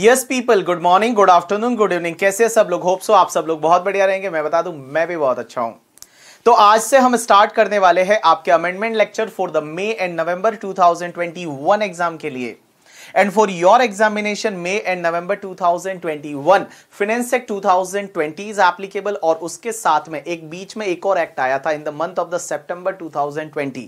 Yes people good morning good afternoon good evening कैसे है सब लोग होप सो आप सब लोग बहुत बढ़िया रहेंगे मैं बता दूं मैं भी बहुत अच्छा हूं तो आज से हम स्टार्ट करने वाले हैं आपके amendment lecture for the May and November 2021 exam के लिए and for your examination May and November 2021 finance act 2020 is applicable और उसके साथ में एक बीच में एक और एक्ट आया था in the month of the September 2020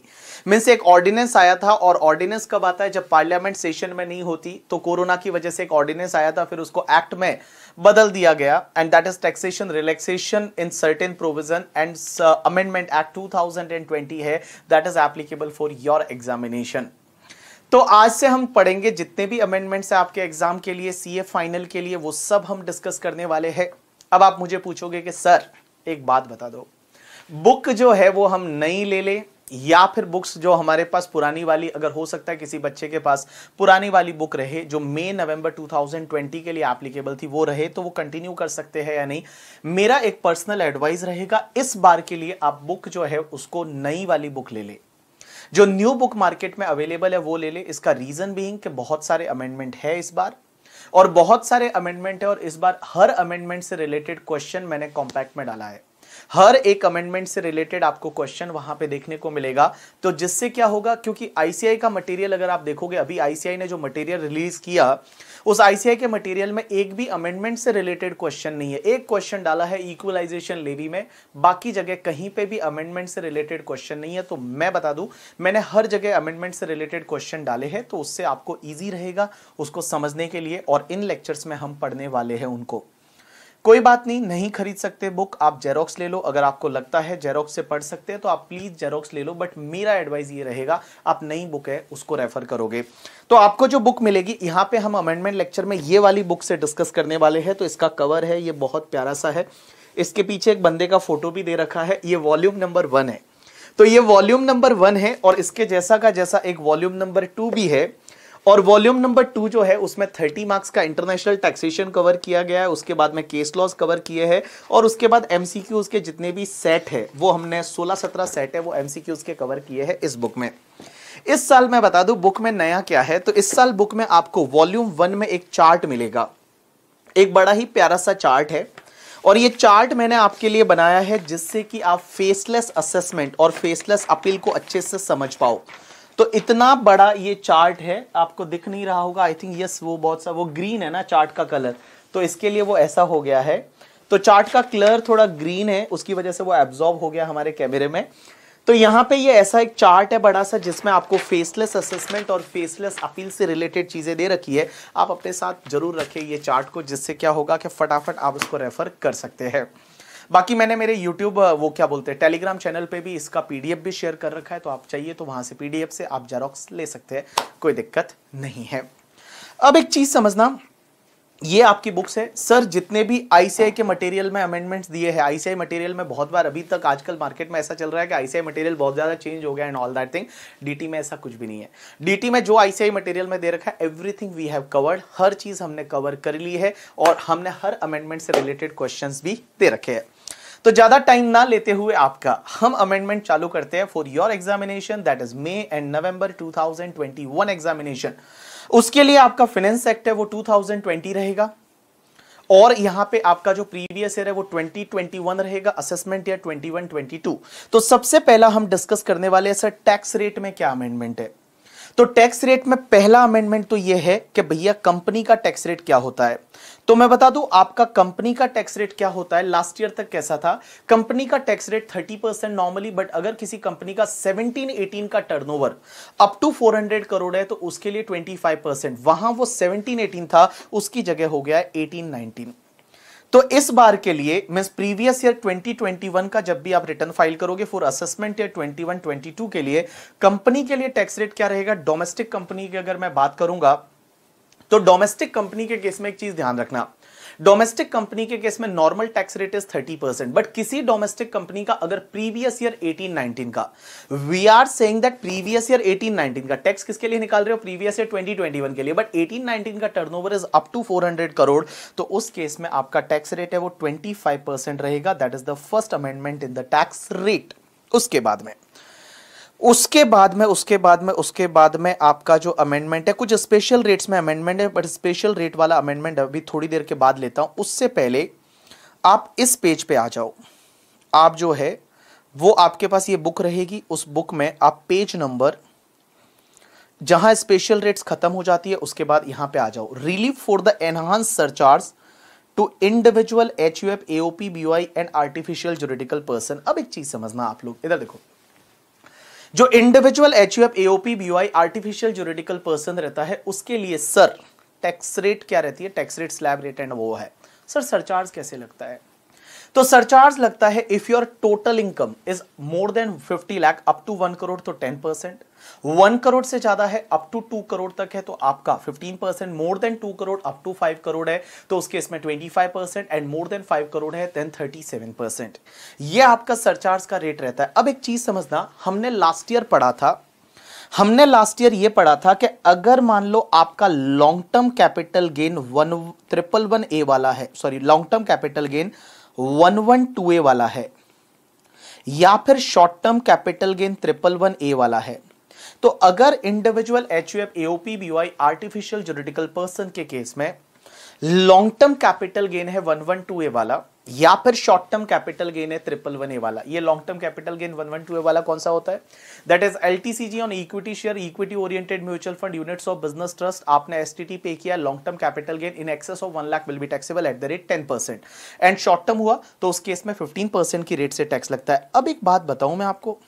means एक ऑर्डिनेंस आया था और ऑर्डिनेंस कब आता है जब पार्लियामेंट सेशन में नहीं होती तो कोरोना की वजह से एक ऑर्डिनेंस आया था फिर उसको एक्ट में बदल दिया गया and that is taxation relaxation in certain provision and amendment act 2020 है that is applicable for your examination तो आज से हम पढ़ेंगे जितने भी अमेंडमेंट्स हैं आपके एग्जाम के लिए सीए फाइनल के लिए वो सब हम डिस्कस करने वाले हैं अब आप मुझे पूछोगे कि सर एक बात बता दो बुक जो है वो हम नई ले लें या फिर बुक्स जो हमारे पास पुरानी वाली अगर हो सकता है किसी बच्चे के पास पुरानी वाली बुक रहे जो मई नवंबर 2020 के लिए एप्लीकेबल थी वो रहे तो वो कंटिन्यू कर सकते हैं या नहीं मेरा एक पर्सनल एडवाइस रहेगा इस बार के लिए आप बुक जो है उसको नई वाली बुक ले लें जो न्यू बुक मार्केट में अवेलेबल है वो ले ले इसका रीजन बीइंग कि बहुत सारे अमेंडमेंट है इस बार और बहुत सारे अमेंडमेंट है और इस बार हर अमेंडमेंट से रिलेटेड क्वेश्चन मैंने कॉम्पैक्ट में डाला है हर एक अमेंडमेंट से रिलेटेड आपको क्वेश्चन वहां पे देखने को मिलेगा तो जिससे क्या होगा क्योंकि आईसीआई का मटेरियल अगर आप देखोगे अभी आईसीआई ने जो मटेरियल रिलीज किया उस आईसीआई के मटेरियल में एक भी अमेंडमेंट से रिलेटेड क्वेश्चन नहीं है एक क्वेश्चन डाला है इक्वलाइजेशन लेवी में बाकी जगह कहीं पे भी अमेंडमेंट से रिलेटेड क्वेश्चन नहीं है तो मैं बता दूं मैंने हर जगह अमेंडमेंट से रिलेटेड क्वेश्चन डाले हैं तो उससे आपको ईजी रहेगा उसको समझने के लिए और इन लेक्चर्स में हम पढ़ने वाले हैं उनको कोई बात नहीं नहीं खरीद सकते बुक आप जेरोक्स ले लो अगर आपको लगता है जेरोक्स से पढ़ सकते हैं तो आप प्लीज़ जेरोक्स ले लो बट मेरा एडवाइस ये रहेगा आप नई बुक है उसको रेफर करोगे तो आपको जो बुक मिलेगी यहाँ पे हम अमेंडमेंट लेक्चर में ये वाली बुक से डिस्कस करने वाले हैं तो इसका कवर है ये बहुत प्यारा सा है इसके पीछे एक बंदे का फोटो भी दे रखा है ये वॉल्यूम नंबर वन है तो ये वॉल्यूम नंबर वन है और इसके जैसा का जैसा एक वॉल्यूम नंबर टू भी है और वॉल्यूम नंबर टू जो है उसमें थर्टी मार्क्स का इंटरनेशनल टैक्सेशन कवर किया गया है उसके बाद में केस लॉस कवर किए हैं और उसके बाद एम के जितने भी सेट है वो हमने सोलह सत्रह सेट है वो एम के कवर किए हैं इस बुक में इस साल मैं बता दूं बुक में नया क्या है तो इस साल बुक में आपको वॉल्यूम वन में एक चार्ट मिलेगा एक बड़ा ही प्यारा सा चार्ट है और ये चार्ट मैंने आपके लिए बनाया है जिससे कि आप फेसलेस असेसमेंट और फेसलेस अपील को अच्छे से समझ पाओ तो इतना बड़ा ये चार्ट है आपको दिख नहीं रहा होगा आई थिंक यस वो बहुत सा वो ग्रीन है ना चार्ट का कलर तो इसके लिए वो ऐसा हो गया है तो चार्ट का कलर थोड़ा ग्रीन है उसकी वजह से वो एब्जॉर्ब हो गया हमारे कैमरे में तो यहाँ पे ये ऐसा एक चार्ट है बड़ा सा जिसमें आपको फेसलेस असेसमेंट और फेसलेस अपील से रिलेटेड चीज़ें दे रखी है आप अपने साथ जरूर रखें ये चार्ट को जिससे क्या होगा कि फटाफट आप उसको रेफर कर सकते हैं बाकी मैंने मेरे यूट्यूब वो क्या बोलते हैं टेलीग्राम चैनल पे भी इसका पीडीएफ भी शेयर कर रखा है तो आप चाहिए तो वहां से पीडीएफ से आप जेरोक्स ले सकते हैं कोई दिक्कत नहीं है अब एक चीज समझना ये आपकी बुक्स है सर जितने भी आईसीआई के मटेरियल में अमेंडमेंट्स दिए हैं आईसीआई मटेरियल में बहुत बार अभी तक आजकल मार्केट में ऐसा चल रहा है कि आईसीआई मटेरियल बहुत ज़्यादा चेंज हो गया and all that thing DT में ऐसा कुछ भी नहीं है डीटी में जो आईसीआई मटेरियल में दे रखा है एवरीथिंग वी हैव कवर्ड हर चीज़ हमने कवर कर ली है और हमने हर अमेंडमेंट से रिलेटेड क्वेश्चन भी दे रखे हैं तो ज्यादा टाइम ना लेते हुए आपका हम अमेंडमेंट चालू करते हैं for your examination that is May and November 2021 examination उसके लिए आपका फिनेंस एक्ट है वो 2020 रहेगा और यहां पे आपका जो प्रीवियस ईयर है वो 2021 रहेगा असेसमेंट ईयर 22 तो सबसे पहला हम डिस्कस करने वाले हैं सर टैक्स रेट में क्या अमेंडमेंट है तो टैक्स रेट में पहला अमेंडमेंट तो यह है कि भैया कंपनी का टैक्स रेट क्या होता है तो मैं बता दूं आपका कंपनी का टैक्स रेट क्या होता है लास्ट ईयर तक कैसा था कंपनी का tax rate 30 percent normally but अगर किसी कंपनी का 17 18 का टर्नओवर अप टू 400 करोड़ है तो उसके लिए 25 परसेंट वहां वो 17 18 था उसकी जगह हो गया 18 19 तो इस बार के लिए मीन प्रीवियस ईयर 2021 का जब भी आप रिटर्न फाइल करोगे फॉर असेसमेंट ईयर 21 22 के लिए कंपनी के लिए टैक्स रेट क्या रहेगा डोमेस्टिक कंपनी की अगर मैं बात करूंगा तो डोमेस्टिक कंपनी के केस में एक चीज ध्यान रखना डोमेस्टिक कंपनी के केस में normal tax rate is thirty percent but किसी डोमेस्टिक कंपनी का अगर प्रीवियस ईयर एटीन नाइनटीन का we are saying that previous year eighteen nineteen का टैक्स किसके लिए निकाल रहे हो प्रीवियस ईयर वन के लिए बट एटीन नाइनटीन का turnover is up to hundred crore तो उस केस में आपका टैक्स रेट है वो ट्वेंटी फाइव परसेंट रहेगा that is the first amendment in the tax rate उसके बाद में उसके बाद में उसके बाद में उसके बाद में आपका जो अमेंडमेंट है कुछ स्पेशल रेट्स में अमेंडमेंट है बट स्पेशल रेट वाला अमेंडमेंट अभी थोड़ी देर के बाद लेता हूं उससे पहले आप इस पेज पे आ जाओ आप जो है वो आपके पास ये बुक रहेगी उस बुक में आप पेज नंबर जहां स्पेशल रेट्स खत्म हो जाती है उसके बाद यहां पे आ जाओ relief for the enhance surcharge to individual H U F AOP B and artificial juridical person अब एक चीज समझना आप लोग इधर देखो जो individual H U F AOP B artificial juridical person रहता है उसके लिए सर टैक्स रेट क्या रहती है tax rate slab rate and वो है सर सरचार्ज कैसे लगता है तो सरचार्ज लगता है if your total income is more than 50 lakh up to one crore तो 10 परसेंट वन करोड़ से ज्यादा है अप टू टू करोड़ तक है तो आपका 15 percent more than two crore up to five crore है तो उसके इसमें 25 percent and more than five crore है देन 37 परसेंट यह आपका सरचार्ज का रेट रहता है अब एक चीज समझना हमने लास्ट ईयर पढ़ा था हमने लास्ट ईयर ये पढ़ा था कि अगर मान लो आपका long term capital gain one triple one A वाला है sorry long term capital gain one one two A वाला है या फिर short term capital gain triple one A वाला है तो अगर individual H U F AOP B Y artificial juridical person के केस में लॉन्ग टर्म कैपिटल गेन है वन वन टू ए वाला या फिर शॉर्ट टर्म कैपिटल गेन है ट्रिपल वन ए वाला ये long term capital gain one one two A वाला कौन सा होता है that is L T C G on equity share equity oriented mutual fund units of business trust आपने S T T पे किया long term capital gain in excess of one lakh will be taxable at the rate ten percent and short term हुआ तो उस case में fifteen percent की rate से tax लगता है अब एक बात बताऊं मैं आपको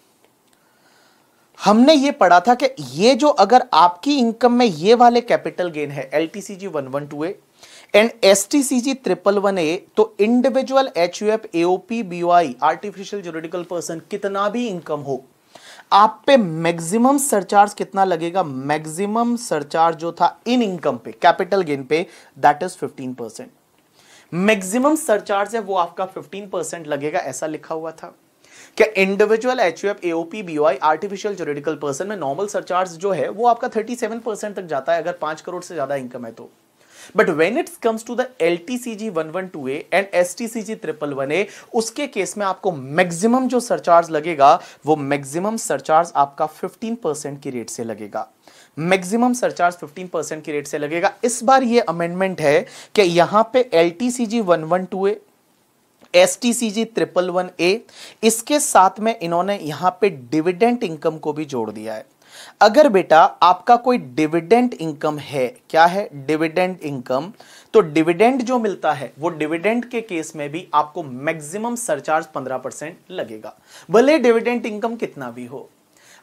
हमने ये पढ़ा था कि ये जो अगर आपकी इनकम में ये वाले कैपिटल गेन है L T C G one one two A and S T C G triple one A तो individual H U F AOP B I artificial juridical person कितना भी इनकम हो आप पे मैक्सिमम सरचार्ज कितना लगेगा maximum surcharge जो था इन इनकम पे कैपिटल गेन पे that is fifteen percent maximum surcharge है वो आपका फिफ्टीन परसेंट लगेगा ऐसा लिखा हुआ था क्या individual H U F AOP B I artificial juridical person में नॉर्मल सरचार्ज जो है वो आपका थर्टी सेवन परसेंट तक जाता है अगर पांच करोड़ से ज्यादा इनकम है तो but when it's comes to the L T C G one one two A and S T C G triple one A उसके केस में आपको मैक्सिमम जो सरचार्ज लगेगा वो मैक्सिमम सरचार्ज आपका फिफ्टीन परसेंट की रेट से लगेगा मैक्सिमम सरचार्ज 15 परसेंट की रेट से लगेगा इस बार ये अमेंडमेंट है कि यहां पे L T C G one one two A S T C G triple one A इसके साथ में इन्होंने यहां पे डिविडेंट इनकम को भी जोड़ दिया है अगर बेटा आपका कोई डिविडेंड इनकम है क्या है डिविडेंड इनकम तो डिविडेंड जो मिलता है वो डिविडेंड के केस में भी आपको मैक्सिमम सरचार्ज 15 परसेंट लगेगा भले डिविडेंड इनकम कितना भी हो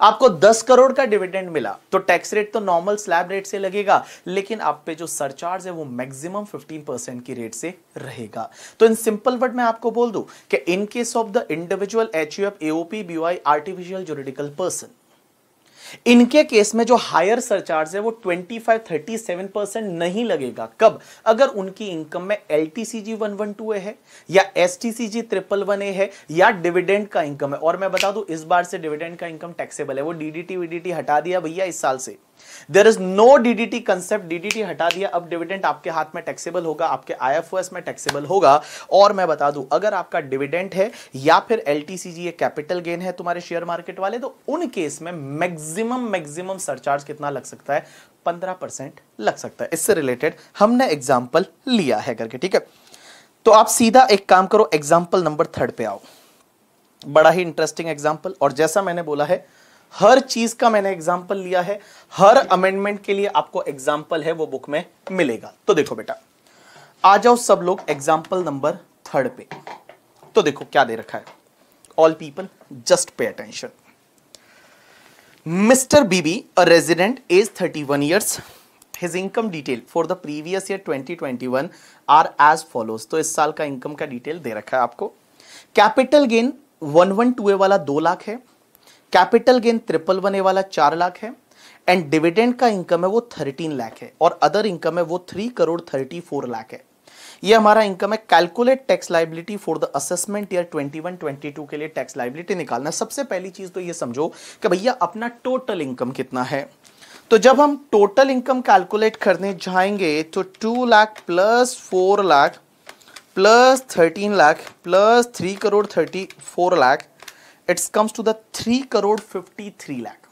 आपको 10 करोड़ का डिविडेंड मिला तो टैक्स रेट तो नॉर्मल स्लैब रेट से लगेगा लेकिन आप पे जो सरचार्ज है वो मैक्सिमम 15 परसेंट की रेट से रहेगा तो इन सिंपल वर्ड में आपको बोल दूं कि in case of the individual H U F AOP BOI artificial juridical person इनके केस में जो हायर सरचार्ज है वो 25 37 परसेंट नहीं लगेगा कब अगर उनकी इनकम में L T C G one one two A है या S T C G triple one A है या डिविडेंड का इनकम है और मैं बता दूं इस बार से डिविडेंड का इनकम टैक्सेबल है वो डीडीटी वीडीटी हटा दिया भैया इस साल से there is no DDT concept DDT हटा दिया अब डिविडेंट आपके हाथ में टैक्सेबल होगा आपके आई में टैक्सेबल होगा और मैं बता दू अगर आपका डिविडेंट है या फिर एल ये कैपिटल गेन है तुम्हारे शेयर मार्केट वाले तो उन केस में मैक्सिमम मैक्सिमम सरचार्ज कितना लग सकता है पंद्रह परसेंट लग सकता है इससे रिलेटेड हमने एग्जाम्पल लिया है करके ठीक है तो आप सीधा एक काम करो एग्जाम्पल नंबर थर्ड पे आओ बड़ा ही इंटरेस्टिंग एग्जाम्पल और जैसा मैंने बोला है हर चीज का मैंने एग्जाम्पल लिया है हर अमेंडमेंट के लिए आपको एग्जाम्पल है वो बुक में मिलेगा तो देखो बेटा आ जाओ सब लोग एग्जाम्पल नंबर थर्ड पे तो देखो क्या दे रखा है all people just pay attention mister BB uh resident age 31 years his income detail for the previous year 2021 are as follows तो इस साल का इनकम का डिटेल दे रखा है आपको capital gain one one two A वाला दो लाख है कैपिटल गेन ट्रिपल बने वाला चार लाख है एंड डिविडेंड का इनकम है वो थर्टीन लाख है और अदर इनकम है वो three crore thirty four lakh है ये हमारा इनकम है calculate tax liability for the assessment year 21 22 के लिए टैक्स लाइबिलिटी निकालना सबसे पहली चीज तो ये समझो कि भैया अपना टोटल इनकम कितना है तो जब हम टोटल इनकम कैलकुलेट करने जाएंगे तो two lakh plus four lakh plus thirteen lakh plus three crore thirty four lakh it's comes to the three crore fifty three lakh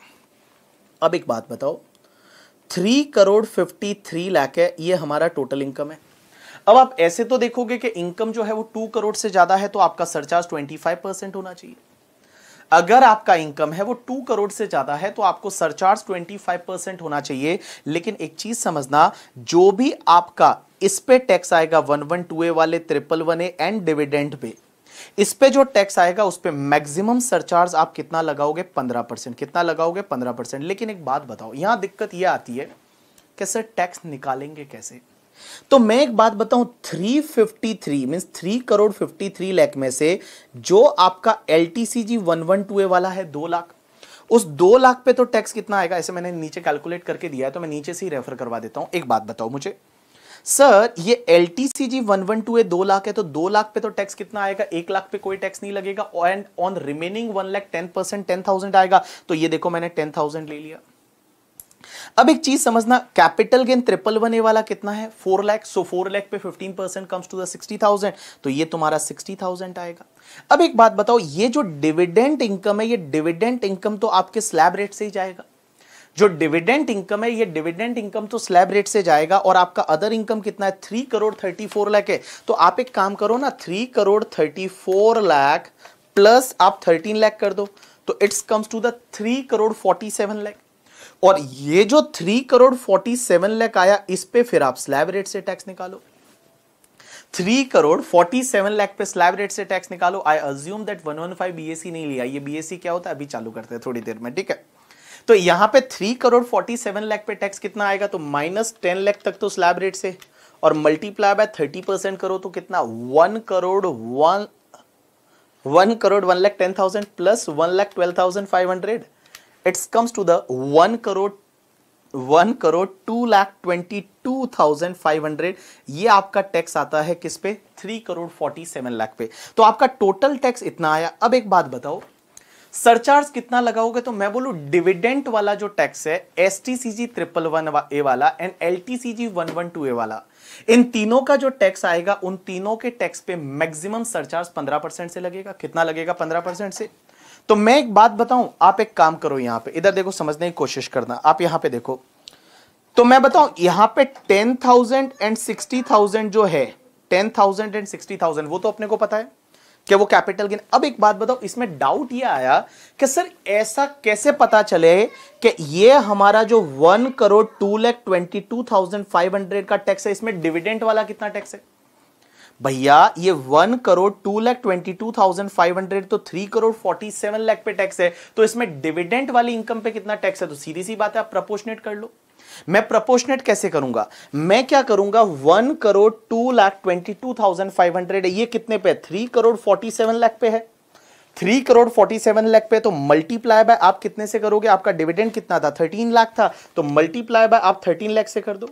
अब एक बात बताओ three crore fifty three lakh है ये हमारा टोटल इनकम है अब आप ऐसे तो देखोगे कि इनकम जो है वो टू करोड़ से ज्यादा है तो आपका सरचार्ज ट्वेंटी फाइव परसेंट होना चाहिए अगर आपका इनकम है वो टू करोड़ से ज्यादा है तो आपको सरचार्ज ट्वेंटी फाइव परसेंट होना चाहिए लेकिन एक चीज समझना जो भी आपका इस पे टैक्स आएगा वन वन टू ए वाले triple one A and dividend पे इस पे जो टैक्स आएगा उस पर मैक्सिमम सरचार्ज आप कितना लगाओगे पंद्रह परसेंट कितना लगाओगे पंद्रह परसेंट लेकिन एक बात बताओ यहां दिक्कत यह आती है कि सर टैक्स निकालेंगे कैसे तो मैं एक बात बताऊं 353 fifty three means three crore 53 lakh में से जो आपका L T C G one one two A वाला है दो लाख उस दो लाख पे तो टैक्स कितना आएगा ऐसे मैंने नीचे कैलकुलेट करके दिया है तो मैं नीचे से ही रेफर करवा देता हूं एक बात बताओ मुझे सर ये L T C G one one two दो लाख है तो दो लाख पे तो टैक्स कितना आएगा एक लाख पे कोई टैक्स नहीं लगेगा and on remaining one lakh ten percent ten thousand आएगा तो ये देखो मैंने टेन थाउजेंड ले लिया अब एक चीज समझना capital gain triple one A वाला कितना है four lakh so four lakh पे fifteen percent comes to sixty thousand तो ये तुम्हारा सिक्सटी थाउजेंड आएगा अब एक बात बताओ ये जो डिविडेंट इनकम है ये डिविडेंट इनकम तो आपके स्लैब रेट से ही जाएगा जो डिविडेंट इनकम है ये डिविडेंट इनकम तो स्लैब रेट से जाएगा और आपका अदर इनकम कितना है three crore thirty four lakh है तो आप एक काम करो ना three crore thirty four lakh plus आप थर्टीन लाख कर दो तो it's comes to the three crore forty seven lakh और ये जो three crore forty seven lakh आया इस पे फिर आप स्लैब रेट से टैक्स निकालो three crore forty seven lakh पे स्लैब रेट से टैक्स निकालो I assume that one one five B नहीं लिया ये बी क्या होता है अभी चालू करते हैं थोड़ी देर में ठीक है तो यहां पे three crore forty seven lakh पे टैक्स कितना आएगा तो माइनस टेन लैख तक तो स्लैब रेट से और मल्टीप्लाई बाय थर्टी परसेंट करो तो कितना one crore one one crore one lakh ten thousand plus one lakh twelve thousand five hundred it's comes to the one crore one crore two lakh twenty two thousand five hundred ये आपका tax आता है किस पे three crore forty seven lakh पे तो आपका टोटल टैक्स इतना आया अब एक बात बताओ सरचार्ज कितना लगाओगे तो मैं बोलूँ डिविडेंट वाला जो टैक्स है S T C G triple one A वाला and L T C G one one two A वाला इन तीनों का जो टैक्स आएगा उन तीनों के टैक्स पे मैक्सिमम सरचार्ज पंद्रह परसेंट से लगेगा कितना लगेगा पंद्रह परसेंट से तो मैं एक बात बताऊं आप एक काम करो यहां पे इधर देखो समझने की कोशिश करना आप यहां पे देखो तो मैं बताऊं यहां पे ten thousand and sixty thousand जो है ten thousand and sixty thousand वो तो अपने को पता है क्या वो कैपिटल गेन अब एक बात बताओ इसमें डाउट ये आया कि सर ऐसा कैसे पता चले कि ये हमारा जो one crore two lakh twenty two thousand five hundred का टैक्स है इसमें डिविडेंट वाला कितना टैक्स है भैया ये one crore two lakh twenty two thousand five hundred तो three crore forty seven lakh पे टैक्स है तो इसमें डिविडेंट वाली इनकम पे कितना टैक्स है तो सीधी सी बात है आप प्रपोर्शनेट कर लो मैं प्रपोर्शनेट कैसे करूंगा मैं क्या करूंगा one crore two lakh twenty two thousand five hundred ये कितने पे three crore forty seven lakh पे है three crore forty seven lakh पे तो मल्टीप्लाई बाय आप कितने से करोगे आपका डिविडेंड कितना था थर्टीन लाख था तो मल्टीप्लाई बाय आप थर्टीन लाख से कर दो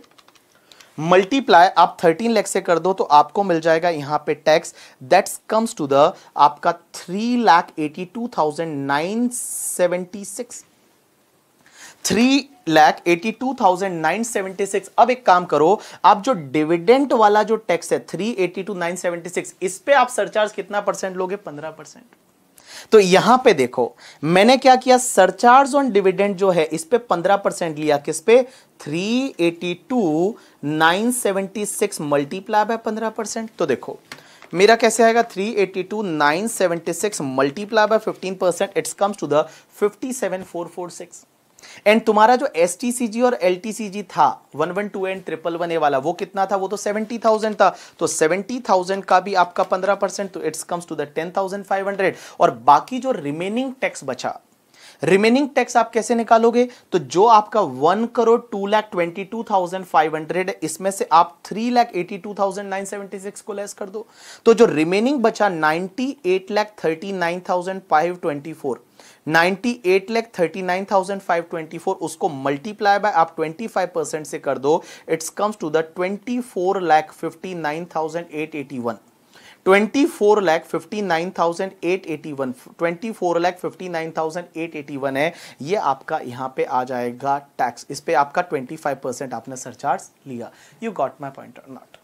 मल्टीप्लाई आप थर्टीन लैख से कर दो तो आपको मिल जाएगा यहां पे tax that's comes to the आपका three lakh eighty two thousand nine seventy six three lakh eighty two thousand nine seventy six अब एक काम करो आप जो डिविडेंट वाला जो टैक्स है three eighty two nine seventy six इस पे आप सरचार्ज कितना परसेंट लोगे पंद्रह परसेंट तो यहां पे देखो मैंने क्या किया सरचार्ज ऑन डिविडेंट जो है इस पे पंद्रह परसेंट लिया किस पे सेवेंटी सिक्स मल्टीप्लाई बाय पंद्रह परसेंट तो देखो मेरा कैसे आएगा three seventy six multiply by fifteen percent it's comes to the six and तुम्हारा जो एस टी और एल था one one two and triple one A वाला वो कितना था वो तो सेवेंटी थाउजेंड था तो सेवेंटी थाउजेंड का भी आपका पंद्रह परसेंट तो it's comes to the ten thousand five hundred और बाकी जो रिमेनिंग टैक्स बचा रिमेनिंग टैक्स आप कैसे निकालोगे तो जो आपका one crore two lakh twenty two thousand five hundred इसमें से आप three lakh eighty two thousand nine seventy six को लेस कर दो तो जो रिमेनिंग बचा ninety eight lakh thirty nine thousand five twenty four ninety उसको मल्टीप्लाई बाय आप 25% परसेंट से कर दो it's comes to the twenty eight eighty one है ये आपका यहाँ पे आ जाएगा टैक्स इस पे आपका ट्वेंटी फाइव परसेंट आपने सरचार्ज लिया you got my point not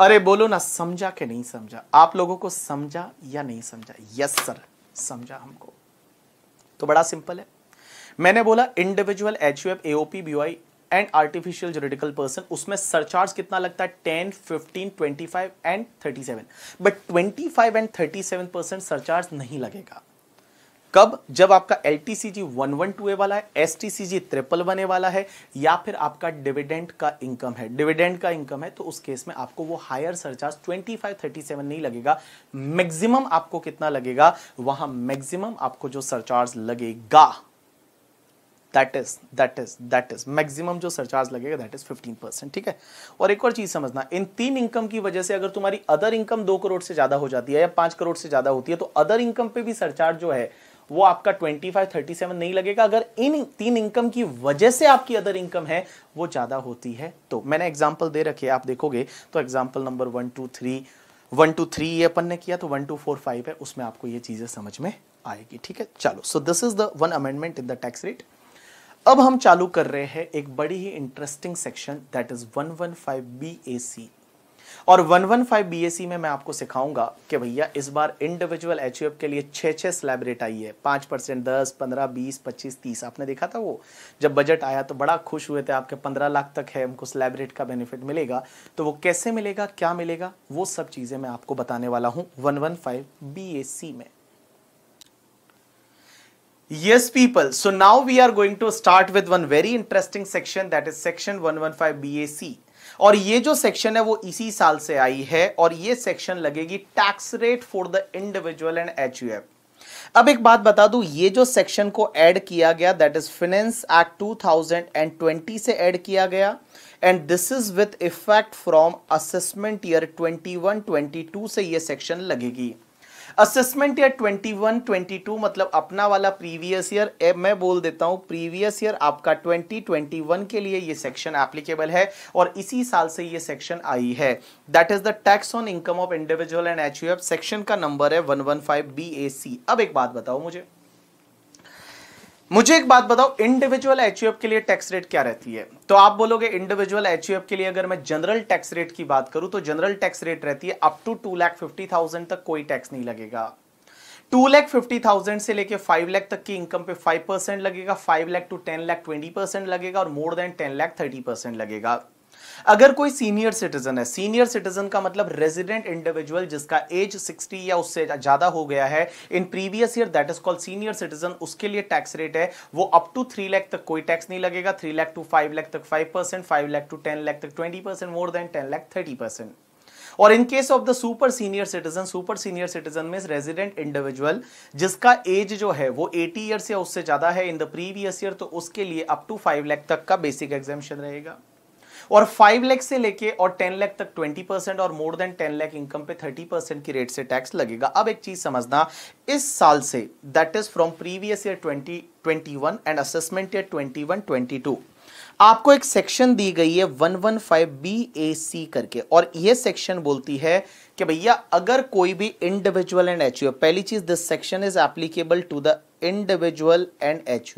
अरे बोलो ना समझा के नहीं समझा आप लोगों को समझा या नहीं समझा यस सर समझा हमको तो बड़ा सिंपल है मैंने बोला individual H U F AOP B I and artificial juridical person उसमें सरचार्ज कितना लगता है ten fifteen twenty five and thirty seven but twenty five and thirty seven percent surcharge नहीं लगेगा कब जब आपका L T C G one one two A वाला है S T C G triple one A वाला है या फिर आपका डिविडेंड का इनकम है डिविडेंड का इनकम है तो उस केस में आपको वो higher surcharge twenty five thirty seven नहीं लगेगा मैक्सिमम आपको कितना लगेगा वहां मैक्सिमम आपको जो सरचार्ज लगेगा that is that is that is maximum जो सरचार्ज लगेगा दैट इज 15 परसेंट ठीक है और एक और चीज समझना इन तीन इनकम की वजह से अगर तुम्हारी अदर इनकम दो करोड़ से ज्यादा हो जाती है या पांच करोड़ से ज्यादा होती है तो अदर इनकम पे भी सरचार्ज जो है वो आपका 25 37 नहीं लगेगा अगर इन तीन इनकम की वजह से आपकी अदर इनकम है वो ज़्यादा होती है तो मैंने एग्जाम्पल दे रखे आप देखोगे तो example number one two three one two three ये अपन ने किया तो वन टू फोर फाइव है उसमें आपको ये चीज़ें समझ में आएगी ठीक है चलो so this is the one amendment in the tax rate अब हम चालू कर रहे हैं एक बड़ी ही interesting section that is one one five B A C और 115 वन में मैं आपको सिखाऊंगा कि भैया इस बार इंडिविजुअल एच के लिए छः छः स्लैब रेट आई है पाँच परसेंट दस पंद्रह बीस पच्चीस तीस आपने देखा था वो जब बजट आया तो बड़ा खुश हुए थे आपके पंद्रह लाख तक है हमको स्लैब रेट का बेनिफिट मिलेगा तो वो कैसे मिलेगा क्या मिलेगा वो सब चीज़ें मैं आपको बताने वाला हूँ one one five B S C में yes people so now we are going to start with one very interesting section that is section 115 bac और ये जो सेक्शन है वो इसी साल से आई है और ये सेक्शन लगेगी tax rate for the individual and H अब एक बात बता दूं ये जो सेक्शन को ऐड किया गया दैट इज फिनेंस एक्ट 2020 से ऐड किया गया and this is with effect from assessment year 21-22 से ये सेक्शन लगेगी असेसमेंट ईयर 21 22 मतलब अपना वाला प्रीवियस ईयर मैं बोल देता हूं प्रीवियस ईयर आपका 2021 के लिए ये सेक्शन एप्लीकेबल है और इसी साल से ये सेक्शन आई है that is the tax on income of individual and H section का नंबर है one one five B A C अब एक बात बताओ मुझे मुझे एक बात बताओ इंडिविजुअल एच के लिए टैक्स रेट क्या रहती है तो आप बोलोगे इंडिविजुअल एच के लिए अगर मैं जनरल टैक्स रेट की बात करूं तो जनरल टैक्स रेट रहती है up to two lakh fifty thousand तक कोई टैक्स नहीं लगेगा टू लैख फिफ्टी थाउजेंड से लेके फाइव लैख तक की इनकम पे फाइव परसेंट लगेगा five lakh to ten lakh twenty percent लगेगा और more than ten lakh thirty percent लगेगा अगर कोई सीनियर सिटीजन है सीनियर सिटीजन का मतलब रेजिडेंट इंडिविजुअल जिसका एज 60 या उससे ज्यादा हो गया है in previous year that is called senior citizen उसके लिए टैक्स रेट है वो अप टू थ्री लैख तक कोई टैक्स नहीं लगेगा three lakh to five lakh तक five percent five lakh to ten lakh तक twenty percent more than ten lakh thirty percent और in case of the super senior citizen super senior citizen में रेजिडेंट इंडिविजुअल जिसका age जो है वो 80 ईयर या उससे ज्यादा है इन द प्रीवियस ईयर तो उसके लिए अप टू 5 लाख तक का बेसिक एग्जामेशन रहेगा और फाइव लैख से लेके और टेन लैख तक ट्वेंटी परसेंट और more than ten lakh income पे थर्टी परसेंट की रेट से टैक्स लगेगा अब एक चीज समझना इस साल से that is from previous year twenty twenty one and assessment year twenty one twenty two आपको एक सेक्शन दी गई है 115 बी ए सी करके और यह सेक्शन बोलती है कि भैया अगर कोई भी इंडिविजुअल एंड एच पहली चीज this section is applicable to the individual and H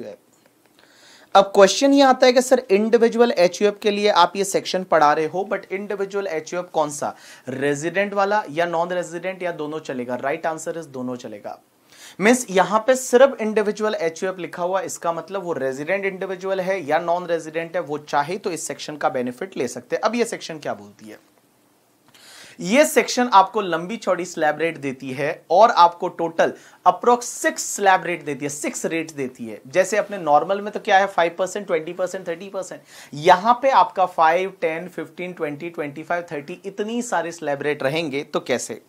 अब क्वेश्चन ये आता है कि सर इंडिविजुअल एच के लिए आप ये सेक्शन पढ़ा रहे हो बट इंडिविजुअल एच कौन सा रेजिडेंट वाला या नॉन रेजिडेंट या दोनों चलेगा राइट आंसर इज दोनों चलेगा मीन्स यहां पे सिर्फ इंडिविजुअल एच लिखा हुआ इसका मतलब वो रेजिडेंट इंडिविजुअल है या नॉन रेजिडेंट है वो चाहे तो इस सेक्शन का बेनिफिट ले सकते हैं अब ये सेक्शन क्या बोलती है ये सेक्शन आपको लंबी चौड़ी स्लैब रेट देती है और आपको total approx six slab rate देती है सिक्स रेट देती है जैसे अपने नॉर्मल में तो क्या है five percent twenty percent thirty percent यहां पे आपका five ten fifteen twenty twenty five thirty इतनी सारे स्लैब रेट रहेंगे तो कैसे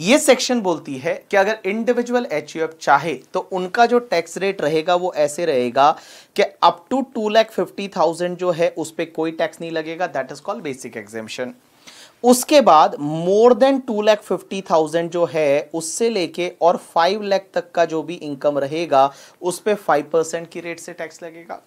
ये सेक्शन बोलती है कि अगर इंडिविजुअल एच चाहे तो उनका जो टैक्स रेट रहेगा वो ऐसे रहेगा कि up to two lakh fifty thousand जो है उस पर कोई टैक्स नहीं लगेगा that is called basic exemption उसके बाद more than two lakh fifty thousand जो है उससे लेके और फाइव लैख तक का जो भी इनकम रहेगा उस पर फाइव परसेंट की रेट से टैक्स लगेगा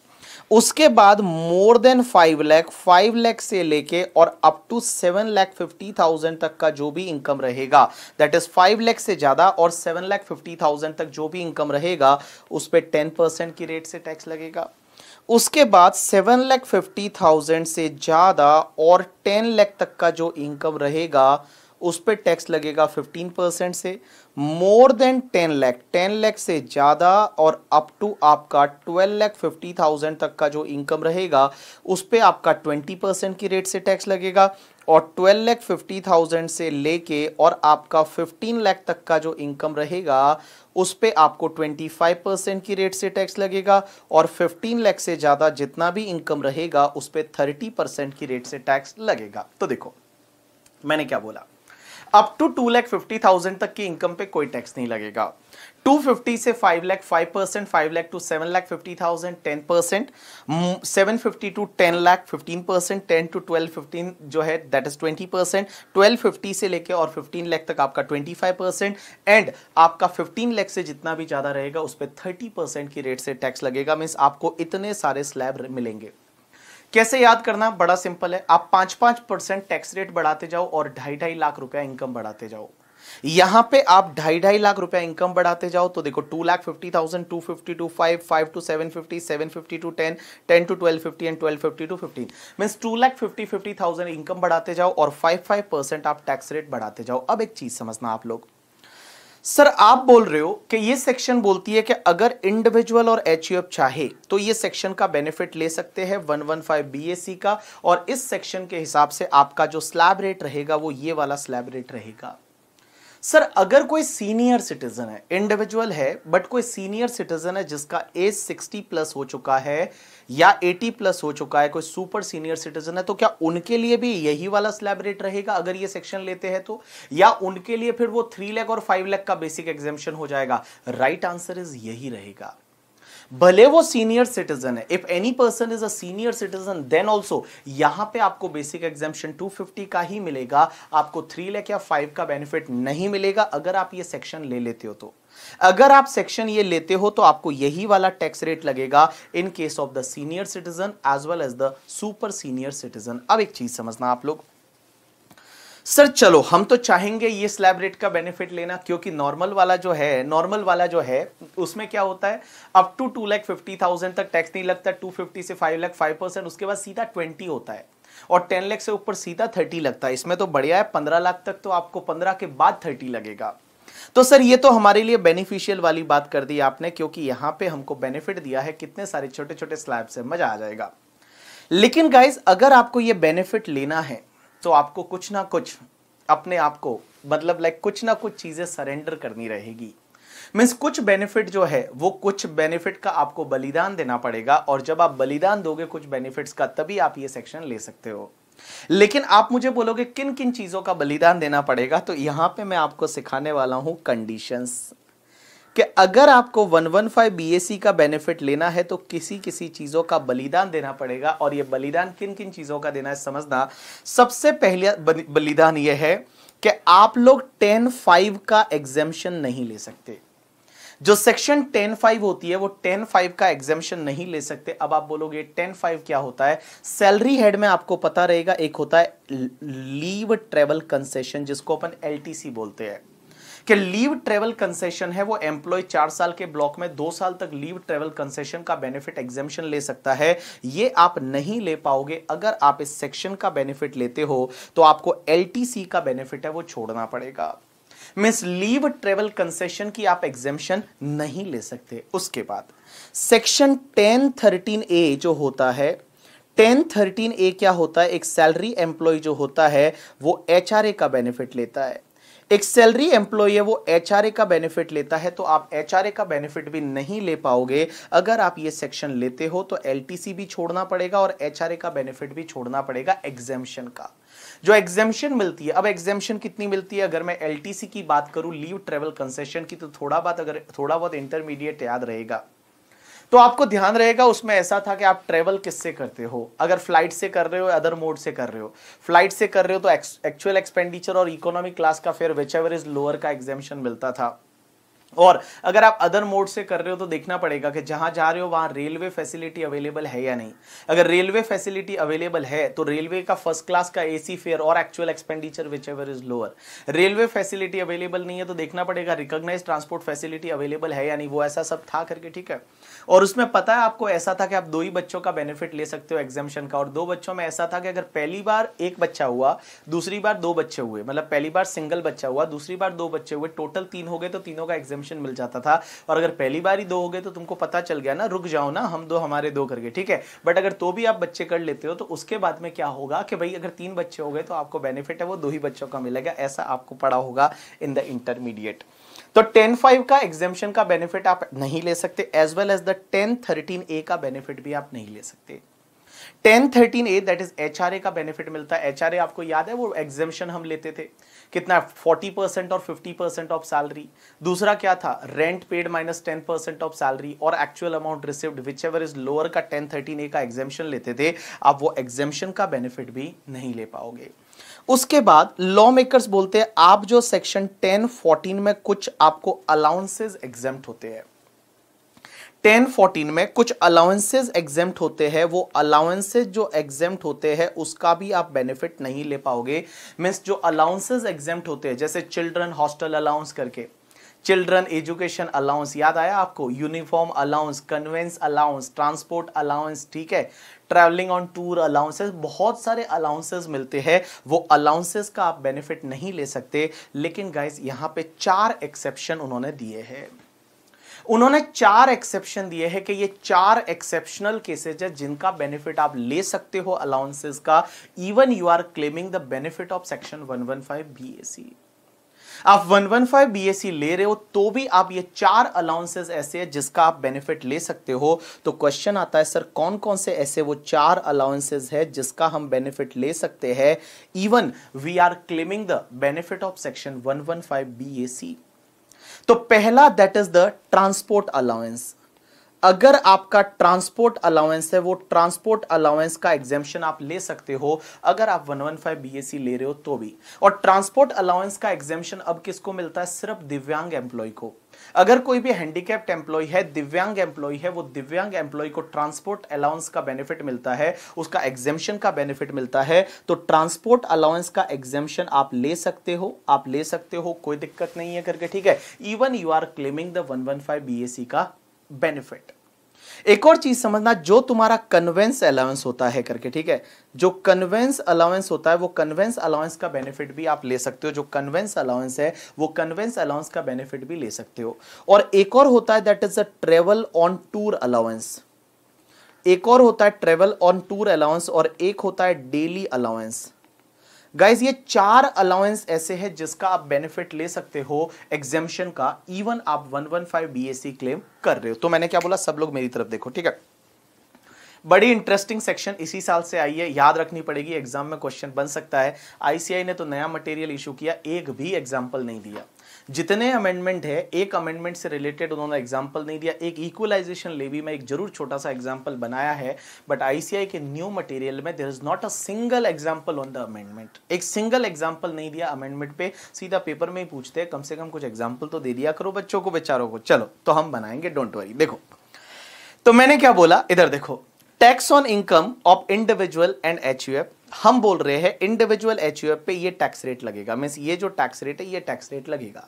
उसके बाद more than five lakh five lakh से लेके और up to seven lakh fifty thousand तक का जो भी इनकम रहेगा दैट इज फाइव लैख से ज़्यादा और सेवन लैख फिफ्टी थाउजेंड तक जो भी इनकम रहेगा उस पर टेन परसेंट की रेट से टैक्स लगेगा उसके बाद सेवन लैख फिफ्टी थाउजेंड से ज़्यादा और टेन लैख तक का जो इनकम रहेगा उस पर टैक्स लगेगा 15 परसेंट से मोर देन 10 लाख 10 लाख से ज़्यादा और अप टू आपका 12 लाख थाउजेंड तक का जो इनकम रहेगा उस पर आपका 20 परसेंट की रेट से टैक्स लगेगा और 12 लाख थाउजेंड से लेके और आपका 15 लाख तक का जो इनकम रहेगा उस पर आपको 25 परसेंट की रेट से टैक्स लगेगा और 15 लाख से ज़्यादा जितना भी इनकम रहेगा उस पर 30 परसेंट की रेट से टैक्स लगेगा तो देखो मैंने क्या बोला up to two lakh fifty thousand तक की इनकम पे कोई टैक्स नहीं लगेगा 250 से 5 lakh 5 percent five lakh to 7 lakh 50 thousand ten percent seven fifty to 10 lakh 15 percent ten to 12 15 जो है that is 20 percent twelve fifty से लेके और 15 लाख तक आपका 25 परसेंट एंड आपका 15 लाख से जितना भी ज़्यादा रहेगा उस पर थर्टी परसेंट की रेट से टैक्स लगेगा मीन्स आपको इतने सारे स्लैब मिलेंगे कैसे याद करना बड़ा सिंपल है आप पांच पांच परसेंट टैक्स रेट बढ़ाते जाओ और ढाई ढाई लाख रुपया इनकम बढ़ाते जाओ यहां पे आप ढाई ढाई लाख रुपया इनकम बढ़ाते जाओ तो देखो two lakh fifty thousand to fifty to five five to seven fifty seven fifty to ten ten to twelve fifty and twelve fifty to fifteen mean two lakh fifty fifty thousand income बढ़ाते जाओ और five five percent आप tax rate बढ़ाते जाओ अब एक चीज समझना आप लोग सर आप बोल रहे हो कि ये सेक्शन बोलती है कि अगर इंडिविजुअल और एच e चाहे तो ये सेक्शन का बेनिफिट ले सकते हैं 115 वन का और इस सेक्शन के हिसाब से आपका जो स्लैब रेट रहेगा वो ये वाला स्लैब रेट रहेगा सर अगर कोई सीनियर सिटीजन है इंडिविजुअल है बट कोई सीनियर सिटीजन है जिसका एज 60 प्लस हो चुका है या 80 प्लस हो चुका है कोई सुपर सीनियर सिटीजन है तो क्या उनके लिए भी यही वाला स्लैब रेट रहेगा अगर ये सेक्शन लेते हैं तो या उनके लिए फिर वो थ्री लैख और फाइव लैख का बेसिक एग्जामेशन हो जाएगा राइट आंसर इज यही रहेगा भले वो सीनियर सिटीजन है if any person is a senior citizen then also यहां पे आपको बेसिक एग्जामेशन 250 का ही मिलेगा आपको थ्री लैख या फाइव का बेनिफिट नहीं मिलेगा अगर आप ये सेक्शन ले लेते हो तो अगर आप सेक्शन ये लेते हो तो आपको यही वाला टैक्स रेट लगेगा in case of the senior citizen as well as the super senior citizen अब एक चीज समझना आप लोग सर चलो हम तो चाहेंगे ये स्लैब रेट का बेनिफिट लेना क्योंकि नॉर्मल वाला जो है नॉर्मल वाला जो है उसमें क्या होता है up to two lakh fifty thousand तक टैक्स नहीं लगता टू फिफ्टी से फाइव लैख फाइव परसेंट उसके बाद सीधा ट्वेंटी होता है और टेन लैख से ऊपर सीधा थर्टी लगता है इसमें तो बढ़िया है पंद्रह लाख तक तो आपको पंद्रह के बाद थर्टी लगेगा तो सर ये तो हमारे लिए बेनिफिशियल वाली बात कर दी आपने क्योंकि यहां पे हमको बेनिफिट दिया है कितने सारे छोटे छोटे स्लैब से मजा आ जाएगा लेकिन गाइज अगर आपको ये बेनिफिट लेना है तो आपको कुछ ना कुछ अपने आप को मतलब लाइक कुछ ना कुछ चीज़ें सरेंडर करनी रहेगी मीन्स कुछ बेनिफिट जो है वो कुछ बेनिफिट का आपको बलिदान देना पड़ेगा और जब आप बलिदान दोगे कुछ बेनिफिट्स का तभी आप ये सेक्शन ले सकते हो लेकिन आप मुझे बोलोगे किन किन चीज़ों का बलिदान देना पड़ेगा तो यहां पे मैं आपको सिखाने वाला हूं कंडीशंस कि अगर आपको 115 बीएससी का बेनिफिट लेना है तो किसी किसी चीज़ों का बलिदान देना पड़ेगा और यह बलिदान किन किन चीज़ों का देना है समझना सबसे पहले बलिदान यह है कि आप लोग टेन फाइव का एग्जेम्पन नहीं ले सकते जो सेक्शन टेन फाइव होती है वो टेन फाइव का एग्जामेशन नहीं ले सकते अब आप बोलोगे टेन फाइव क्या होता है सैलरी हेड में आपको पता रहेगा एक होता है लीव ट्रेवल कंसेशन जिसको अपन एल बोलते हैं कि लीव ट्रेवल कंसेशन है वो एम्प्लॉय चार साल के ब्लॉक में दो साल तक लीव ट्रेवल कंसेशन का बेनिफिट एग्जामेशन ले सकता है ये आप नहीं ले पाओगे अगर आप इस सेक्शन का बेनिफिट लेते हो तो आपको एलटीसी का बेनिफिट है वो छोड़ना पड़ेगा मीन्स लीव ट्रेवल कंसेशन की आप एग्जेम्पन नहीं ले सकते उसके बाद सेक्शन टेन थर्टीन ए जो होता है टेन थर्टीन ए क्या होता है एक सैलरी एम्प्लॉय जो होता है वो एच का बेनिफिट लेता है एक सैलरी एम्प्लॉय है वो एच का बेनिफिट लेता है तो आप एच का बेनिफिट भी नहीं ले पाओगे अगर आप ये सेक्शन लेते हो तो एल भी छोड़ना पड़ेगा और एच का बेनिफिट भी छोड़ना पड़ेगा एग्जेम्शन का जो एग्जेम्शन मिलती है अब एग्जेम्शन कितनी मिलती है अगर मैं एल की बात करूँ लीव ट्रेवल कंसेशन की तो थोड़ा बहुत अगर थोड़ा बहुत इंटरमीडिएट याद रहेगा तो आपको ध्यान रहेगा उसमें ऐसा था कि आप ट्रेवल किससे करते हो अगर फ्लाइट से कर रहे हो अदर मोड से कर रहे हो फ्लाइट से कर रहे हो तो एक्चुअल एक्सपेंडिचर और इकोनॉमिक क्लास का fare whichever is lower का एग्जामेशन मिलता था और अगर आप अदर मोड से कर रहे हो तो देखना पड़ेगा कि जहां जा रहे हो वहां रेलवे फैसिलिटी अवेलेबल है या नहीं अगर रेलवे फैसिलिटी अवेलेबल है तो रेलवे का फर्स्ट क्लास का एसी फेयर और actual expenditure whichever is lower railway facility available नहीं है तो देखना पड़ेगा रिकोगनाइज ट्रांसपोर्ट फैसिलिटी अवेलेबल है या नहीं वो ऐसा सब था करके ठीक है और उसमें पता है आपको ऐसा था कि आप दो ही बच्चों का बेनिफिट ले सकते हो एग्जामेशन का और दो बच्चों में ऐसा था कि अगर पहली बार एक बच्चा हुआ दूसरी बार दो बच्चे हुए मतलब पहली बार सिंगल बच्चा हुआ दूसरी बार दो बच्चे हुए टोटल तीन हो गए तो तीनों का एग्जाम एग्जामिशन मिल जाता था और अगर पहली बार ही दो हो गए तो तुमको पता चल गया ना रुक जाओ ना हम दो हमारे दो करके ठीक है बट अगर तो भी आप बच्चे कर लेते हो तो उसके बाद में क्या होगा कि भाई अगर तीन बच्चे हो गए तो आपको बेनिफिट है वो दो ही बच्चों का मिलेगा ऐसा आपको पड़ा होगा इन द इंटरमीडिएट तो टेन फाइव का एग्जामेशन का बेनिफिट आप नहीं ले सकते as well as the ten thirteen A का बेनिफिट भी आप नहीं ले सकते ten thirteen A that is H का बेनिफिट मिलता है एच आपको याद है वो एग्जेम्शन हम लेते थे कितना फोर्टी परसेंट और फिफ्टी परसेंट ऑफ सैलरी दूसरा क्या था rent paid minus ten percent of salary और actual amount received whichever is lower का टेन थर्टीन ए का एग्जेम्शन लेते थे आप वो एग्जेम्शन का बेनिफिट भी नहीं ले पाओगे उसके बाद लॉ मेकर्स बोलते हैं आप जो सेक्शन टेन फोर्टीन में कुछ आपको अलाउंसेज एग्जेम्प्ट होते हैं टेन फोर्टीन में कुछ अलाउंसेज एग्जाम होते हैं वो अलाउंसेज जो एग्जाम होते हैं उसका भी आप बेनिफिट नहीं ले पाओगे मीन्स जो अलाउंसेज एग्जेम्प्ट होते हैं जैसे चिल्ड्रन हॉस्टल अलाउंस करके चिल्ड्रन एजुकेशन अलाउंस याद आया आपको uniform allowance conveyance allowance transport allowance ठीक है ट्रैवलिंग ऑन टूर अलाउंसेस बहुत सारे अलाउंसेस मिलते हैं वो अलाउंसेस का आप बेनिफिट नहीं ले सकते लेकिन गाइज यहाँ पे चार एक्सेप्शन उन्होंने दिए हैं उन्होंने चार एक्सेप्शन दिए हैं कि ये चार एक्सेप्शनल केसेज है जिनका बेनिफिट आप ले सकते हो अलाउंसेस का even you are claiming the benefit of section 115 C आप 115 सी ले रहे हो तो भी आप ये चार अलाउंसेस ऐसे हैं जिसका आप बेनिफिट ले सकते हो तो क्वेश्चन आता है सर कौन कौन से ऐसे वो चार अलाउंसेस है जिसका हम बेनिफिट ले सकते हैं even we are claiming the benefit of section 115 C तो पहला that is the transport allowance अगर आपका ट्रांसपोर्ट अलाउंस है वो ट्रांसपोर्ट अलाउंस का एग्जेम्पन आप ले सकते हो अगर आप 115 बीएससी ले रहे हो तो भी और ट्रांसपोर्ट अलाउंस का एग्जामेशन अब किसको मिलता है सिर्फ दिव्यांग एम्प्लॉय को अगर कोई भी हैंडीकैप्ट एम्प्लॉय है दिव्यांग एम्प्लॉय है वो दिव्यांग एम्प्लॉय को ट्रांसपोर्ट अलाउंस का बेनिफिट मिलता है उसका एग्जेम्पन का बेनिफिट मिलता है तो ट्रांसपोर्ट अलाउंस का एग्जेम्पन आप ले सकते हो आप ले सकते हो कोई दिक्कत नहीं है करके ठीक है even you are claiming the 115 BSC का बेनिफिट एक और चीज समझना जो तुम्हारा कन्वेंस अलाउंस होता है करके ठीक है जो कन्वेंस अलाउंस होता है वो कन्वेंस अलाउंस का बेनिफिट भी आप ले सकते हो जो कन्वेंस अलाउंस है वो कन्वेंस अलाउंस का बेनिफिट भी ले सकते हो और एक और होता है that is a travel on tour allowance एक और होता है ट्रेवल ऑन टूर अलाउंस और एक होता है डेली अलाउंस गाइज ये चार अलाउंस ऐसे है जिसका आप बेनिफिट ले सकते हो एग्जेम्शन का इवन आप 115 वन क्लेम कर रहे हो तो मैंने क्या बोला सब लोग मेरी तरफ देखो ठीक है बड़ी इंटरेस्टिंग सेक्शन इसी साल से आई है याद रखनी पड़ेगी एग्जाम में क्वेश्चन बन सकता है आईसीआई ने तो नया मटेरियल इशू किया एक भी एग्जाम्पल नहीं दिया जितने अमेंडमेंट है एक अमेंडमेंट से रिलेटेड उन्होंने एग्जाम्पल नहीं दिया एक इक्वलाइजेशन लेवी में एक जरूर छोटा सा एग्जाम्पल बनाया है बट आईसीआई के न्यू मटेरियल में there is not a single example on the amendment एक सिंगल एग्जाम्पल नहीं दिया अमेंडमेंट पे सीधा पेपर में ही पूछते हैं कम से कम कुछ एग्जाम्पल तो दे दिया करो बच्चों को बेचारों को चलो तो हम बनाएंगे डोंट वरी देखो तो मैंने क्या बोला इधर देखो tax on income of individual and H हम बोल रहे हैं इंडिविजुअल एच पे ये टैक्स रेट लगेगा मीन ये जो टैक्स रेट है ये टैक्स रेट लगेगा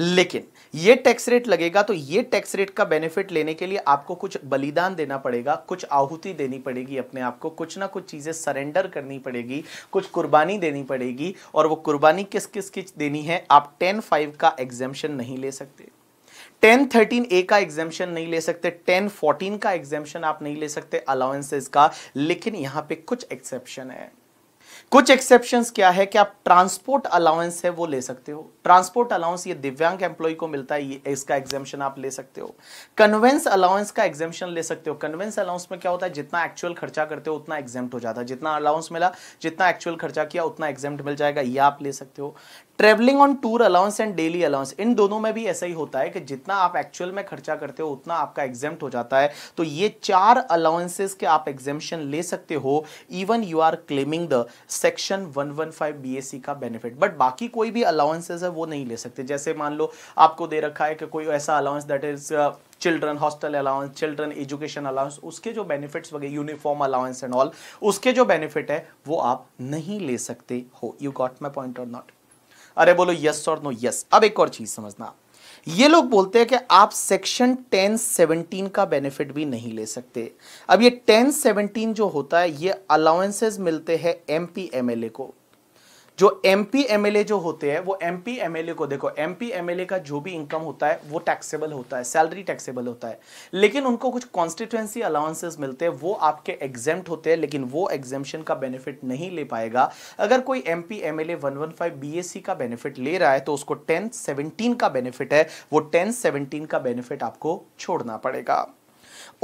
लेकिन ये टैक्स रेट लगेगा तो ये टैक्स रेट का बेनिफिट लेने के लिए आपको कुछ बलिदान देना पड़ेगा कुछ आहुति देनी पड़ेगी अपने आप को कुछ ना कुछ चीज़ें सरेंडर करनी पड़ेगी कुछ कुर्बानी देनी पड़ेगी और वो कुर्बानी किस किस की देनी है आप टेन फाइव का एग्जामेशन नहीं ले सकते टेन थर्टीन ए का एग्जामेशन नहीं ले सकते टेन फोर्टीन का एग्जामेशन आप नहीं ले सकते अलाउंसेज का लेकिन यहां पे कुछ एक्सेप्शन है कुछ एक्सेप्शन क्या है कि आप ट्रांसपोर्ट अलाउंस है वो ले सकते हो ट्रांसपोर्ट अलाउंस ये दिव्यांग एम्प्लॉय को मिलता है ये इसका एग्जेम्शन आप ले सकते हो कन्वेंस अलाउंस का एग्जामेशन ले सकते हो कन्वेंस अलाउंस में क्या होता है जितना एक्चुअल खर्चा करते हो उतना एग्जाम हो जाता है जितना अलाउंस मिला जितना एक्चुअल खर्चा किया उतना एग्जाम मिल जाएगा ये आप ले सकते हो travelling on tour allowance and daily allowance इन दोनों में भी ऐसा ही होता है कि जितना आप एक्चुअल में खर्चा करते हो उतना आपका एग्जाम हो जाता है तो ये चार अलाउंसेस के आप एग्जामेशन ले सकते हो even you are claiming the section 115 C का बेनिफिट बट बाकी कोई भी अलाउंसेस है वो नहीं ले सकते जैसे मान लो आपको दे रखा है कि कोई ऐसा allowance that is children hostel allowance children education allowance उसके जो बेनिफिट्स वगैरह यूनिफॉर्म अलाउंस एंड ऑल उसके जो बेनिफिट है वो आप नहीं ले सकते हो यू गॉट माई पॉइंट और नॉट अरे बोलो यस और नो यस अब एक और चीज समझना ये लोग बोलते हैं कि आप सेक्शन 1017 का बेनिफिट भी नहीं ले सकते अब ये 1017 जो होता है ये अलाउंसेस मिलते हैं एमपी एमएलए को जो M P M L A जो होते हैं वो M P M L A को देखो M P M L A का जो भी इनकम होता है वो टैक्सेबल होता है सैलरी टैक्सेबल होता है लेकिन उनको कुछ कॉन्स्टिट्यूंसी अलाउंसेस मिलते हैं वो आपके एग्जेम्प्ट होते हैं लेकिन वो एग्जेम्पन का बेनिफिट नहीं ले पाएगा अगर कोई M P M L A one one five B S C का बेनिफिट ले रहा है तो उसको टेंथ सेवनटीन का बेनिफिट है वो टेंथ सेवनटीन का बेनिफिट आपको छोड़ना पड़ेगा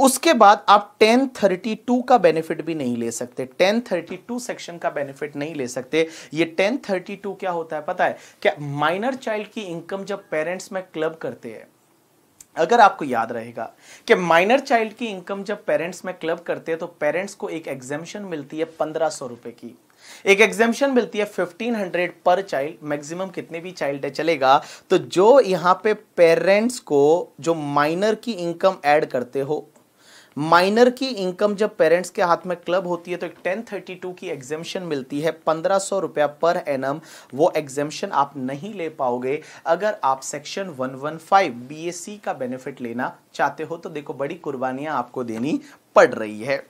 उसके बाद आप 1032 का बेनिफिट भी नहीं ले सकते 1032 सेक्शन का बेनिफिट नहीं ले सकते ये 1032 क्या होता है पता है क्या माइनर चाइल्ड की इनकम जब पेरेंट्स में क्लब करते हैं अगर आपको याद रहेगा कि माइनर चाइल्ड की इनकम जब पेरेंट्स में क्लब करते हैं तो पेरेंट्स को एक एग्जेम्शन मिलती है पंद्रह सौ रुपए की एक एग्जेम्पन मिलती है फिफ्टीन हंड्रेड पर चाइल्ड मैक्सिमम कितने भी चाइल्ड है चलेगा तो जो यहां पे पेरेंट्स को जो माइनर की इनकम ऐड करते हो माइनर की इनकम जब पेरेंट्स के हाथ में क्लब होती है तो एक 1032 की एग्जेम्शन मिलती है पंद्रह सौ रुपया पर एन वो एग्जेम्शन आप नहीं ले पाओगे अगर आप सेक्शन 115 बीएससी का बेनिफिट लेना चाहते हो तो देखो बड़ी कुर्बानियां आपको देनी पड़ रही है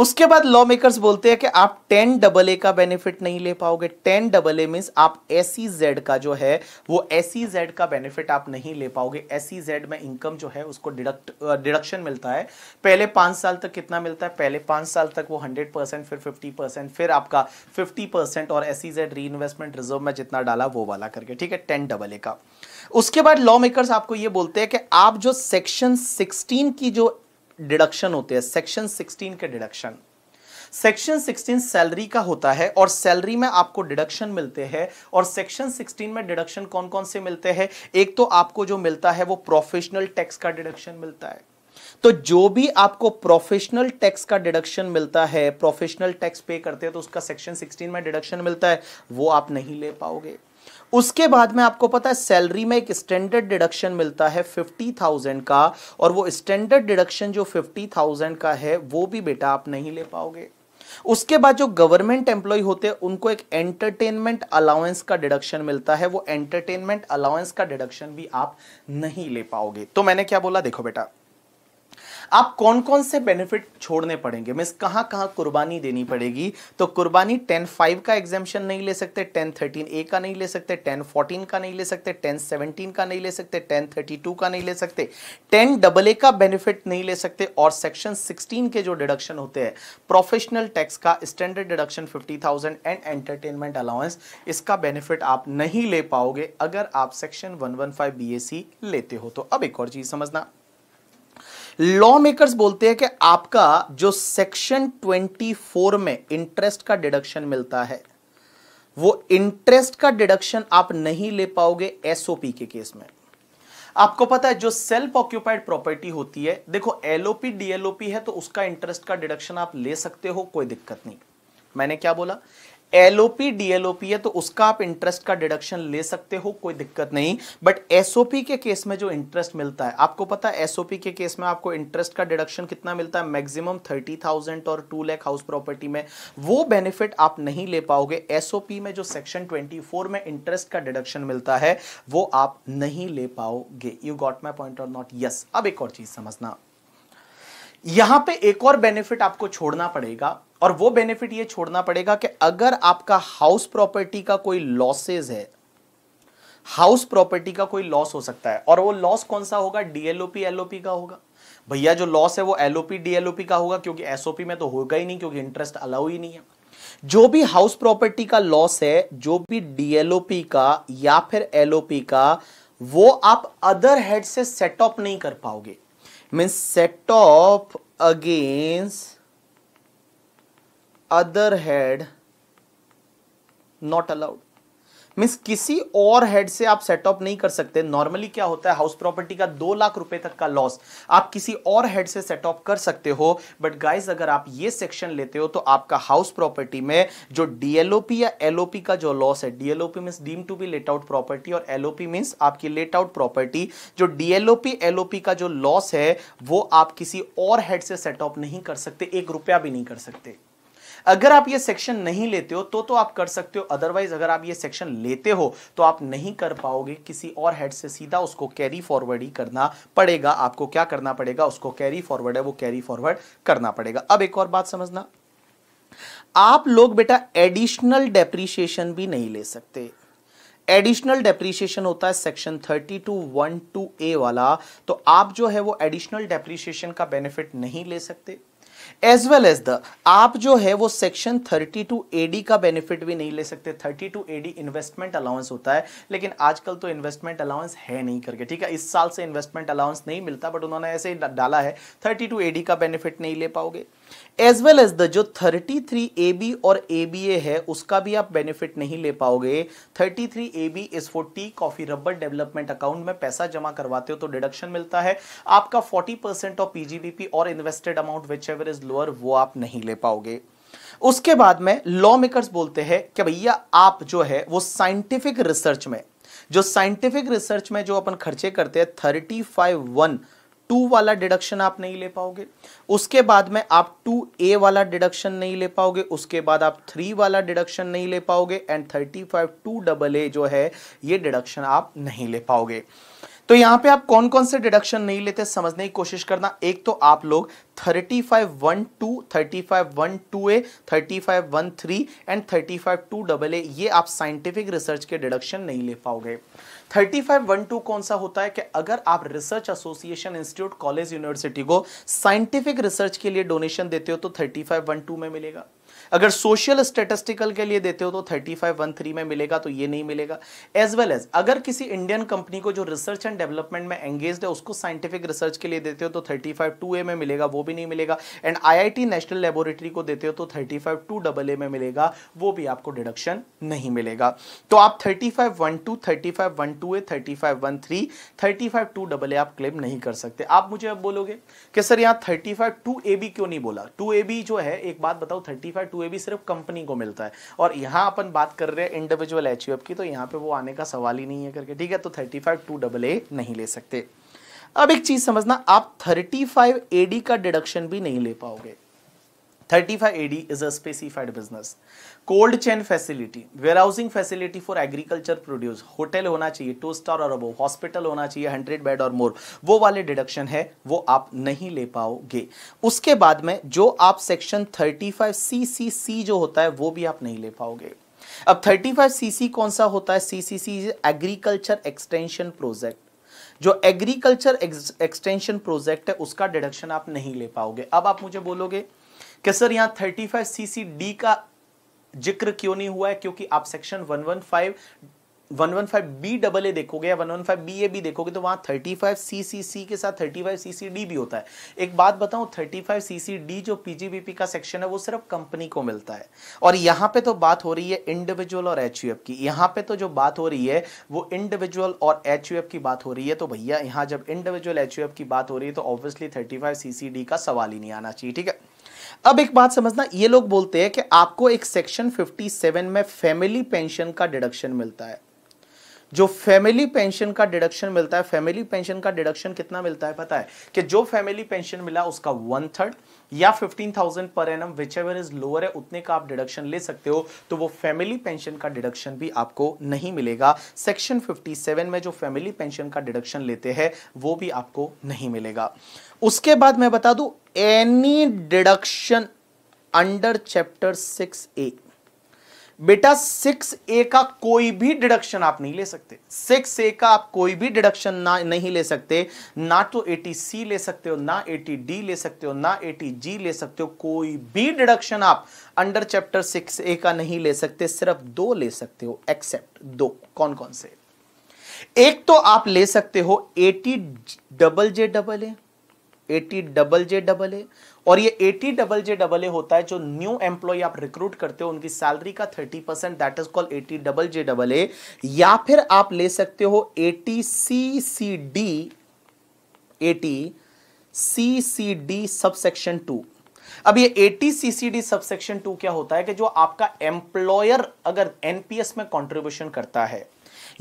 उसके बाद लॉ मेकर्स बोलते हैं कि आप टेन डबल ए का बेनिफिट नहीं ले पाओगे टेन डबल ए मीन्स आप एस जेड e का जो है वो एस जेड e का बेनिफिट आप नहीं ले पाओगे एस जेड e में इनकम जो है उसको डिडक्ट डिडक्शन मिलता है पहले पाँच साल तक कितना मिलता है पहले पाँच साल तक वो हंड्रेड परसेंट फिर फिफ्टी परसेंट फिर आपका फिफ्टी परसेंट और S Z reinvestment reserve में जितना डाला वो वाला करके ठीक है टेन डबल ए का उसके बाद लॉ मेकर्स आपको ये बोलते हैं कि आप जो सेक्शन सिक्सटीन की जो डिडक्शन होते हैं सेक्शन 16 के डिडक्शन सेक्शन 16 सैलरी का होता है और सैलरी में आपको डिडक्शन मिलते हैं और सेक्शन 16 में डिडक्शन कौन कौन से मिलते हैं एक तो आपको जो मिलता है वो प्रोफेशनल टैक्स का डिडक्शन मिलता है तो जो भी आपको प्रोफेशनल टैक्स का डिडक्शन मिलता है प्रोफेशनल टैक्स पे करते हैं तो उसका सेक्शन 16 में डिडक्शन मिलता है वो आप नहीं ले पाओगे उसके बाद में आपको पता है सैलरी में एक स्टैंडर्ड डिडक्शन मिलता है फिफ्टी थाउजेंड का और वो स्टैंडर्ड डिडक्शन जो फिफ्टी थाउजेंड का है वो भी बेटा आप नहीं ले पाओगे उसके बाद जो गवर्नमेंट एम्प्लॉय होते हैं उनको एक एंटरटेनमेंट अलाउंस का डिडक्शन मिलता है वो एंटरटेनमेंट अलाउंस का डिडक्शन भी आप नहीं ले पाओगे तो मैंने क्या बोला देखो बेटा आप कौन कौन से बेनिफिट छोड़ने पड़ेंगे मीन्स कहाँ कहाँ कुर्बानी देनी पड़ेगी तो कुर्बानी टेन फाइव का एग्जामेशन नहीं ले सकते टेन थर्टीन ए का नहीं ले सकते टेन फोर्टीन का नहीं ले सकते टेन सेवनटीन का नहीं ले सकते टेन थर्टी टू का नहीं ले सकते टेन डबल ए का बेनिफिट नहीं ले सकते और सेक्शन सिक्सटीन के जो डिडक्शन होते हैं प्रोफेशनल टैक्स का standard deduction fifty thousand and entertainment allowance इसका बेनिफिट आप नहीं ले पाओगे अगर आप section one one five B लेते हो तो अब एक और चीज समझना लॉ मेकर्स बोलते हैं कि आपका जो सेक्शन 24 में इंटरेस्ट का डिडक्शन मिलता है वो इंटरेस्ट का डिडक्शन आप नहीं ले पाओगे एसओपी के केस में आपको पता है जो सेल्फ ऑक्यूपाइड प्रॉपर्टी होती है देखो एलओपी डीएलओपी है तो उसका इंटरेस्ट का डिडक्शन आप ले सकते हो कोई दिक्कत नहीं मैंने क्या बोला एलओपी डीएलओपी है तो उसका आप इंटरेस्ट का डिडक्शन ले सकते हो कोई दिक्कत नहीं बट एसओपी के केस में जो इंटरेस्ट मिलता है आपको पता है एसओपी के केस में आपको इंटरेस्ट का डिडक्शन कितना मिलता है मैक्सिमम थर्टी थाउजेंड और टू लैख हाउस प्रॉपर्टी में वो बेनिफिट आप नहीं ले पाओगे एसओपी में जो सेक्शन ट्वेंटी फोर में इंटरेस्ट का डिडक्शन मिलता है वो आप नहीं ले पाओगे यू गॉट माई पॉइंट और नॉट यस अब एक और चीज समझना यहां पे एक और बेनिफिट आपको छोड़ना पड़ेगा और वो बेनिफिट ये छोड़ना पड़ेगा कि अगर आपका हाउस प्रॉपर्टी का कोई लॉसेज है हाउस प्रॉपर्टी का कोई लॉस हो सकता है और वो लॉस कौन सा होगा डीएलओपी एलओपी का होगा भैया जो लॉस है वो एलओपी डीएलओपी का होगा क्योंकि एसओपी में तो होगा ही नहीं क्योंकि इंटरेस्ट अलाउ ही नहीं है जो भी हाउस प्रॉपर्टी का लॉस है जो भी डीएलओपी का या फिर एलओपी का वो आप अदर हेड से सेटअप नहीं कर पाओगे mean setup against other head not allowed means किसी और हेड से आप सेट ऑफ नहीं कर सकते नॉर्मली क्या होता है हाउस प्रॉपर्टी का दो लाख रुपए तक का लॉस आप किसी और हेड से सेट ऑफ कर सकते हो बट गाइस अगर आप ये सेक्शन लेते हो तो आपका हाउस प्रॉपर्टी में जो डीएलओपी या एलओपी का जो लॉस है DLOP means deem to be let out property और एलओपी मीन्स आपकी लेट आउट प्रॉपर्टी जो डीएलओपी एलओपी का जो लॉस है वो आप किसी और हेड से सेट ऑफ नहीं कर सकते एक रुपया भी नहीं कर सकते अगर आप ये सेक्शन नहीं लेते हो तो तो आप कर सकते हो अदरवाइज अगर आप ये सेक्शन लेते हो तो आप नहीं कर पाओगे किसी और हेड से सीधा उसको कैरी फॉरवर्ड ही करना पड़ेगा आपको क्या करना पड़ेगा उसको कैरी फॉरवर्ड है वो कैरी फॉरवर्ड करना पड़ेगा अब एक और बात समझना आप लोग बेटा एडिशनल डेप्रीशिएशन भी नहीं ले सकते एडिशनल डेप्रीशिएशन होता है सेक्शन 32 ए वाला तो आप जो है वो एडिशनल डेप्रीशिएशन का बेनिफिट नहीं ले सकते एज वेल एज द आप जो है वो सेक्शन 32 एडी का बेनिफिट भी नहीं ले सकते 32 एडी इन्वेस्टमेंट अलाउंस होता है लेकिन आजकल तो इन्वेस्टमेंट अलाउंस है नहीं करके ठीक है इस साल से इन्वेस्टमेंट अलाउंस नहीं मिलता बट उन्होंने ऐसे ही डाला है 32 एडी का बेनिफिट नहीं ले पाओगे एज वेल एज द जो 33 बी और ए बी ए है उसका भी आप बेनिफिट नहीं ले पाओगे 33 B is for tea coffee rubber development account में पैसा जमा करवाते हो तो डिडक्शन मिलता है आपका 40 परसेंट ऑफ पीजीबीपी और invested amount whichever is lower वो आप नहीं ले पाओगे उसके बाद में लॉ मेकर्स बोलते हैं कि भैया आप जो है वो साइंटिफिक रिसर्च में जो साइंटिफिक रिसर्च में जो अपन खर्चे करते हैं थर्टी फाइव वन टू वाला डिडक्शन आप नहीं ले पाओगे उसके बाद में आप टू ए वाला डिडक्शन नहीं ले पाओगे उसके बाद आप थ्री वाला डिडक्शन नहीं ले पाओगे and thirty five two double A जो है ये डिडक्शन आप नहीं ले पाओगे तो यहां पे आप कौन कौन से डिडक्शन नहीं लेते समझने की कोशिश करना एक तो आप लोग thirty five one two thirty five one two A thirty five one three and thirty five two double A ये आप साइंटिफिक रिसर्च के डिडक्शन नहीं ले पाओगे थर्टी फाइव वन टू कौन सा होता है कि अगर आप research association institute college university को साइंटिफिक रिसर्च के लिए डोनेशन देते हो तो थर्टी फाइव वन टू में मिलेगा अगर सोशल स्टेटिस्टिकल के लिए देते हो तो थर्टी फाइव वन थ्री में मिलेगा तो ये नहीं मिलेगा एज वेल एज अगर किसी इंडियन कंपनी को जो रिसर्च एंड डेवलपमेंट में एंगेज है उसको साइंटिफिक रिसर्च के लिए देते हो तो थर्टी फाइव टू ए में मिलेगा वो भी नहीं मिलेगा एंड आई नेशनल लेबोरेटरी को देते हो तो thirty five two double A में मिलेगा वो भी आपको डिडक्शन नहीं मिलेगा तो आप thirty five one two thirty five one two A thirty five one three thirty five two double A आप क्लेम नहीं कर सकते आप मुझे अब बोलोगे कि सर यहाँ thirty five two A B क्यों नहीं बोला टू ए बी जो है एक बात बताओ थर्टी फाइव टू हुए भी सिर्फ कंपनी को मिलता है और यहाँ अपन बात कर रहे हैं इंडिविजुअल एच की तो यहाँ पे वो आने का सवाल ही नहीं है करके ठीक है तो thirty five two double A नहीं ले सकते अब एक चीज समझना आप थर्टी फाइव एडी का डिडक्शन भी नहीं ले पाओगे 35 AD is a specified business. Cold chain facility warehousing facility for agriculture produce hotel होना चाहिए टू स्टार और अबो हॉस्पिटल होना चाहिए हंड्रेड बेड और मोर वो वाले डिडक्शन है वो आप नहीं ले पाओगे उसके बाद में जो आप सेक्शन 35 सीसीसी जो होता है वो भी आप नहीं ले पाओगे अब 35 सीसी कौन सा होता है सीसीसी एग्रीकल्चर एक्सटेंशन प्रोजेक्ट जो एग्रीकल्चर एक्सटेंशन प्रोजेक्ट है उसका डिडक्शन आप नहीं ले पाओगे अब आप मुझे बोलोगे कि सर फाइव 35 सीसी डी का जिक्र क्यों नहीं हुआ है क्योंकि आप सेक्शन 115 115 बी डबल ए देखोगे या 115 बी ए भी देखोगे तो वहां 35 सीसीसी के साथ 35 सीसीडी भी होता है एक बात बताऊं 35 सीसीडी जो पीजीबीपी का सेक्शन है वो सिर्फ कंपनी को मिलता है और यहां पे तो बात हो रही है इंडिविजुअल और एच की यहाँ पे तो जो बात हो रही है वो इंडिविजुअल और एच की बात हो रही है तो भैया यहां जब इंडिविजुअल एच की बात हो रही है तो ऑब्वियसली थर्टी फाइव का सवाल ही नहीं आना चाहिए ठीक है अब एक बात समझना ये लोग बोलते हैं कि आपको एक सेक्शन 57 में फैमिली पेंशन का डिडक्शन मिलता है जो फैमिली पेंशन का डिडक्शन मिलता है फैमिली पेंशन का डिडक्शन कितना मिलता है पता है कि जो फैमिली पेंशन मिला उसका वन थर्ड या fifteen thousand per annum whichever is lower है उतने का आप डिडक्शन ले सकते हो तो वो फैमिली पेंशन का डिडक्शन भी आपको नहीं मिलेगा सेक्शन फिफ्टी सेवन में जो फैमिली पेंशन का डिडक्शन लेते हैं वो भी आपको नहीं मिलेगा उसके बाद मैं बता दू any deduction under chapter six A बेटा सिक्स ए का कोई भी डिडक्शन आप नहीं ले सकते सिक्स ए का आप कोई भी डिडक्शन ना नहीं ले सकते ना तो एटी सी ले सकते हो ना एटी डी ले सकते हो ना एटी जी ले सकते हो कोई भी डिडक्शन आप अंडर चैप्टर सिक्स ए का नहीं ले सकते सिर्फ दो ले सकते हो एक्सेप्ट दो कौन कौन से एक तो आप ले सकते हो eighty double J double A eighty double J double A और ये eighty double J double A होता है जो न्यू एम्प्लॉय आप रिक्रूट करते हो उनकी सैलरी का thirty percent that is called eighty double J double A या फिर आप ले सकते हो eighty C C D eighty C C D subsection two अब ये eighty C C D subsection two क्या होता है कि जो आपका एम्प्लॉयर अगर एनपीएस में कॉन्ट्रीब्यूशन करता है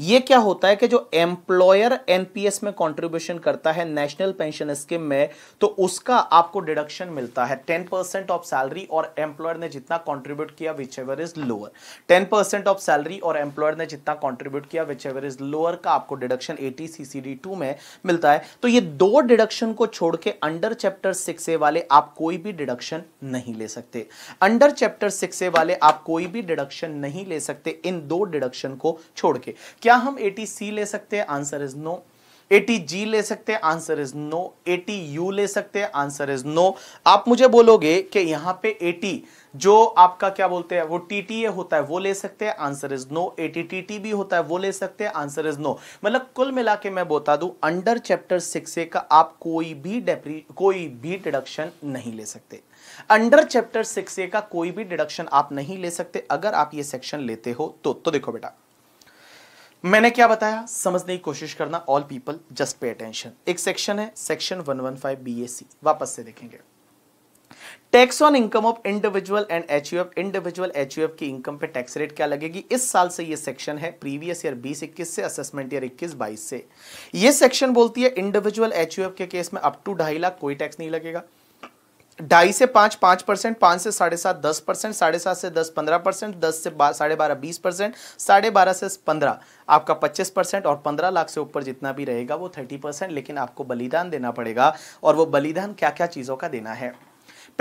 ये क्या होता है कि जो एम्प्लॉयर एनपीएस में कंट्रीब्यूशन करता है नेशनल पेंशन स्कीम में तो उसका आपको डिडक्शन मिलता है टेन परसेंट ऑफ सैलरी और एम्प्लॉयर ने जितना कॉन्ट्रीब्यूट किया whichever is lower ten percent of salary और एम्प्लॉयर ने जितना कॉन्ट्रीब्यूट किया विच एवर इज लोअर का आपको डिडक्शन ए टी टू में मिलता है तो ये दो डिडक्शन को छोड़ के अंडर चैप्टर सिक्स ए वाले आप कोई भी डिडक्शन नहीं ले सकते अंडर चैप्टर सिक्स ए वाले आप कोई भी डिडक्शन नहीं ले सकते इन दो डिडक्शन को छोड़ के क्या क्या हम एटी सी ले सकते हैं answer is no eighty G ले सकते हैं answer is no eighty U ले सकते हैं आंसर इज नो आप मुझे बोलोगे कि यहां पे एटी जो आपका क्या बोलते हैं वो टी टी ए होता है वो ले सकते हैं answer is no eighty T T भी होता है वो ले सकते हैं आंसर इज नो मतलब कुल मिला के मैं बता दू अंडर चैप्टर सिक्स ए का आप कोई भी डेप्री कोई भी डिडक्शन नहीं ले सकते अंडर चैप्टर सिक्स ए का कोई भी डिडक्शन आप नहीं ले सकते अगर आप ये सेक्शन लेते हो तो, तो देखो बेटा मैंने क्या बताया समझने की कोशिश करना all people just pay attention एक सेक्शन है सेक्शन 115 बीएससी वापस से देखेंगे tax on income of individual and H individual HUF की इनकम पे टैक्स रेट क्या लगेगी इस साल से ये सेक्शन है प्रीवियस ईयर बीस इक्कीस से असेसमेंट ईयर इक्कीस बाईस से ये सेक्शन बोलती है इंडिविजुअल एचयूएफ के केस में अप टू ढाई लाख कोई टैक्स नहीं लगेगा ढाई से पाँच पाँच परसेंट पाँच से साढ़े सात दस परसेंट साढ़े सात से दस पंद्रह परसेंट दस से बा, साढ़े बारह बीस परसेंट साढ़े बारह से पंद्रह आपका पच्चीस परसेंट और पंद्रह लाख से ऊपर जितना भी रहेगा वो थर्टी परसेंट लेकिन आपको बलिदान देना पड़ेगा और वो बलिदान क्या क्या चीज़ों का देना है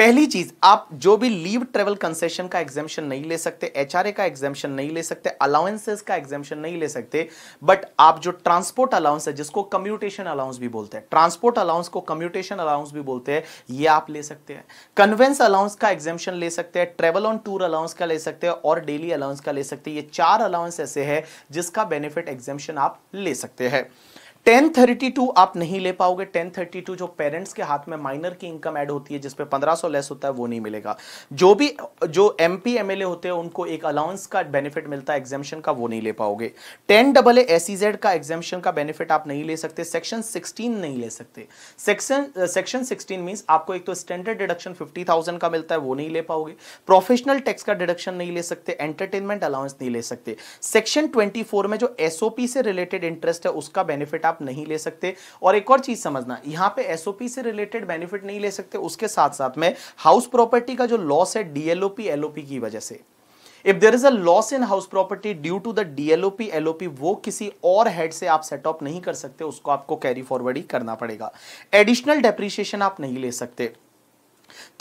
पहली चीज आप जो भी लीव ट्रेवल कंसेशन का एग्जामेशन नहीं ले सकते एच का एग्जामेशन नहीं ले सकते अलाउंसेस का एग्जामेशन नहीं ले सकते बट आप जो ट्रांसपोर्ट अलाउंस है जिसको कम्यूटेशन अलाउंस भी बोलते हैं ट्रांसपोर्ट अलाउंस को कम्यूटेशन अलाउंस भी बोलते हैं ये आप ले सकते हैं कन्वेंस अलाउंस का एग्जामेशन ले सकते हैं ट्रेवल ऑन टूर अलाउंस का ले सकते हैं और डेली अलाउंस का ले सकते हैं ये चार अलाउंस ऐसे है जिसका बेनिफिट एग्जामेशन आप ले सकते हैं 1032 आप नहीं ले पाओगे 1032 जो पेरेंट्स के हाथ में माइनर की इनकम ऐड होती है जिसपे पंद्रह सौ लेस होता है वो नहीं मिलेगा जो भी जो M M P L A होते हैं उनको एक अलाउंस का बेनिफिट मिलता है एग्जामेशन का वो नहीं ले पाओगे टेन डबल ए एसीजेड का एग्जामेशन का बेनिफिट आप नहीं ले सकते सेक्शन सिक्सटीन नहीं ले सकते सेक्शन सेक्शन सिक्सटीन मीन्स आपको एक तो स्टैंडर्ड डिडक्शन फिफ्टी थाउजेंड का मिलता है वो नहीं ले पाओगे प्रोफेशनल टैक्स का डिडक्शन नहीं ले सकते एंटरटेनमेंट अलाउंस नहीं ले सकते सेक्शन ट्वेंटी फोर में जो एसओपी से रिलेटेड इंटरेस्ट है उसका बेनिफिट आप नहीं ले सकते और एक और चीज समझना यहां पे एसओपी से रिलेटेड बेनिफिट नहीं ले सकते उसके साथ साथ में हाउस प्रॉपर्टी का जो लॉस है डीएलओपी एलओपी की वजह से if there is a loss in house property due to the DLOP LOP वो किसी और हेड से आप सेटअप नहीं कर सकते उसको आपको कैरी फॉरवर्ड ही करना पड़ेगा एडिशनल डेप्रिसिएशन आप नहीं ले सकते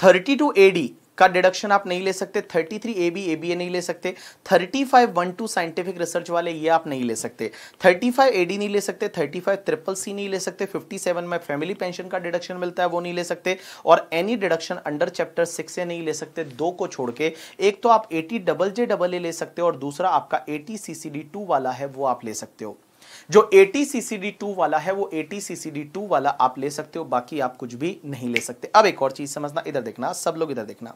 थर्टी टू एडी का डिडक्शन आप नहीं ले सकते 33 three A B A B A नहीं ले सकते 35 वन टू साइंटिफिक रिसर्च वाले ये आप नहीं ले सकते 35 फाइव ए डी नहीं ले सकते 35 फाइव ट्रिपल सी नहीं ले सकते 57 में फैमिली पेंशन का डिडक्शन मिलता है वो नहीं ले सकते और any deduction under chapter six से नहीं ले सकते दो को छोड़ के एक तो आप eighty double J double A ले सकते हो और दूसरा आपका eighty C C D two वाला है वो आप ले सकते हो जो टी सी टू वाला है वो एटी सी टू वाला आप ले सकते हो बाकी आप कुछ भी नहीं ले सकते अब एक और चीज समझना इधर देखना सब लोग इधर देखना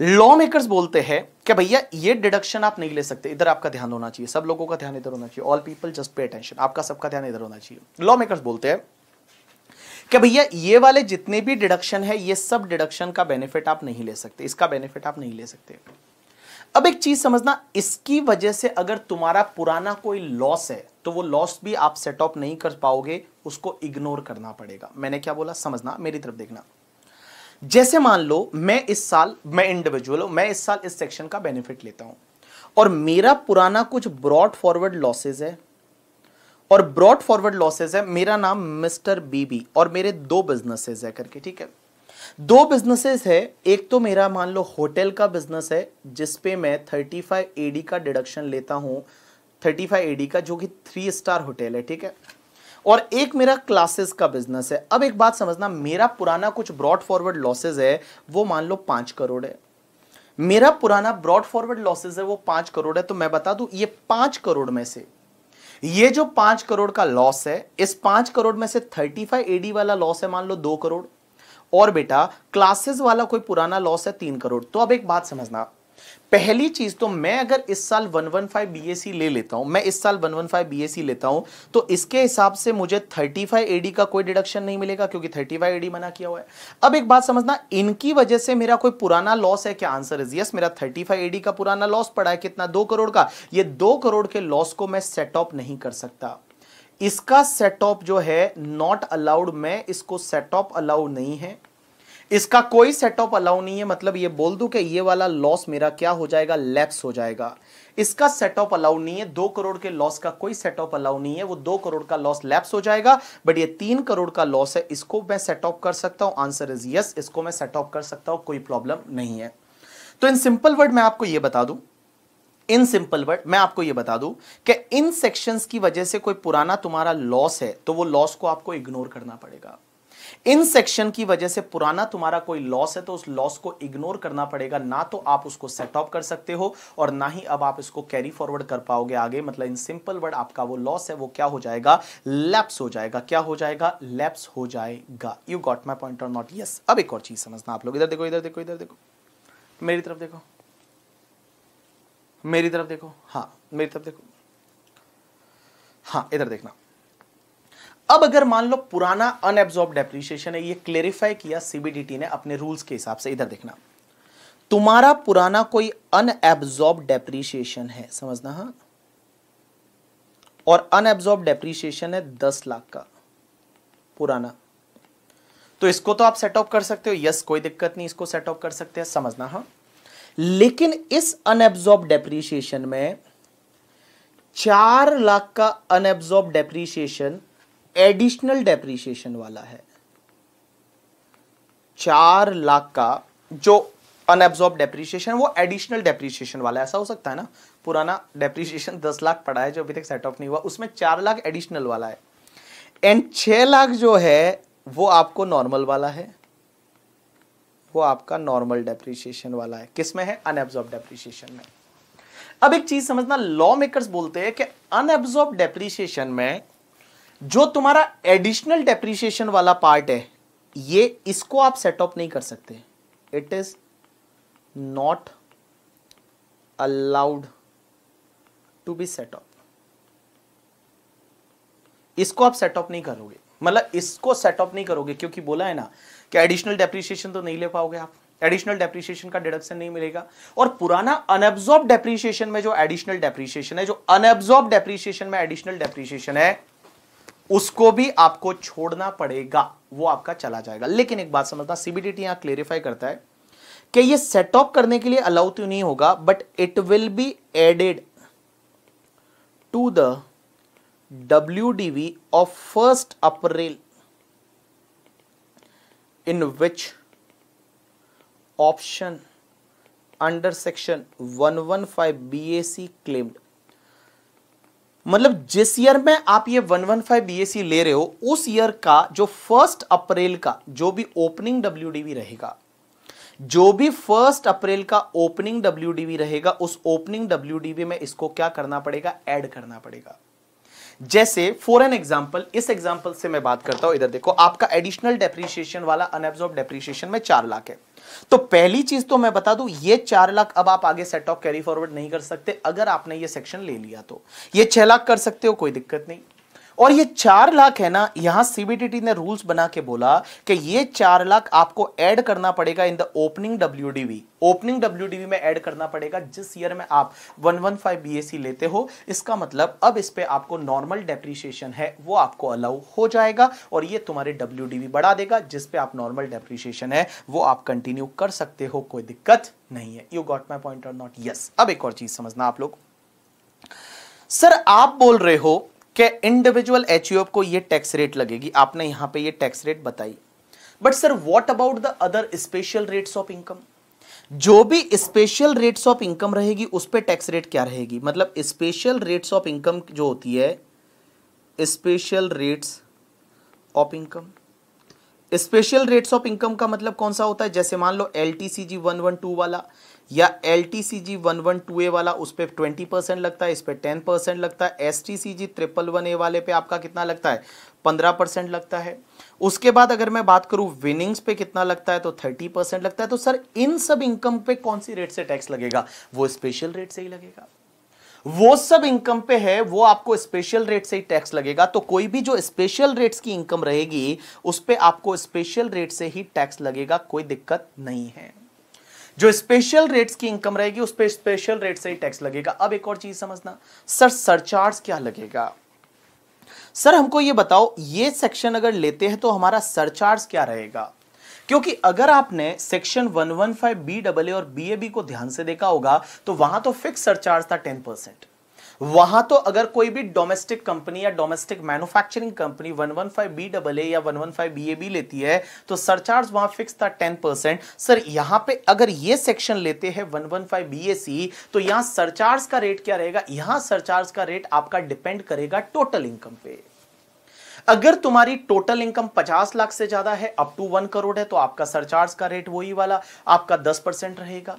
लॉ मेकर्स बोलते हैं कि भैया ये डिडक्शन आप नहीं ले सकते इधर आपका ध्यान होना चाहिए सब लोगों का ध्यान इधर होना चाहिए all people just pay attention आपका सबका ध्यान इधर होना चाहिए लॉ मेकर्स बोलते हैं कि भैया ये वाले जितने भी डिडक्शन है ये सब डिडक्शन का बेनिफिट आप नहीं ले सकते इसका बेनिफिट आप नहीं ले सकते अब एक चीज समझना इसकी वजह से अगर तुम्हारा पुराना कोई लॉस है तो वो लॉस भी आप सेट ऑफ नहीं कर पाओगे उसको इग्नोर करना पड़ेगा मैंने क्या बोला समझना मेरी तरफ देखना जैसे मान लो मैं इस साल मैं इंडिविजुअल हूं मैं इस साल इस सेक्शन का बेनिफिट लेता हूं और मेरा पुराना कुछ ब्रॉड फॉरवर्ड लॉसेज है और ब्रॉड फॉरवर्ड लॉसेज है मेरा नाम मिस्टर बीबी और मेरे दो बिजनेसेस है करके ठीक है दो बिजनेसेस है एक तो मेरा मान लो होटल का बिजनेस है जिसपे मैं थर्टी फाइव एडी का डिडक्शन लेता हूं थर्टी फाइव एडी का जो कि थ्री स्टार होटल है ठीक है और एक मेरा क्लासेस का बिजनेस है अब एक बात समझना मेरा पुराना कुछ ब्रॉड फॉरवर्ड लॉसेज है वो मान लो पांच करोड़ है मेरा पुराना ब्रॉड फॉरवर्ड लॉसेज है वो पांच करोड़ है तो मैं बता दू ये पांच करोड़ में से ये जो पांच करोड़ का लॉस है इस पांच करोड़ में से थर्टी फाइव एडी वाला लॉस है मान लो दो करोड़ और बेटा क्लासेस वाला कोई पुराना लॉस है तीन करोड़ तो अब एक बात समझना पहली चीज तो मैं अगर इस साल 115 वन ले लेता हूं मैं इस साल 115 वन लेता हूं तो इसके हिसाब से मुझे 35 एडी का कोई डिडक्शन नहीं मिलेगा क्योंकि 35 एडी मना किया हुआ है अब एक बात समझना इनकी वजह से मेरा कोई पुराना लॉस है क्या आंसर इज यस मेरा 35 एडी का पुराना लॉस पड़ा है कितना दो करोड़ का ये दो करोड़ के लॉस को मैं सेट ऑफ नहीं कर सकता इसका सेट ऑफ जो है नॉट अलाउड मैं इसको सेट ऑफ अलाउड नहीं है इसका कोई सेट ऑफ अलाउ नहीं है मतलब ये बोल दू कि ये वाला लॉस मेरा क्या हो जाएगा लैप्स हो जाएगा इसका सेट ऑफ अलाउ नहीं है दो करोड़ के लॉस का कोई सेट ऑफ अलाउ नहीं है वो दो करोड़ का लॉस लैप्स हो जाएगा बट ये तीन करोड़ का लॉस है इसको मैं सेट ऑफ कर सकता हूं आंसर इज यस इसको मैं सेट ऑफ कर सकता हूं कोई प्रॉब्लम नहीं है तो इन सिंपल वर्ड मैं आपको ये बता दू इन सिंपल वर्ड मैं आपको ये बता दू कि इन सेक्शंस की वजह से कोई पुराना तुम्हारा लॉस है तो वो लॉस को आपको इग्नोर करना पड़ेगा इन सेक्शन की वजह से पुराना तुम्हारा कोई लॉस है तो उस लॉस को इग्नोर करना पड़ेगा ना तो आप उसको सेट ऑफ कर सकते हो और ना ही अब आप इसको कैरी फॉरवर्ड कर पाओगे आगे मतलब इन सिंपल वर्ड आपका वो लॉस है वो क्या हो जाएगा लैप्स हो जाएगा क्या हो जाएगा लैप्स हो जाएगा यू गॉट माई पॉइंट और नॉट यस अब एक और चीज समझना आप लोग इधर देखो इधर देखो इधर देखो मेरी तरफ देखो मेरी तरफ देखो हाँ मेरी तरफ देखो हाँ इधर देखना अब अगर मान लो पुराना अनएब्जॉर्ब डेप्रिसिएशन है ये क्लेरिफाई किया सीबीडीटी ने अपने रूल्स के हिसाब से इधर देखना तुम्हारा पुराना कोई अनएब्जॉर्ब डेप्रिसिएशन है समझना हा और अनएब्जॉर्ब डेप्रिसिएशन है दस लाख का पुराना तो इसको तो आप सेट कर सकते हो यस कोई दिक्कत नहीं इसको सेट कर सकते हैं समझना हा लेकिन इस अनएब्जॉर्ब डेप्रिसिएशन में चार लाख का अनएब्जॉर्ब डेप्रिसिएशन एडिशनल डेप्रीशिएशन वाला है चार लाख का जो अनएब्जॉर्ब डेप्रीशिएशन वो एडिशनल डेप्रीशिएशन वाला ऐसा हो सकता है ना पुराना डेप्रीशिएशन दस लाख पड़ा है जो अभी तक सेट ऑफ नहीं हुआ उसमें चार लाख एडिशनल वाला है एंड छह लाख जो है वो आपको नॉर्मल वाला है वो आपका नॉर्मल डेप्रीशिएशन वाला है किसमें है अनएब्जॉर्ब डेप्रीशिएशन में अब एक चीज समझना लॉ मेकर्स बोलते हैं कि अनएब्जॉर्ब डेप्रीशिएशन में जो तुम्हारा एडिशनल डेप्रीशिएशन वाला पार्ट है ये इसको आप सेट ऑफ नहीं कर सकते it is not allowed to be set off इसको आप सेट ऑफ नहीं करोगे मतलब इसको सेट ऑफ नहीं करोगे क्योंकि बोला है ना कि एडिशनल डेप्रीशिएशन तो नहीं ले पाओगे आप एडिशनल डेप्रीशिएशन का डिडक्शन नहीं मिलेगा और पुराना अनएब्जॉर्ब डेप्रीशिएशन में जो एडिशनल डेप्रीशिएशन है जो अनएब्जॉर्ब डेप्रीशिएशन में एडिशनल डेप्रीशिएशन है उसको भी आपको छोड़ना पड़ेगा वो आपका चला जाएगा लेकिन एक बात समझना सीबीडीटी यहां क्लेरिफाई करता है कि ये सेट ऑफ करने के लिए अलाउ तो नहीं होगा but it will be added to the W DV of first April section one one five B 115 C claimed मतलब जिस ईयर में आप ये 115 बीएससी ले रहे हो उस ईयर का जो फर्स्ट अप्रैल का जो भी ओपनिंग डब्ल्यू रहेगा जो भी फर्स्ट अप्रैल का ओपनिंग डब्ल्यू रहेगा उस ओपनिंग डब्ल्यू में इसको क्या करना पड़ेगा ऐड करना पड़ेगा जैसे फॉर एन एग्जाम्पल इस एग्जाम्पल से मैं बात करता हूं इधर देखो आपका एडिशनल डेप्रीशिएशन वाला अनएब्सॉर्ब डेप्रीशिएशन में चार लाख है तो पहली चीज तो मैं बता दूं ये चार लाख अब आप आगे सेट ऑफ कैरी फॉरवर्ड नहीं कर सकते अगर आपने ये सेक्शन ले लिया तो ये छह लाख कर सकते हो कोई दिक्कत नहीं और ये चार लाख है ना यहां सीबीटी ने रूल्स बना के बोला कि ये चार लाख आपको ऐड करना पड़ेगा in the opening W opening W में ऐड करना पड़ेगा जिस ईयर में आप 115 बीएसी लेते हो इसका मतलब अब इस पे आपको नॉर्मल डेप्रीशिएशन है वो आपको अलाउ हो जाएगा और ये तुम्हारे डब्ल्यू बढ़ा देगा जिस पे आप नॉर्मल डेप्रीशिएशन है वो आप कंटिन्यू कर सकते हो कोई दिक्कत नहीं है यू गॉट माई पॉइंट और नॉट यस अब एक और चीज समझना आप लोग सर आप बोल रहे हो कि इंडिविजुअल एच को ये टैक्स रेट लगेगी आपने यहां पे ये टैक्स रेट बताई but sir what about the other special rates of income जो भी स्पेशल रेट्स ऑफ इनकम रहेगी उस पर टैक्स रेट क्या रहेगी मतलब स्पेशल रेट्स ऑफ इनकम जो होती है special rates of income special rates of income का मतलब कौन सा होता है जैसे मान लो L T C G one one two वाला या L T C G one one two A वाला उस पर ट्वेंटी परसेंट लगता है इस पर टेन परसेंट लगता है S T C G triple one A वाले पे आपका कितना लगता है पंद्रह परसेंट लगता है उसके बाद अगर मैं बात करूं विनिंग्स पे कितना लगता है तो थर्टी परसेंट लगता है तो सर इन सब इनकम पे कौन सी रेट से टैक्स लगेगा वो स्पेशल रेट से ही लगेगा वो सब इनकम पे है वो आपको स्पेशल रेट से ही टैक्स लगेगा तो कोई भी जो स्पेशल रेट्स की इनकम रहेगी उस पर आपको स्पेशल रेट से ही टैक्स लगेगा कोई दिक्कत नहीं है जो स्पेशल रेट्स की इनकम रहेगी उस पर स्पेशल रेट से ही टैक्स लगेगा अब एक और चीज समझना सर सरचार्ज क्या लगेगा सर हमको ये बताओ ये सेक्शन अगर लेते हैं तो हमारा सरचार्ज क्या रहेगा क्योंकि अगर आपने सेक्शन 115 बी डबल और बी को ध्यान से देखा होगा तो वहां तो फिक्स सरचार्ज था टेन परसेंट वहां तो अगर कोई भी डोमेस्टिक कंपनी या domestic manufacturing company one one five B double A या one one five B A B लेती है तो सरचार्ज वहां फिक्स था टेन परसेंट सर यहां पे अगर ये सेक्शन लेते हैं one one five B A C तो यहां सरचार्ज का रेट क्या रहेगा यहां सरचार्ज का रेट आपका डिपेंड करेगा टोटल इनकम पे अगर तुम्हारी टोटल इनकम 50 लाख से ज्यादा है अप टू वन करोड़ है तो आपका सरचार्ज का रेट वही वाला आपका 10 परसेंट रहेगा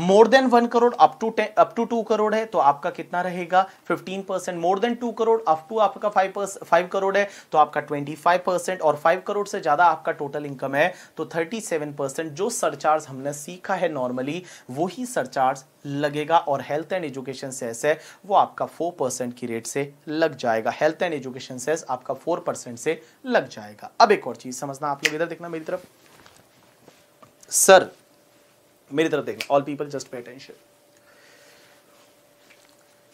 more than one crore up to up to two crore है तो आपका कितना रहेगा fifteen percent more than two crore up to आपका फाइव फाइव करोड़ है तो आपका ट्वेंटी फाइव परसेंट और फाइव करोड़ से ज्यादा आपका टोटल इनकम है तो थर्टी सेवन परसेंट जो सरचार्ज हमने सीखा है नॉर्मली वही सरचार्ज लगेगा और हेल्थ एंड एजुकेशन सेस है वो आपका फोर परसेंट की रेट से लग जाएगा हेल्थ एंड एजुकेशन सेस आपका फोर परसेंट से लग जाएगा अब एक और चीज समझना आप लोग इधर देखना मेरी तरफ सर मेरी तरफ देखें all people just pay attention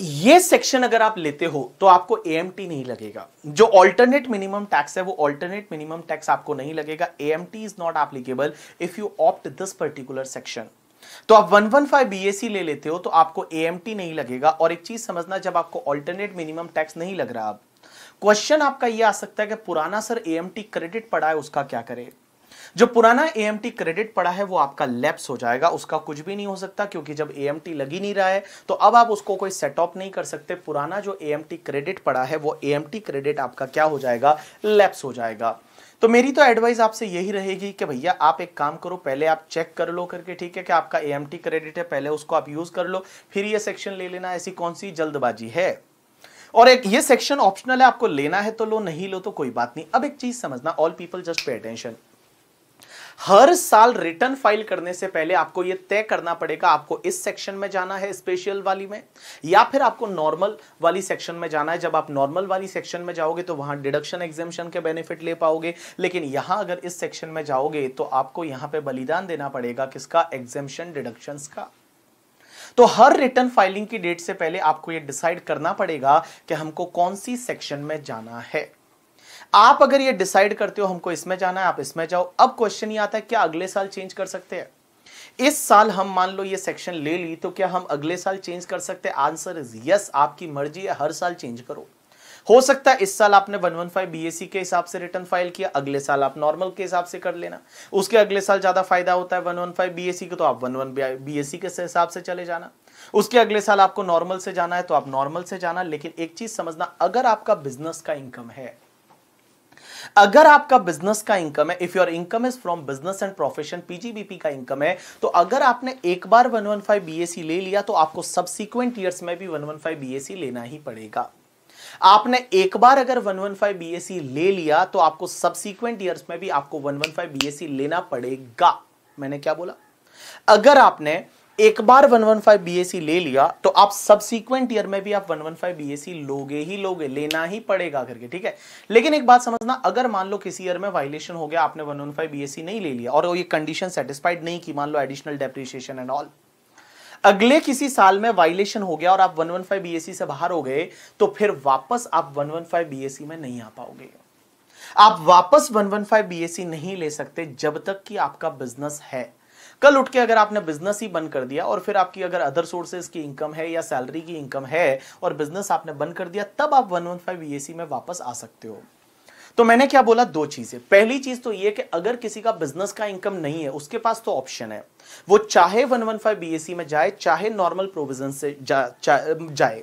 ये सेक्शन अगर आप लेते हो तो आपको ए नहीं लगेगा जो अल्टरनेट मिनिमम टैक्स है वो अल्टरनेट मिनिमम टैक्स आपको नहीं लगेगा a is not applicable if you opt this particular section तो आप 115 बीएसी ले लेते हो तो आपको ए नहीं लगेगा और एक चीज समझना जब आपको अल्टरनेट मिनिमम टैक्स नहीं लग रहा अब क्वेश्चन आपका ये आ सकता है कि पुराना सर ए क्रेडिट पड़ा है उसका क्या करें जो पुराना एएमटी क्रेडिट पड़ा है वो आपका लैप्स हो जाएगा उसका कुछ भी नहीं हो सकता क्योंकि जब ए लगी नहीं रहा है तो अब आप उसको कोई सेटअप नहीं कर सकते पुराना जो ए क्रेडिट पड़ा है वो ए क्रेडिट आपका क्या हो जाएगा लैप्स हो जाएगा तो मेरी तो एडवाइस आपसे यही रहेगी कि भैया आप एक काम करो पहले आप चेक कर लो करके ठीक है कि आपका एएमटी क्रेडिट है पहले उसको आप यूज कर लो फिर ये सेक्शन ले लेना ऐसी कौन सी जल्दबाजी है और एक ये सेक्शन ऑप्शनल है आपको लेना है तो लो नहीं लो तो कोई बात नहीं अब एक चीज समझना all people just pay attention हर साल रिटर्न फाइल करने से पहले आपको यह तय करना पड़ेगा आपको इस सेक्शन में जाना है स्पेशल वाली में या फिर आपको नॉर्मल वाली सेक्शन में जाना है जब आप नॉर्मल वाली सेक्शन में जाओगे तो वहां डिडक्शन एग्जामेशन के बेनिफिट ले पाओगे लेकिन यहां अगर इस सेक्शन में जाओगे तो आपको यहां पे बलिदान देना पड़ेगा किसका एग्जामेशन डिडक्शन का तो हर रिटर्न फाइलिंग की डेट से पहले आपको यह डिसाइड करना पड़ेगा कि हमको कौन सी सेक्शन में जाना है आप अगर ये डिसाइड करते हो हमको इसमें जाना है आप इसमें जाओ अब क्वेश्चन ये आता है क्या अगले साल चेंज कर सकते हैं इस साल हम मान लो ये सेक्शन ले ली तो क्या हम अगले साल चेंज कर सकते हैं आंसर इज यस आपकी मर्जी है हर साल चेंज करो हो सकता है इस साल आपने 115 वन के हिसाब से रिटर्न फाइल किया अगले साल आप नॉर्मल के हिसाब से कर लेना उसके अगले साल ज्यादा फायदा होता है 115 बीएससी के तो आप 111 वन के हिसाब से चले जाना उसके अगले साल आपको नॉर्मल से जाना है तो आप नॉर्मल से जाना लेकिन एक चीज समझना अगर आपका बिजनेस का इनकम है अगर आपका बिजनेस का इनकम है if your income is from business and profession PGBP का इनकम है तो अगर आपने एक बार 115 बीएससी ले लिया तो आपको सबसिक्वेंट ईयर्स में भी 115 बीएससी लेना ही पड़ेगा आपने एक बार अगर 115 बीएससी ले लिया तो आपको सबसिक्वेंट ईयर्स में भी आपको 115 बीएससी लेना पड़ेगा मैंने क्या बोला अगर आपने एक बार 115 बीएसी ले लिया तो आप सब्सिक्वेंट ईयर में भी आप 115 बीएसी लोगे ही लोगे लेना ही पड़ेगा करके ठीक है लेकिन एक बात समझना अगर मान लो किसी ईयर में वायलेशन हो गया आपने 115 बीएसी नहीं ले लिया और वो ये कंडीशन सेटिस्फाइड नहीं की मान लो एडिशनल डेप्रिशिएशन एंड ऑल अगले किसी साल में वायलेशन हो गया और आप 115 बीएसी से बाहर हो गए तो फिर वापस आप 115 बीएसी में नहीं आ पाओगे आप वापस 115 बीएसी नहीं ले सकते जब तक कि आपका बिजनेस है कल उठ के अगर आपने बिजनेस ही बंद कर दिया और फिर आपकी अगर अदर सोर्सेज की इनकम है या सैलरी की इनकम है और बिजनेस आपने बंद कर दिया तब आप वन वन फाइव में वापस आ सकते हो तो मैंने क्या बोला दो चीजें पहली चीज तो ये कि अगर किसी का बिजनेस का इनकम नहीं है उसके पास तो ऑप्शन है वो चाहे वन वन फाइव बी में जाए चाहे नॉर्मल प्रोविजन से जा, जाए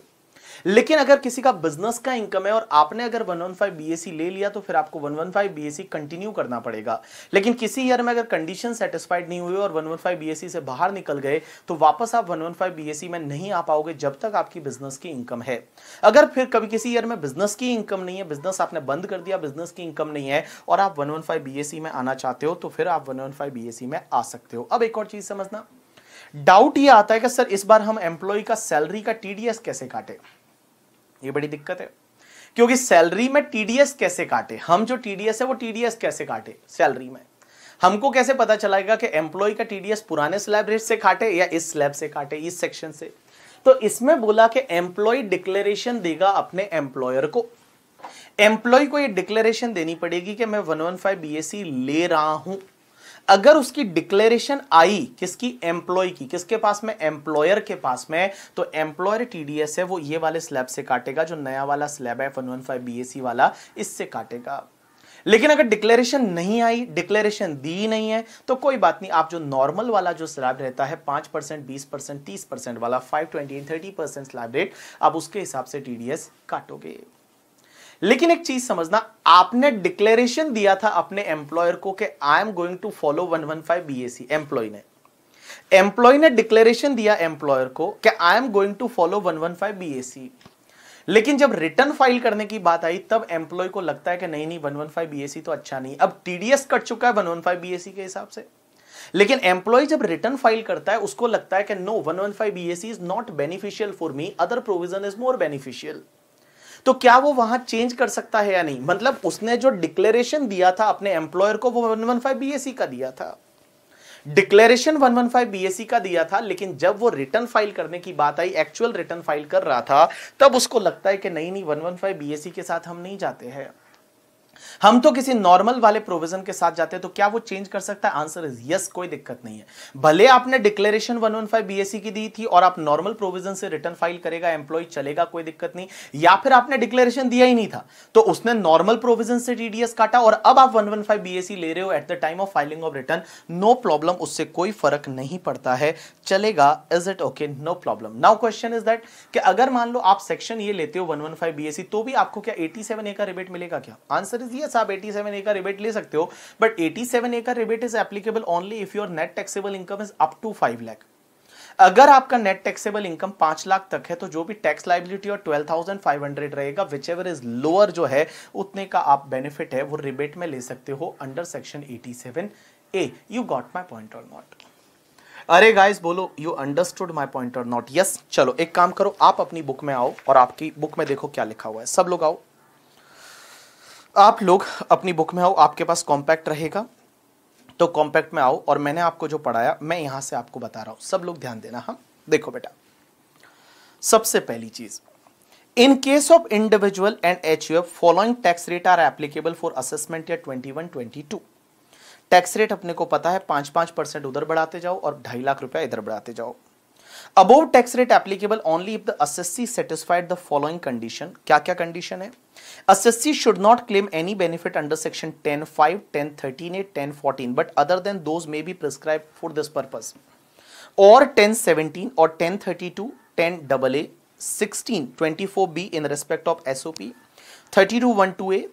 लेकिन अगर किसी का बिजनेस का इनकम है और आपने अगर 115 बीएससी ले लिया तो फिर आपको 115 बीएससी कंटिन्यू करना पड़ेगा लेकिन किसी ईयर में अगर कंडीशन सेटिस्फाइड नहीं हुई और 115 बीएससी से बाहर निकल गए तो वापस आप 115 बीएससी में नहीं आ पाओगे जब तक आपकी बिजनेस की इनकम है अगर फिर कभी किसी ईयर में बिजनेस की इनकम नहीं है बिजनेस आपने बंद कर दिया बिजनेस की इनकम नहीं है और आप 115 बीएससी में आना चाहते हो तो फिर आप 115 बीएससी में आ सकते हो अब एक और चीज समझना डाउट ये आता है कि सर इस बार हम एम्प्लॉय का सैलरी का टीडीएस कैसे काटे ये बड़ी दिक्कत है क्योंकि सैलरी में टीडीएस कैसे काटे हम जो टीडीएस है वो टीडीएस कैसे काटे सैलरी में हमको कैसे पता चलेगा कि एम्प्लॉय का टीडीएस पुराने स्लैब रेट से काटे या इस स्लैब से काटे इस सेक्शन से तो इसमें बोला कि एम्प्लॉय डिक्लेरेशन देगा अपने एम्प्लॉयर को एम्प्लॉय को ये डिक्लेरेशन देनी पड़ेगी कि मैं वन वन फाइव बी ले रहा हूं अगर उसकी डिक्लेरेशन आई किसकी एम्प्लॉय की किसके पास में एम्प्लॉयर के पास में तो एम्प्लॉयर टीडीएस है वो ये वाले स्लैब से काटेगा जो नया वाला स्लैब है वन फाइव बी वाला इससे काटेगा लेकिन अगर डिक्लेरेशन नहीं आई डिक्लेरेशन दी नहीं है तो कोई बात नहीं आप जो नॉर्मल वाला जो स्लैब रहता है पांच परसेंट बीस परसेंट तीस परसेंट वाला five twenty thirty percent slab rate आप उसके हिसाब से टीडीएस काटोगे लेकिन एक चीज समझना आपने डिक्लेरेशन दिया था अपने एम्प्लॉयर को कि I am going to follow 115 S employee ने एम्प्लॉय ने डिक्लेरेशन दिया एम्प्लॉयर को कि I am going to follow 115 S लेकिन जब रिटर्न फाइल करने की बात आई तब एम्प्लॉय को लगता है कि नहीं नहीं 115 एस तो अच्छा नहीं अब टीडीएस कट चुका है 115 एस के हिसाब से लेकिन एम्प्लॉय जब रिटर्न फाइल करता है उसको लगता है कि no 115 BAC is not beneficial for me other provision is more beneficial तो क्या वो वहां चेंज कर सकता है या नहीं मतलब उसने जो डिक्लेरेशन दिया था अपने एम्प्लॉयर को वो वन वन फाइव बी का दिया था declaration one one five BAC का दिया था लेकिन जब वो रिटर्न फाइल करने की बात आई एक्चुअल रिटर्न फाइल कर रहा था तब उसको लगता है कि नहीं नहीं वन वन एस सी के साथ हम नहीं जाते हैं हम तो किसी नॉर्मल वाले प्रोविजन के साथ जाते हैं तो क्या वो चेंज कर सकता है आंसर इज यस कोई दिक्कत नहीं है भले आपने declaration one one five BAC की दी थी और आप नॉर्मल प्रोविजन से रिटर्न फाइल करेगा एम्प्लॉय चलेगा कोई दिक्कत नहीं या फिर आपने डिक्लेरेशन दिया ही नहीं था तो उसने नॉर्मल प्रोविजन से टीडीएस काटा और अब आप फाइव बीएससी e ले रहे हो at the time of filing of return no problem उससे कोई फर्क नहीं पड़ता है चलेगा is it okay no problem now question is that कि अगर मान लो आप सेक्शन ये लेते हो फाइव बीएससी e, तो भी आपको क्या एटी ए का रिबेट मिलेगा क्या आंसर इज दिए आप एटी सेवन ए का रिबेट ले सकते हो बट एटी सेवन ए का rebate is applicable only if your net taxable income is up to five lakh अगर आपका नेट टैक्सेबल इनकम पांच लाख तक है तो जो भी टैक्स लाइबिलिटी और ट्वेल्व थाउजेंड फाइव हंड्रेड रहेगा विच एवर इज लोअर जो है उतने का आप बेनिफिट है वो रिबेट में ले सकते हो under section eighty seven A you got my point और नॉट अरे गाइस बोलो यू अंडरस्टूड माय पॉइंट और नॉट यस चलो एक काम करो आप अपनी बुक में आओ और आपकी बुक में देखो क्या लिखा हुआ है सब लोग आओ आप लोग अपनी बुक में आओ आपके पास कॉम्पैक्ट रहेगा तो कॉम्पैक्ट में आओ और मैंने आपको जो पढ़ाया मैं यहां से आपको बता रहा हूं सब लोग ध्यान देना हम हाँ? देखो बेटा सबसे पहली चीज in case of individual and H U following tax rate are applicable for assessment या twenty one twenty two tax rate अपने को पता है पांच पांच परसेंट उधर बढ़ाते जाओ और ढाई लाख रुपया इधर बढ़ाते जाओ above tax rate applicable only if the assessee satisfied the following condition क्या क्या कंडीशन है assessee should not claim any benefit under section ten five ten thirteen eight ten fourteen but other than those may be prescribe for this purpose और ten seventeen और ten thirty two ten double A sixteen twenty four B in respect of SOP B A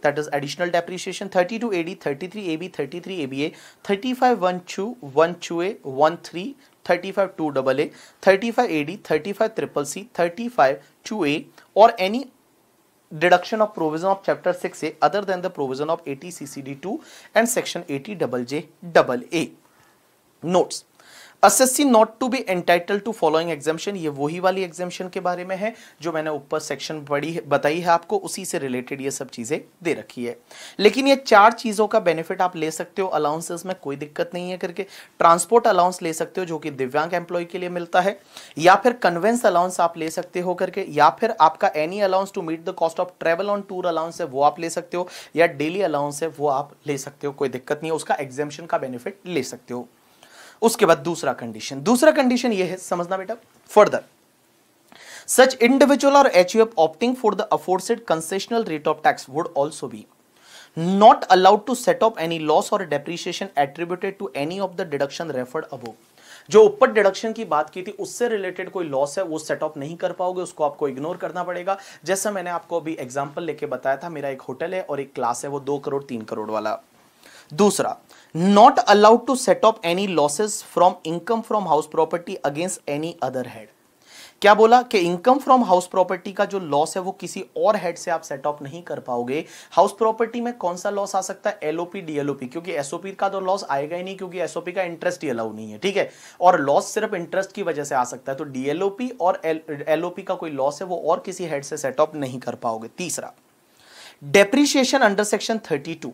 thirty five one two one two A one three 35 2AA, 35 AD, 35 CCC, 35 2A or any deduction of provision of chapter 6A other than the provision of 80 CCD2 and section 80 JJAA. Notes SSC not to be entitle to following exemption ये वही वाली एग्जामेशन के बारे में है जो मैंने ऊपर सेक्शन बड़ी बताई है आपको उसी से रिलेटेड ये सब चीज़ें दे रखी है लेकिन ये चार चीज़ों का बेनिफिट आप ले सकते हो अलाउंसेस में कोई दिक्कत नहीं है करके ट्रांसपोर्ट अलाउंस ले सकते हो जो कि दिव्यांग एम्प्लॉय के लिए मिलता है या फिर कन्वेंस अलाउंस आप ले सकते हो करके या फिर आपका any allowance to meet the cost of travel on tour allowance है वो आप ले सकते हो या डेली अलाउंस है वो आप ले सकते हो कोई दिक्कत नहीं है उसका एग्जामेशन का बेनिफिट ले सकते हो उसके बाद दूसरा कंडीशन दूसरा कंडीशन ये है समझना बेटा फर्दर सच इंडिविजुअल और H U F opting for the aforesaid concessional rate of tax would also be not allowed to set off any loss और depreciation attributed to any of the deduction referred above जो ऊपर deduction की बात की थी उससे related कोई loss है वो सेट ऑफ नहीं कर पाओगे उसको आपको इग्नोर करना पड़ेगा जैसा मैंने आपको अभी एग्जांपल लेके बताया था मेरा एक होटल है और एक क्लास है वो दो करोड़ तीन करोड़ वाला दूसरा not allowed to set off any losses from income from house property against any other head क्या बोला कि इनकम फ्रॉम हाउस प्रॉपर्टी का जो लॉस है वो किसी और हेड से आप सेट ऑफ नहीं कर पाओगे हाउस प्रॉपर्टी में कौन सा लॉस आ सकता है एलओपी डीएलओपी क्योंकि एसओपी का तो लॉस आएगा ही नहीं क्योंकि एसओपी का इंटरेस्ट ही अलाउ नहीं है ठीक है और लॉस सिर्फ इंटरेस्ट की वजह से आ सकता है तो डीएलओपी और एलओपी का कोई लॉस है वो और किसी हेड से सेट ऑफ नहीं कर पाओगे तीसरा depreciation under section thirty two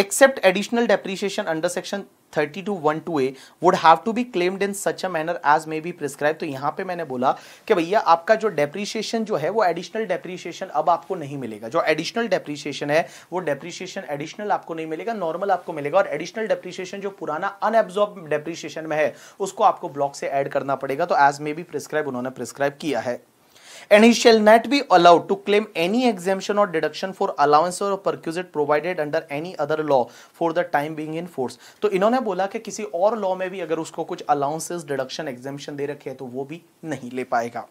except additional depreciation under section 3212A would have to be claimed in such a manner as may be prescribed तो यहाँ पे मैंने बोला कि भैया आपका जो डेप्रीशिएशन जो है वो एडिशनल डेप्रीशिएशन अब आपको नहीं मिलेगा जो एडिशनल डेप्रीशिएशन है वो डेप्रीशिएशन एडिशनल आपको नहीं मिलेगा नॉर्मल आपको मिलेगा और एडिशनल डेप्रीशिएशन जो पुराना अनएब्जॉर्ब डेप्रीशिएशन में है उसको आपको ब्लॉक से एड करना पड़ेगा तो एज मे बी प्रिस्क्राइब उन्होंने प्रिस्क्राइब किया है and he shall not be allowed to claim any exemption or deduction for allowance or perquisite provided under any other law for the time being in force to तो इन्होंने बोला कि किसी और law में भी अगर उसको कुछ अलाउंसेस डिडक्शन एग्जेम्पन दे रखे हैं तो वो भी नहीं ले पाएगा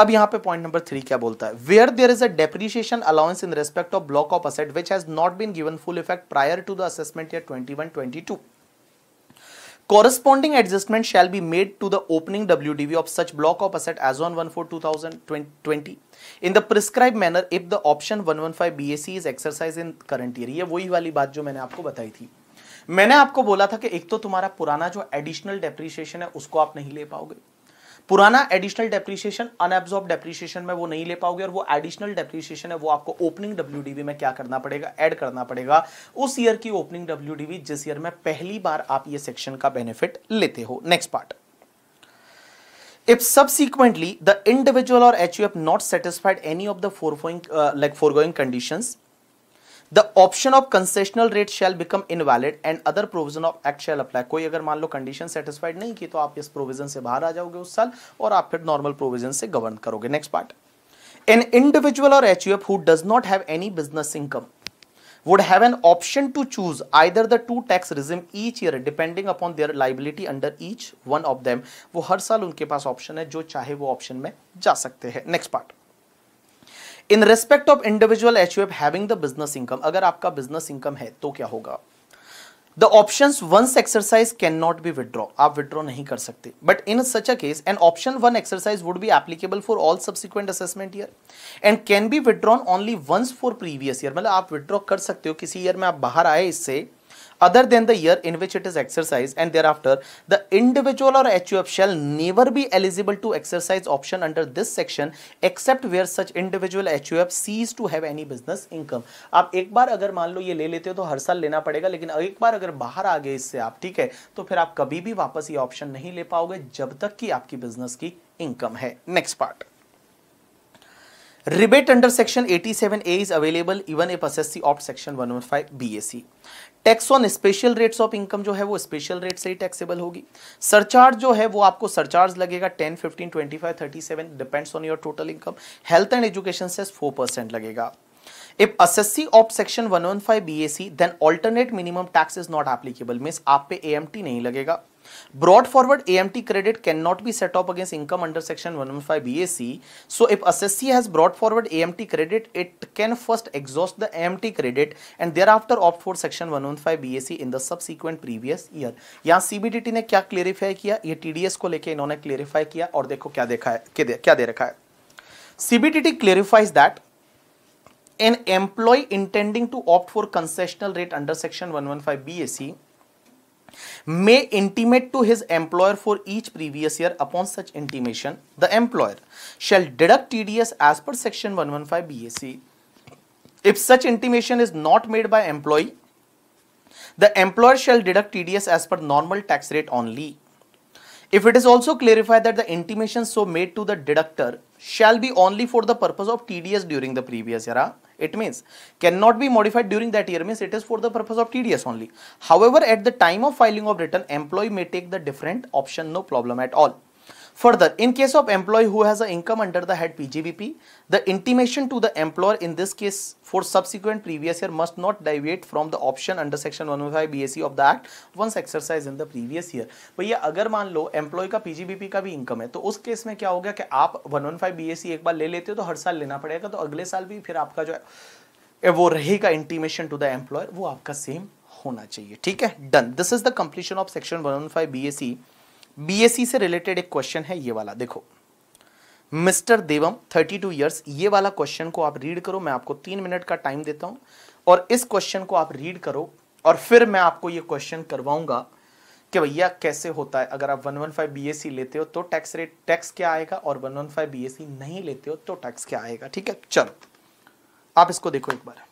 अब यहाँ पे पॉइंट नंबर थ्री क्या बोलता है where there is a depreciation allowance in respect of block of asset which has not been given full effect prior to the assessment year 21 22 corresponding adjustment shall be made to the opening WDV of such block of asset as on 1/4/2020 in the prescribed manner if the option 115 BAC is exercised in current year ये वही वाली बात जो मैंने आपको बताई थी मैंने आपको बोला था कि एक तो तुम्हारा पुराना जो एडिशनल डेप्रिसिएशन है उसको आप नहीं ले पाओगे पुराना एडिशनल डेप्रीशिएशन अनएब्जॉर्ब डेप्रीशिएशन में वो नहीं ले पाओगे और वो एडिशनल डेप्रीशिएशन है वो आपको ओपनिंग डब्ल्यू में क्या करना पड़ेगा एड करना पड़ेगा उस ईयर की ओपनिंग डब्ल्यू जिस ईयर में पहली बार आप ये सेक्शन का बेनिफिट लेते हो next part if subsequently the individual or HUF not satisfied any of the foregoing uh, like foregoing conditions the option of concessional rate shall become invalid and other provision of act shall apply कोई अगर मान लो condition satisfied नहीं की तो आप इस provision से बाहर आ जाओगे उस साल और आप फिर नॉर्मल प्रोविजन से गवर्न करोगे नेक्स्ट पार्ट एन इंडिविजुअल और H who does not have any business income would have an option to choose either the two tax regime each year depending upon their liability under each one of them वो हर साल उनके पास option है जो चाहे वो option में जा सकते हैं next part in respect of individual H having the business income अगर आपका बिजनेस इनकम है तो क्या होगा the option once exercise can not be withdraw आप विड्रॉ नहीं कर सकते but in such a case an option one exercise would be applicable for all subsequent assessment year and can be withdrawn only once for previous year मतलब आप withdraw कर सकते हो किसी ईयर में आप बाहर आए इससे other than the year in which it is exercised and thereafter the individual or HUF shall never be eligible to exercise option under this section except where such individual HUF cease to have any business income aap ek bar agar maan lo ye le lete ho to har saal lena padega lekin ek bar agar bahar aa gaye isse aap theek hai to fir aap kabhi bhi wapas ye option nahi le paoge jab tak ki aapki business ki income hai next part rebate under section 87A is available even if SSC opt section 115 BAC. Tax on special rates of income जो है वो special rate से ही taxable होगी surcharge जो है वो आपको surcharge लगेगा 10, 15, 25, 37 depends on your total income health and education से 4 परसेंट लगेगा if assessee of section 115 BAC then alternate minimum tax is not applicable means आप पे एएमटी नहीं लगेगा Brought forward AMT credit cannot be set off against income under section 115 BAC. So if assessee has brought forward AMT credit, it can first exhaust the AMT credit and thereafter opt for section 115 BAC in the subsequent previous year. यहाँ CBDT ने क्या clarify किया ये TDS को लेके इन्होंने clarify किया और देखो क्या देखा है क्या दे रखा है CBDT clarifies that an employee intending to opt for concessional rate under section 115 BAC may intimate to his employer for each previous year upon such intimation the employer shall deduct TDS as per section 115 BAC if such intimation is not made by employee the employer shall deduct TDS as per normal tax rate only if it is also clarified that the intimation so made to the deductor shall be only for the purpose of TDS during the previous year it means cannot be modified during that year means it is for the purpose of TDS only. However, at the time of filing of return, employee may take the different option, no problem at all. Further, in case of employee who has an income under the head PGBP, the intimation to the employer in this case for subsequent previous year must not deviate from the option under section 105 bac of the act once exercised in the previous year. भैया अगर मान लो employee ka pgbp ka bhi income hai to us case mein kya होगा ki aap 115 bac ek baar le lete ho to har saal lena padega to agle saal bhi fir aapka jo है वो रहेगा intimation to the employer वो आपका same होना चाहिए ठीक है done this is the completion of section 115 BSC BSC e से रिलेटेड एक क्वेश्चन है ये वाला देखो मिस्टर देवम 32 टू ईयर्स ये वाला क्वेश्चन को आप रीड करो मैं आपको तीन मिनट का टाइम देता हूं और इस क्वेश्चन को आप रीड करो और फिर मैं आपको ये क्वेश्चन करवाऊंगा कि भैया कैसे होता है अगर आप 115 वन e लेते हो तो टैक्स रेट टैक्स क्या आएगा और 115 वन e नहीं लेते हो तो टैक्स क्या आएगा ठीक है चलो आप इसको देखो एक बार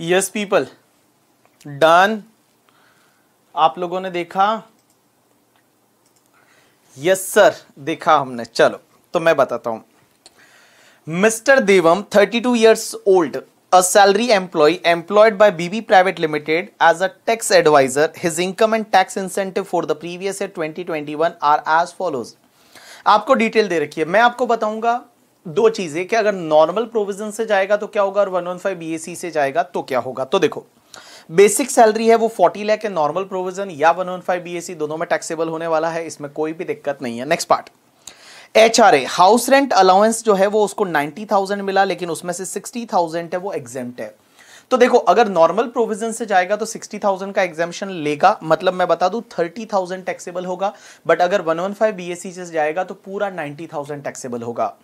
यस पीपल डन आप लोगों ने देखा यस सर देखा हमने चलो तो मैं बताता हूं mister Devam thirty two years old a salary employ employed by BB private limited as a tax advisor his income and tax incentive for the previous year one are as follows आपको detail दे रखिए मैं आपको बताऊंगा दो चीजें कि अगर नॉर्मल प्रोविजन से जाएगा तो क्या होगा और वन वन फाइव बी से जाएगा तो क्या होगा तो देखो बेसिक सैलरी है वो फोर्टी लैख है नॉर्मल प्रोविजन या वन वन फाइव बी दोनों में टैक्सेबल होने वाला है इसमें कोई भी दिक्कत नहीं है next part H R A house rent allowance जो है वो उसको नाइनटी थाउजेंड मिला लेकिन उसमें से सिक्सटी थाउजेंड है वो एग्जेम्प्ट है तो देखो अगर नॉर्मल प्रोविजन से जाएगा तो सिक्सटी थाउजेंड का एग्जामेशन लेगा मतलब मैं बता दू थर्टी थाउजेंड टैक्सेबल होगा बट अगर वन वन 115 बीएससी से जाएगा तो पूरा नाइनटी थाउजेंड टैक्सेबल होगा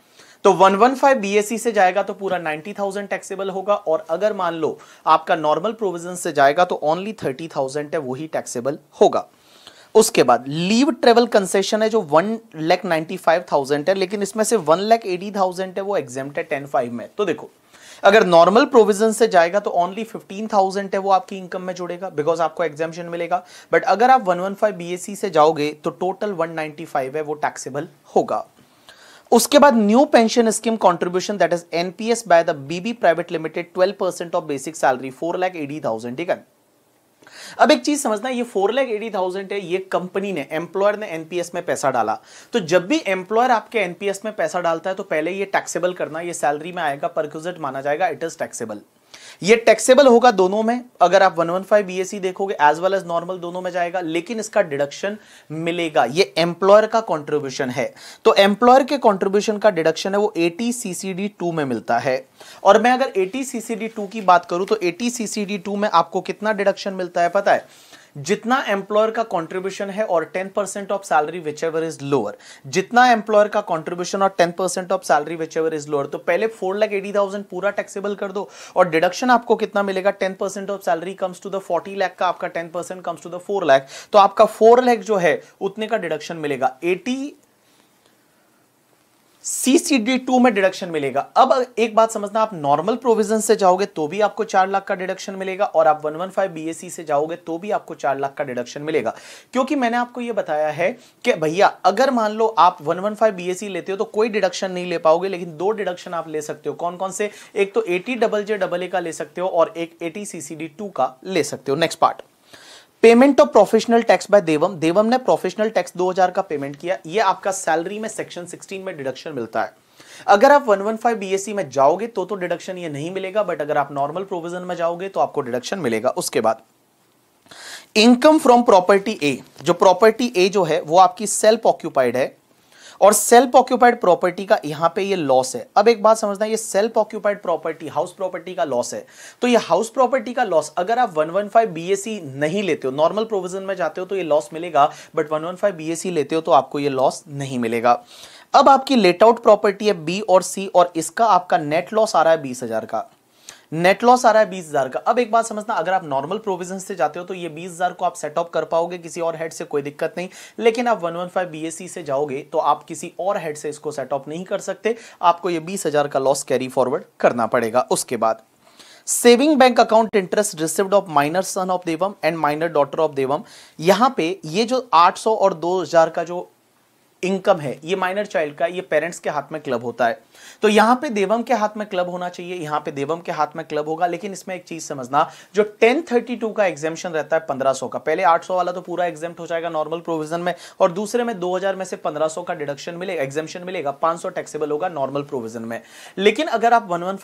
तो 115 बीएसई से जाएगा तो पूरा 90,000 टैक्सेबल होगा और अगर मान लो आपका नॉर्मल प्रोविजन से जाएगा तो ओनली 30,000 है ही टैक्सेबल होगा उसके बाद लीव ट्रेवल कंसेशन है जो one lakh ninety five thousand है लेकिन इसमें से वन लैख एटी थाउजेंड है वो एग्जाम है टेन फाइव में तो देखो अगर नॉर्मल प्रोविजन से जाएगा तो ओनली फिफ्टीन थाउजेंड है वो आपकी इनकम में जुड़ेगा बिकॉज आपको एग्जामेशन मिलेगा बट अगर आप वन वन फाइव बी से जाओगे तो टोटल वन नाइन्टी फाइव है वो टैक्सेबल होगा उसके बाद new pension scheme contribution that is NPS by the BB private limited twelve percent of basic salary four lakh eighty thousand ठीक है अब एक चीज समझना ये फोर लैख एटी थाउजेंड है ये कंपनी ने एम्प्लॉयर ने एनपीएस में पैसा डाला तो जब भी एम्प्लॉयर आपके एनपीएस में पैसा डालता है तो पहले ये टैक्सेबल करना ये सैलरी में आएगा परक्यूजेट माना जाएगा इट इज टैक्सेबल ये टैक्सेबल होगा दोनों में अगर आप 115 बीएससी देखोगे एज वेल एज नॉर्मल दोनों में जाएगा लेकिन इसका डिडक्शन मिलेगा ये एम्प्लॉयर का कंट्रीब्यूशन है तो एम्प्लॉयर के कंट्रीब्यूशन का डिडक्शन है वो ए टी टू में मिलता है और मैं अगर ए टी टू की बात करूं तो ए टी टू में आपको कितना डिडक्शन मिलता है पता है जितना एम्प्लॉयर का कंट्रीब्यूशन है और 10 percent of salary whichever is lower जितना एम्प्लॉयर का कंट्रीब्यूशन और 10 percent of salary whichever is lower तो पहले फोर लाख एटी थाउजेंड पूरा टैक्सेबल कर दो और डिडक्शन आपको कितना मिलेगा ten percent of salary comes to the forty lakh का आपका ten percent comes to the four lakh तो आपका फोर लैख जो है उतने का डिडक्शन मिलेगा एटी सीसीडी टू में डिडक्शन मिलेगा अब एक बात समझना आप नॉर्मल प्रोविजन से जाओगे तो भी आपको चार लाख का डिडक्शन मिलेगा और आप वन वन फाइव बी से जाओगे तो भी आपको चार लाख का डिडक्शन मिलेगा क्योंकि मैंने आपको यह बताया है कि भैया अगर मान लो आप वन वन फाइव बी लेते हो तो कोई डिडक्शन नहीं ले पाओगे लेकिन दो डिडक्शन आप ले सकते हो कौन कौन से एक तो eighty double J double A का ले सकते हो और एक एटी सीसीडी टू का ले सकते हो next part payment of professional tax by Devam Devam ने प्रोफेशनल टैक्स 2000 का पेमेंट किया ये आपका सैलरी में सेक्शन 16 में डिडक्शन मिलता है अगर आप 115 बीएससी में जाओगे तो तो डिडक्शन ये नहीं मिलेगा बट अगर आप नॉर्मल प्रोविजन में जाओगे तो आपको डिडक्शन मिलेगा उसके बाद इनकम फ्रॉम प्रॉपर्टी ए जो प्रॉपर्टी ए जो है वो आपकी सेल्फ ऑक्यूपाइड है और सेल्फ ऑक्यूपाइड प्रॉपर्टी का यहां पे ये लॉस है अब एक बात समझना ये self occupied property house property का लॉस है तो ये हाउस प्रॉपर्टी का लॉस अगर आप 115 वन नहीं लेते हो नॉर्मल प्रोविजन में जाते हो तो ये लॉस मिलेगा बट 115 वन लेते हो तो आपको ये लॉस नहीं मिलेगा अब आपकी लेट आउट प्रॉपर्टी है बी और सी और इसका आपका नेट लॉस आ रहा है बीस हजार का नेट लॉस आ रहा है बीस हजार का अब एक बात समझना अगर आप नॉर्मल प्रोविजन से जाते हो तो ये बीस हजार को आप सेट ऑफ कर पाओगे किसी और हेड से कोई दिक्कत नहीं लेकिन आप वन वन फाइव बी से जाओगे तो आप किसी और हेड से इसको सेट ऑफ नहीं कर सकते आपको ये बीस हजार का लॉस कैरी फॉरवर्ड करना पड़ेगा उसके बाद saving bank account interest received of minor son of Devam and minor daughter of Devam यहां पे ये जो 800 और 2000 का जो इनकम है ये माइनर चाइल्ड का ये पेरेंट्स के हाथ में क्लब होता है तो यहां पे देवम के हाथ में क्लब होना चाहिए यहां पे देवम के हाथ में क्लब होगा लेकिन इसमें एक चीज समझना जो 1032 का एग्जामेशन रहता है 1500 का पहले 800 वाला तो पूरा एग्जाम हो जाएगा नॉर्मल प्रोविजन में और दूसरे में 2000 में से 1500 का डिडक्शन मिलेगा एग्जामेशन मिलेगा 500 टैक्सेबल होगा नॉर्मल प्रोविजन में लेकिन अगर आप वन वन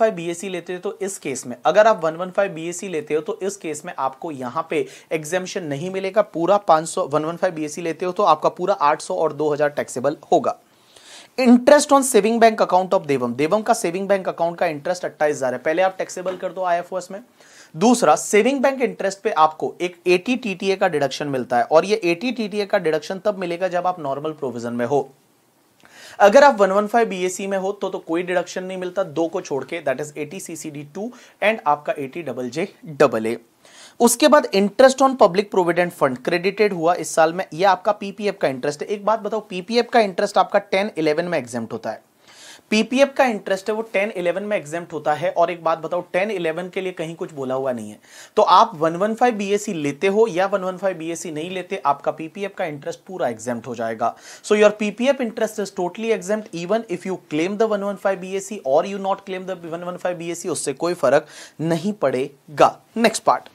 लेते हो तो इस केस में अगर आप वन वन लेते हो तो इस केस में आपको यहां पर एग्जामेशन नहीं मिलेगा पूरा पांच सौ लेते हो तो आपका पूरा आठ और दो टैक्सेबल होगा interest on saving bank account of Devam Devam का सेविंग बैंक अकाउंट का इंटरेस्ट अट्ठाईस हजार है पहले आप टैक्सेबल कर दो आईएफओएस में दूसरा सेविंग बैंक इंटरेस्ट पे आपको एक एटी टीटीए का डिडक्शन मिलता है और ये एटी टीटीए का डिडक्शन तब मिलेगा जब आप नॉर्मल प्रोविजन में हो अगर आप 115 बीएससी में हो तो तो कोई डिडक्शन नहीं मिलता दो को छोड़ के that is eighty CCD two and आपका eighty double J double A उसके बाद interest on public provident fund credited हुआ इस साल में यह आपका पीपीएफ का इंटरेस्ट है एक बात बताओ पीपीएफ का इंटरेस्ट आपका टेन इलेवन में एग्जेप्ट होता है पीपीएफ का इंटरेस्ट है वो टेन इलेवन में एग्जेप्ट होता है और एक बात बताओ टेन इलेवन के लिए कहीं कुछ बोला हुआ नहीं है तो आप one one five B S लेते हो या one one five B S नहीं लेते आपका पीपीएफ का इंटरेस्ट पूरा एग्जेप्ट हो जाएगा so your PPF interest is totally exempt even if you claim the one one five B S C और you not claim the one one five B S C उससे कोई फर्क नहीं पड़ेगा next part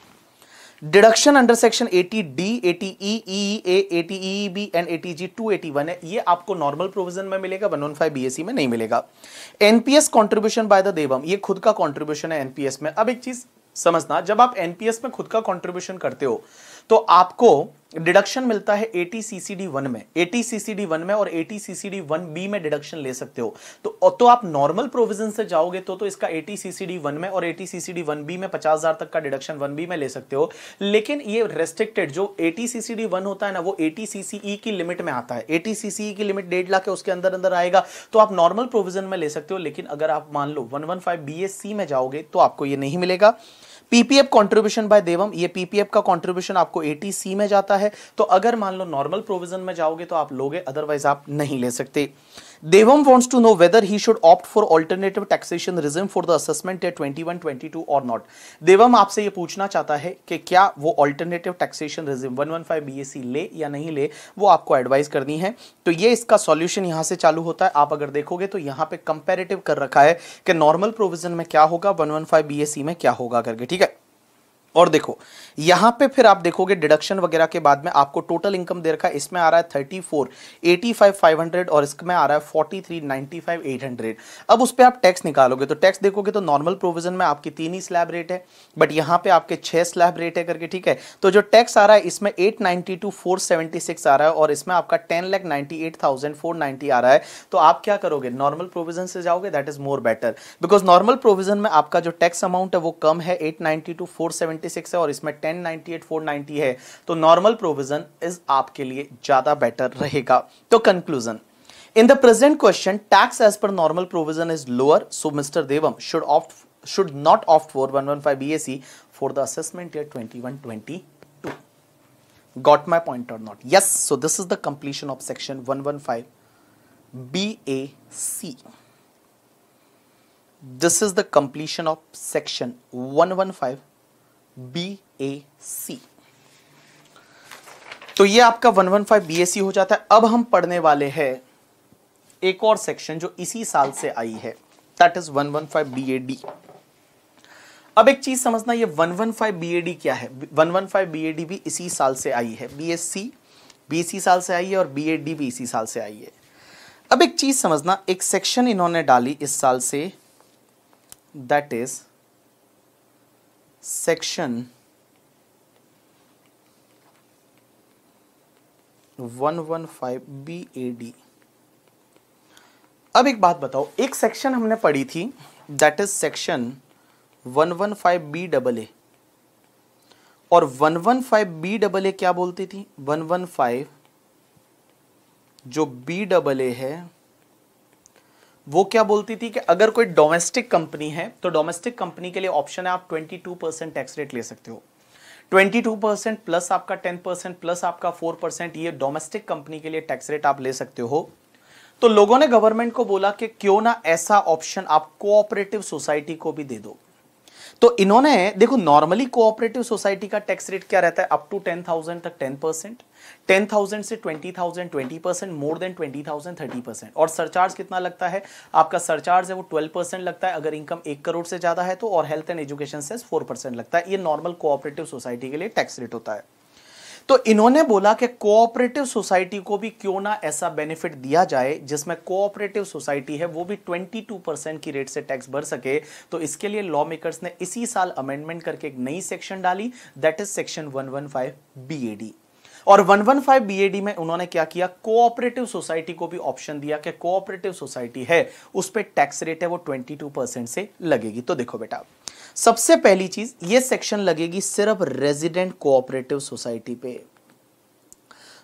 deduction under section eighty D eighty E E A eighty E B and eighty G two eighty one है ये आपको normal provision में मिलेगा one five B S C में नहीं मिलेगा NPS contribution by the Devam ये खुद का कॉन्ट्रीब्यूशन है एनपीएस में अब एक चीज समझना जब आप एनपीएस में खुद का कॉन्ट्रीब्यूशन करते हो तो आपको डिडक्शन मिलता है T C C D one में T C C D one में और T C C D one B में डिडक्शन ले सकते हो तो तो आप नॉर्मल प्रोविजन से जाओगे तो तो इसका T C C D one में और T C C D one B में पचास हजार तक का डिडक्शन वन बी में ले सकते हो लेकिन ये रेस्ट्रिक्टेड जो A T C C D one होता है ना वो टी सी सी ई की लिमिट में आता है टी सी सी ई की लिमिट डेढ़ लाख है उसके अंदर अंदर आएगा तो आप नॉर्मल प्रोविजन में ले सकते हो लेकिन अगर आप मान लो one one five B S C में जाओगे तो आपको ये नहीं मिलेगा पीपीएफ कॉन्ट्रीब्यूशन बाय देवम ये पीपीएफ का कॉन्ट्रीब्यूशन आपको सी में जाता है तो अगर मान लो नॉर्मल प्रोविजन में जाओगे तो आप लोगे अदरवाइज आप नहीं ले सकते Devam wants to know whether he should opt for alternative taxation regime for the assessment year 21-22 or not. Devam आपसे ये पूछना चाहता है कि क्या वो alternative taxation regime 115 BAC ले या नहीं ले वो आपको एडवाइस करनी है तो ये इसका सॉल्यूशन यहाँ से चालू होता है आप अगर देखोगे तो यहाँ पे कंपेरेटिव कर रखा है कि नॉर्मल प्रोविजन में क्या होगा 115 BAC में क्या होगा करके ठीक है और देखो यहां पे फिर आप देखोगे डिडक्शन वगैरह के बाद में आपको टोटल इनकम दे रखा है इसमें आ रहा है thirty four eighty five five hundred और इसमें आ रहा है forty three ninety five eight hundred अब उस पर आप टैक्स निकालोगे तो टैक्स देखोगे तो नॉर्मल प्रोविजन में आपकी तीन ही स्लैब रेट है बट यहां पे आपके छह स्लैब रेट है करके ठीक है तो जो टैक्स आ रहा है इसमें eight ninety two four seventy six आ रहा है और इसमें आपका ten lakh ninety eight thousand four ninety आ रहा है तो आप क्या करोगे नॉर्मल प्रोविजन से जाओगे that is more better because normal provision में आपका जो टैक्स अमाउंट है वो कम है eight ninety two four seventy six है और इसमें ten ninety eight four ninety है तो नॉर्मल प्रोविजन इज आपके लिए ज़्यादा बेटर रहेगा तो conclusion In the present question, tax as per normal provision is lower, so Mr. Devam should opt should not opt for 115 BAC for the assessment year 21-22. Got my point or not? Yes. So this is the completion of section 115 BAC. This is the completion of section 115 B A C तो ये आपका 115 सी हो जाता है अब हम पढ़ने वाले हैं एक और सेक्शन जो इसी साल से आई है दैट इज 115 डी अब एक चीज समझना ये 115 डी क्या है 115 डी भी इसी साल से आई है बी एस सी बी इसी साल से आई है और बी डी भी इसी साल से आई है अब एक चीज समझना एक सेक्शन इन्होंने डाली इस साल से दैट इज सेक्शन 115 BAD. अब एक बात बताओ एक सेक्शन हमने पढ़ी थी that is section 115 B double A और 115 बी डबल ए क्या बोलती थी 115 जो बी डबल ए है वो क्या बोलती थी कि अगर कोई डोमेस्टिक कंपनी है तो डोमेस्टिक कंपनी के लिए ऑप्शन है आप 22 परसेंट टैक्स रेट ले सकते हो 22 परसेंट प्लस आपका 10 परसेंट प्लस आपका 4 परसेंट ये डोमेस्टिक कंपनी के लिए टैक्स रेट आप ले सकते हो तो लोगों ने गवर्नमेंट को बोला कि क्यों ना ऐसा ऑप्शन आप कोऑपरेटिव सोसाइटी को भी दे दो तो इन्होंने देखो नॉर्मली कोऑपरेटिव सोसाइटी का टैक्स रेट क्या रहता है अप टू टेन थाउजेंड तक टेन परसेंट टेन थाउजेंड से twenty thousand twenty percent more than twenty thousand thirty percent और सरचार्ज कितना लगता है आपका सरचार्ज है वो ट्वेल्व परसेंट लगता है अगर इनकम एक करोड़ से ज़्यादा है तो और हेल्थ एंड एजुकेशन से फोर परसेंट लगता है ये नॉर्मल कोऑपरेटिव सोसाइटी के लिए टैक्स रेट होता है तो इन्होंने बोला कि कोऑपरेटिव सोसाइटी को भी क्यों ना ऐसा बेनिफिट दिया जाए जिसमें कोऑपरेटिव सोसाइटी है वो भी 22 परसेंट की रेट से टैक्स भर सके तो इसके लिए लॉ मेकर्स ने इसी साल अमेंडमेंट करके एक नई सेक्शन डाली that is section one one A D और 115 बीएडी में उन्होंने क्या किया कोऑपरेटिव सोसाइटी को भी ऑप्शन दिया कि कोऑपरेटिव सोसाइटी है उस पर टैक्स रेट है वो 22 परसेंट से लगेगी तो देखो बेटा सबसे पहली चीज ये सेक्शन लगेगी सिर्फ रेजिडेंट कोऑपरेटिव सोसाइटी पे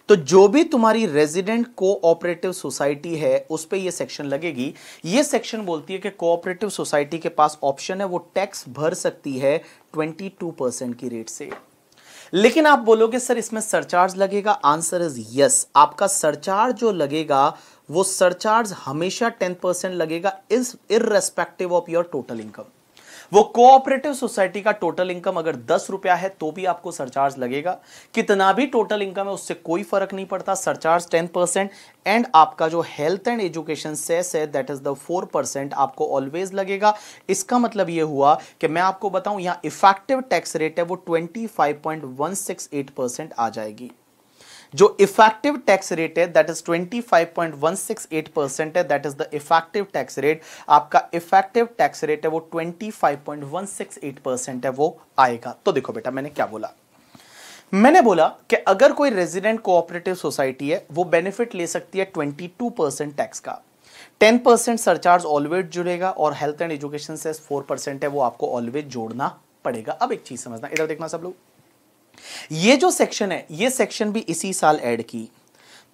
तो जो भी तुम्हारी रेजिडेंट कोऑपरेटिव सोसाइटी है उस पर यह सेक्शन लगेगी ये सेक्शन बोलती है कि कोऑपरेटिव सोसाइटी के पास ऑप्शन है वो टैक्स भर सकती है 22 परसेंट की रेट से लेकिन आप बोलोगे सर इसमें सरचार्ज लगेगा आंसर इज यस आपका सरचार्ज जो लगेगा वो सरचार्ज हमेशा टेन परसेंट लगेगा is irrespective of your total income वो कोऑपरेटिव सोसाइटी का टोटल इनकम अगर दस रुपया है तो भी आपको सरचार्ज लगेगा कितना भी टोटल इनकम है उससे कोई फर्क नहीं पड़ता सरचार्ज टेन परसेंट एंड आपका जो हेल्थ एंड एजुकेशन सेस है that is the four percent आपको ऑलवेज लगेगा इसका मतलब ये हुआ कि मैं आपको बताऊं यहाँ इफेक्टिव टैक्स रेट है वो twenty five point one six eight percent आ जाएगी जो इफेक्टिव टैक्स रेट है दैट इज 25.168 परसेंट है that is the effective tax rate आपका इफेक्टिव टैक्स रेट है वो 25.168 परसेंट है वो आएगा तो देखो बेटा मैंने क्या बोला मैंने बोला कि अगर कोई रेजिडेंट कोऑपरेटिव सोसाइटी है वो बेनिफिट ले सकती है 22 टैक्स का 10 परसेंट सरचार्ज ऑलवेज जुड़ेगा और हेल्थ एंड एजुकेशन से 4 है वो आपको ऑलवेज जोड़ना पड़ेगा अब एक चीज समझना इधर देखना सब लोग ये जो सेक्शन है ये सेक्शन भी इसी साल ऐड की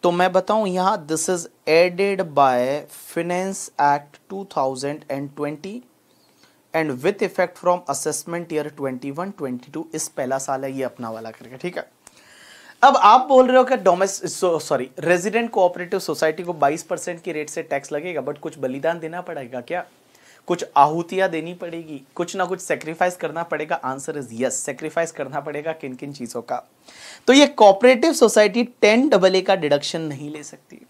तो मैं बताऊं यहां this is added by finance act 2020 and with effect from assessment year 21 22 इस पहला साल है ये अपना वाला करके ठीक है अब आप बोल रहे हो कि domestic sorry resident cooperative society को 22 परसेंट की रेट से टैक्स लगेगा बट कुछ बलिदान देना पड़ेगा क्या कुछ आहुतियाँ देनी पड़ेगी कुछ ना कुछ सेक्रीफाइस करना पड़ेगा आंसर इज यस सेक्रीफाइस करना पड़ेगा किन किन चीज़ों का तो ये cooperative society ten double A का डिडक्शन नहीं ले सकती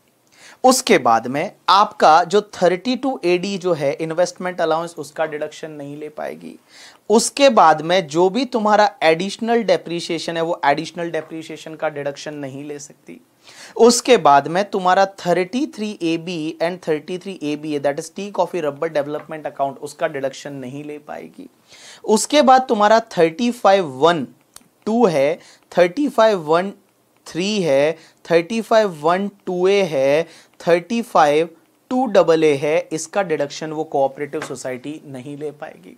उसके बाद में आपका जो थर्टी टू ए डी जो है इन्वेस्टमेंट अलाउंस उसका डिडक्शन नहीं ले पाएगी उसके बाद में जो भी तुम्हारा एडिशनल डेप्रीशिएशन है वो एडिशनल डेप्रीशिएशन का डिडक्शन नहीं ले सकती उसके बाद में तुम्हारा thirty three A B and thirty three A B that is tea coffee rubber development account उसका डिडक्शन नहीं ले पाएगी उसके बाद तुम्हारा थर्टी फाइव वन टू है थर्टी फाइव वन थ्री है thirty five one two A है thirty five two double A है इसका डिडक्शन वो कोऑपरेटिव सोसाइटी नहीं ले पाएगी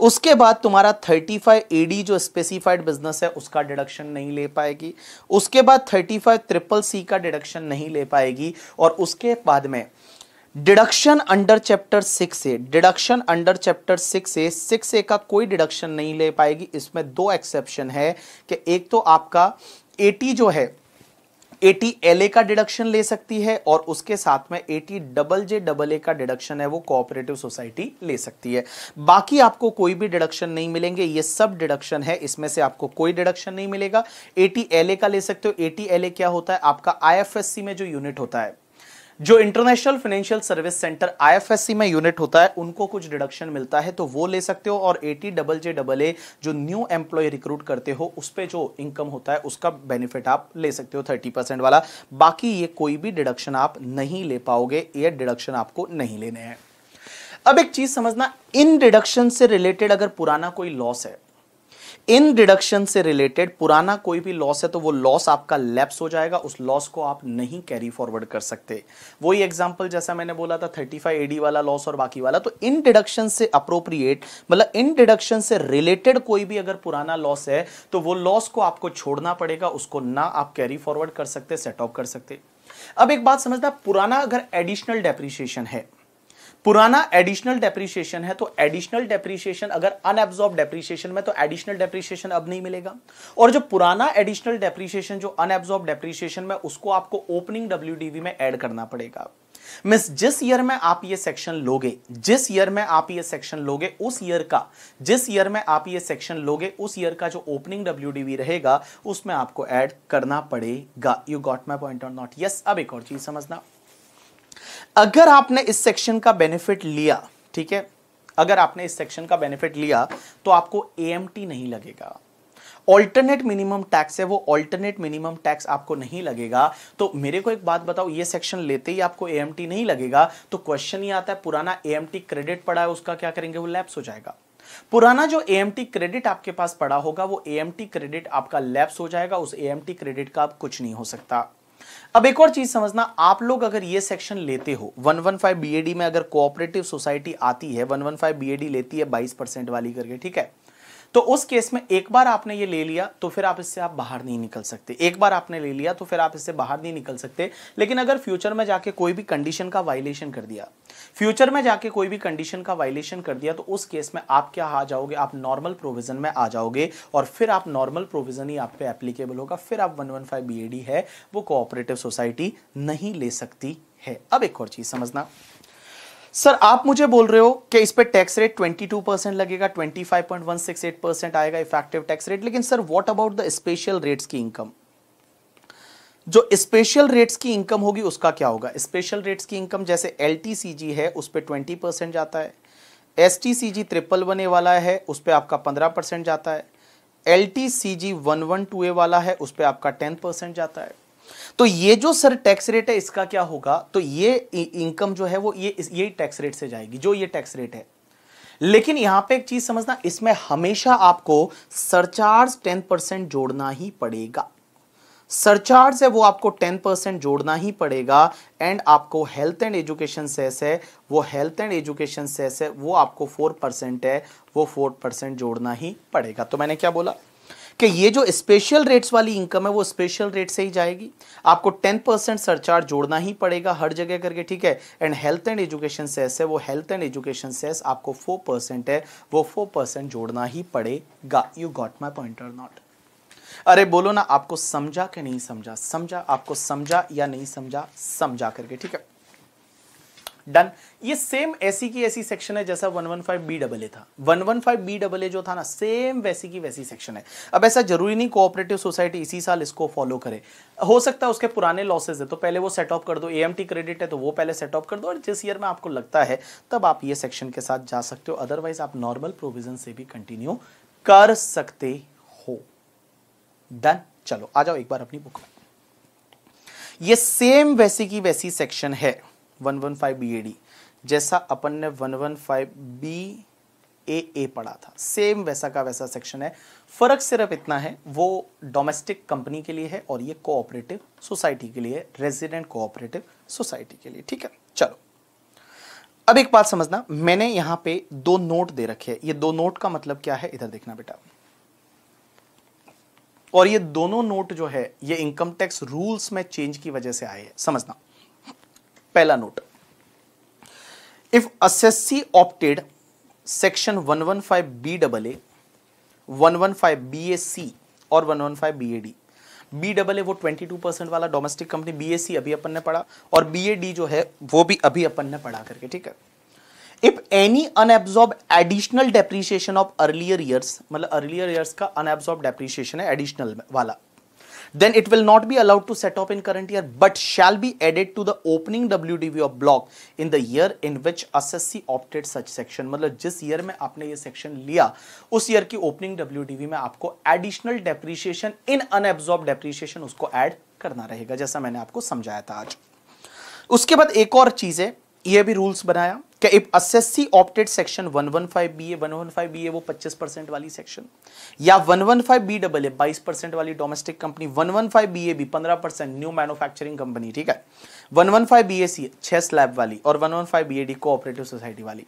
उसके बाद तुम्हारा 35 एडी जो स्पेसिफाइड बिजनेस है उसका डिडक्शन नहीं ले पाएगी उसके बाद 35 ट्रिपल सी का डिडक्शन नहीं ले पाएगी और उसके बाद में deduction under chapter six A deduction under chapter six A six A का कोई डिडक्शन नहीं ले पाएगी इसमें दो एक्सेप्शन है कि एक तो आपका एटी जो है एटी एल ए का डिडक्शन ले सकती है और उसके साथ में eighty double J double A का डिडक्शन है वो कोऑपरेटिव सोसाइटी ले सकती है बाकी आपको कोई भी डिडक्शन नहीं मिलेंगे ये सब डिडक्शन है इसमें से आपको कोई डिडक्शन नहीं मिलेगा एटी एल ए का ले सकते हो एटी एल ए क्या होता है आपका आई एफ एस सी में जो यूनिट होता है जो international financial service centre IFSC में यूनिट होता है उनको कुछ डिडक्शन मिलता है तो वो ले सकते हो और eighty double J double A जो न्यू एम्प्लॉय रिक्रूट करते हो उस पर जो इनकम होता है उसका बेनिफिट आप ले सकते हो थर्टी परसेंट वाला बाकी ये कोई भी डिडक्शन आप नहीं ले पाओगे ये डिडक्शन आपको नहीं लेने हैं अब एक चीज समझना इन डिडक्शन से रिलेटेड अगर पुराना कोई लॉस है इन डिडक्शन से रिलेटेड पुराना कोई भी लॉस है तो वो लॉस आपका लैप्स हो जाएगा उस लॉस को आप नहीं कैरी फॉरवर्ड कर सकते वही एग्जांपल जैसा मैंने बोला था 35 एडी वाला लॉस और बाकी वाला तो इन डिडक्शन से अप्रोप्रिएट मतलब इन डिडक्शन से रिलेटेड कोई भी अगर पुराना लॉस है तो वो लॉस को आपको छोड़ना पड़ेगा उसको ना आप कैरी फॉरवर्ड कर सकते सेट ऑफ कर सकते अब एक बात समझना पुराना अगर एडिशनल डेप्रिशिएशन है पुराना एडिशनल डेप्रीशिएशन है तो एडिशनल डेप्रीशिएशन अगर अनएब्जॉर्ब डेप्रीशिएशन में तो एडिशनल डेप्रीशिएशन अब नहीं मिलेगा और जो पुराना एडिशनल डेप्रीशिएशन जो अनएब्जॉर्ब डेप्रीशिएशन में उसको आपको ओपनिंग डब्ल्यू में एड करना पड़ेगा मिस जिस ईयर में आप ये सेक्शन लोगे जिस ईयर में आप ये सेक्शन लोगे उस ईयर का जिस ईयर में आप ये सेक्शन लोगे उस ईयर का जो ओपनिंग डब्ल्यू रहेगा उसमें आपको ऐड करना पड़ेगा you got my point on not yes अब एक और चीज समझना अगर आपने इस सेक्शन का बेनिफिट लिया ठीक है अगर आपने इस सेक्शन का बेनिफिट लिया तो आपको ए नहीं लगेगा ऑल्टरनेट मिनिमम टैक्स है वो ऑल्टरनेट मिनिमम टैक्स आपको नहीं लगेगा तो मेरे को एक बात बताओ ये सेक्शन लेते ही आपको ए नहीं लगेगा तो क्वेश्चन ही आता है पुराना ए क्रेडिट पड़ा है उसका क्या करेंगे वो लैप्स हो जाएगा पुराना जो ए क्रेडिट आपके पास पड़ा होगा वो ए क्रेडिट आपका लैप्स हो जाएगा उस ए क्रेडिट का आप कुछ नहीं हो सकता अब एक और चीज समझना आप लोग अगर ये सेक्शन लेते हो 115 वन में अगर कोऑपरेटिव सोसाइटी आती है 115 वन लेती है 22 परसेंट वाली करके ठीक है तो उस केस में एक बार आपने ये ले लिया तो फिर आप इससे आप बाहर नहीं निकल सकते एक बार आपने ले लिया तो फिर आप इससे बाहर नहीं निकल सकते लेकिन अगर फ्यूचर में जाके कोई भी कंडीशन का वायलेशन कर दिया फ्यूचर में जाके कोई भी कंडीशन का वायलेशन कर दिया तो उस केस में आप क्या आ जाओगे आप नॉर्मल प्रोविजन में आ जाओगे और फिर आप नॉर्मल प्रोविजन ही आप पे एप्लीकेबल होगा फिर आप वन वन फाइव बी है वो कोऑपरेटिव सोसाइटी नहीं ले सकती है अब एक और चीज समझना सर आप मुझे बोल रहे हो कि इस पर टैक्स रेट 22 परसेंट लगेगा 25.168 परसेंट आएगा इफेक्टिव टैक्स रेट लेकिन sir what about the special rates की इनकम जो स्पेशल रेट्स की इनकम होगी उसका क्या होगा स्पेशल रेट्स की इनकम जैसे एल है उस पर ट्वेंटी परसेंट जाता है S T C G triple one A वाला है उस पर आपका पंद्रह परसेंट जाता है L T C G one one two A वाला है उस पर आपका टेन परसेंट जाता है तो ये जो सर टैक्स रेट है इसका क्या होगा तो ये इनकम जो है वो ये ये टैक्स रेट से जाएगी जो ये टैक्स रेट है लेकिन यहां पे एक चीज समझना इसमें हमेशा आपको सरचार्ज टेन परसेंट जोड़ना ही पड़ेगा सरचार्ज है वो आपको टेन परसेंट जोड़ना ही पड़ेगा एंड आपको हेल्थ एंड एजुकेशन सेस है वो हेल्थ एंड एजुकेशन सेस है वो आपको फोर परसेंट है वो फोर परसेंट जोड़ना ही पड़ेगा तो मैंने क्या बोला कि ये जो स्पेशल रेट्स वाली इनकम है वो स्पेशल रेट से ही जाएगी आपको टेन परसेंट सरचार्ज जोड़ना ही पड़ेगा हर जगह करके ठीक है and health and education cess है वो हेल्थ एंड एजुकेशन सेस आपको फोर परसेंट है वो फोर परसेंट जोड़ना ही पड़ेगा यू गॉट माई पॉइंट और नॉट अरे बोलो ना आपको समझा कि नहीं समझा समझा आपको समझा या नहीं समझा समझा करके ठीक है डन ये सेम ऐसी की ऐसी सेक्शन है जैसा 115 बी डबल ए था one one five B double A जो था ना सेम वैसी की वैसी सेक्शन है अब ऐसा जरूरी नहीं कोऑपरेटिव सोसाइटी इसी साल इसको फॉलो करे हो सकता है उसके पुराने लॉसेज है तो पहले वो सेट ऑफ कर दो एएमटी क्रेडिट है तो वो पहले सेट ऑफ कर दो और जिस ईयर में आपको लगता है तब आप ये सेक्शन के साथ जा सकते हो अदरवाइज आप नॉर्मल प्रोविजन से भी कंटिन्यू कर सकते डन चलो आ जाओ एक बार अपनी बुक में ये सेम वैसी की वैसी सेक्शन है 115 बीएडी जैसा अपन ने 115 बी ए पढ़ा था सेम वैसा का वैसा सेक्शन है फर्क सिर्फ इतना है वो डोमेस्टिक कंपनी के लिए है और ये कोऑपरेटिव सोसाइटी के लिए रेजिडेंट कोऑपरेटिव सोसाइटी के लिए ठीक है चलो अब एक बात समझना मैंने यहां पे दो नोट दे रखे हैं ये दो नोट का मतलब क्या है इधर देखना बेटा और ये दोनों नोट जो है ये इनकम टैक्स रूल्स में चेंज की वजह से आए हैं समझना पहला note if assessee opted section 115 B double A one one five B A C और one one five B A D B double A वो टू परसेंट वाला domestic company B A C अभी अपन ने पढ़ा और बी ए डी जो है वो भी अभी अपन ने पढ़ा करके ठीक है if any unabsorbed additional depreciation of earlier years मतलब अर्लियर ईयर्स का अनएब्जॉर्ब डेप्रीशिएशन है एडिशनल वाला then it will not be off to set off in current year but shall be added to the of block in the year in which S S C opted such section मतलब जिस year में आपने ये section लिया उस year की opening WDV में आपको additional depreciation in unabsorbed depreciation उसको एड करना रहेगा जैसा मैंने आपको समझाया था आज उसके बाद एक और चीज है ये भी रूल्स बनाया क्या SSC opted section 115 BA 115 BA वो 25 परसेंट वाली सेक्शन या 115 बी डबल ए बाईस परसेंट वाली डोमेस्टिक कंपनी 115 ए भी पंद्रह परसेंट न्यू मैन्युफैक्चरिंग कंपनी ठीक है 115 सी छह स्लैब वाली और 115 को कोऑपरेटिव सोसाइटी वाली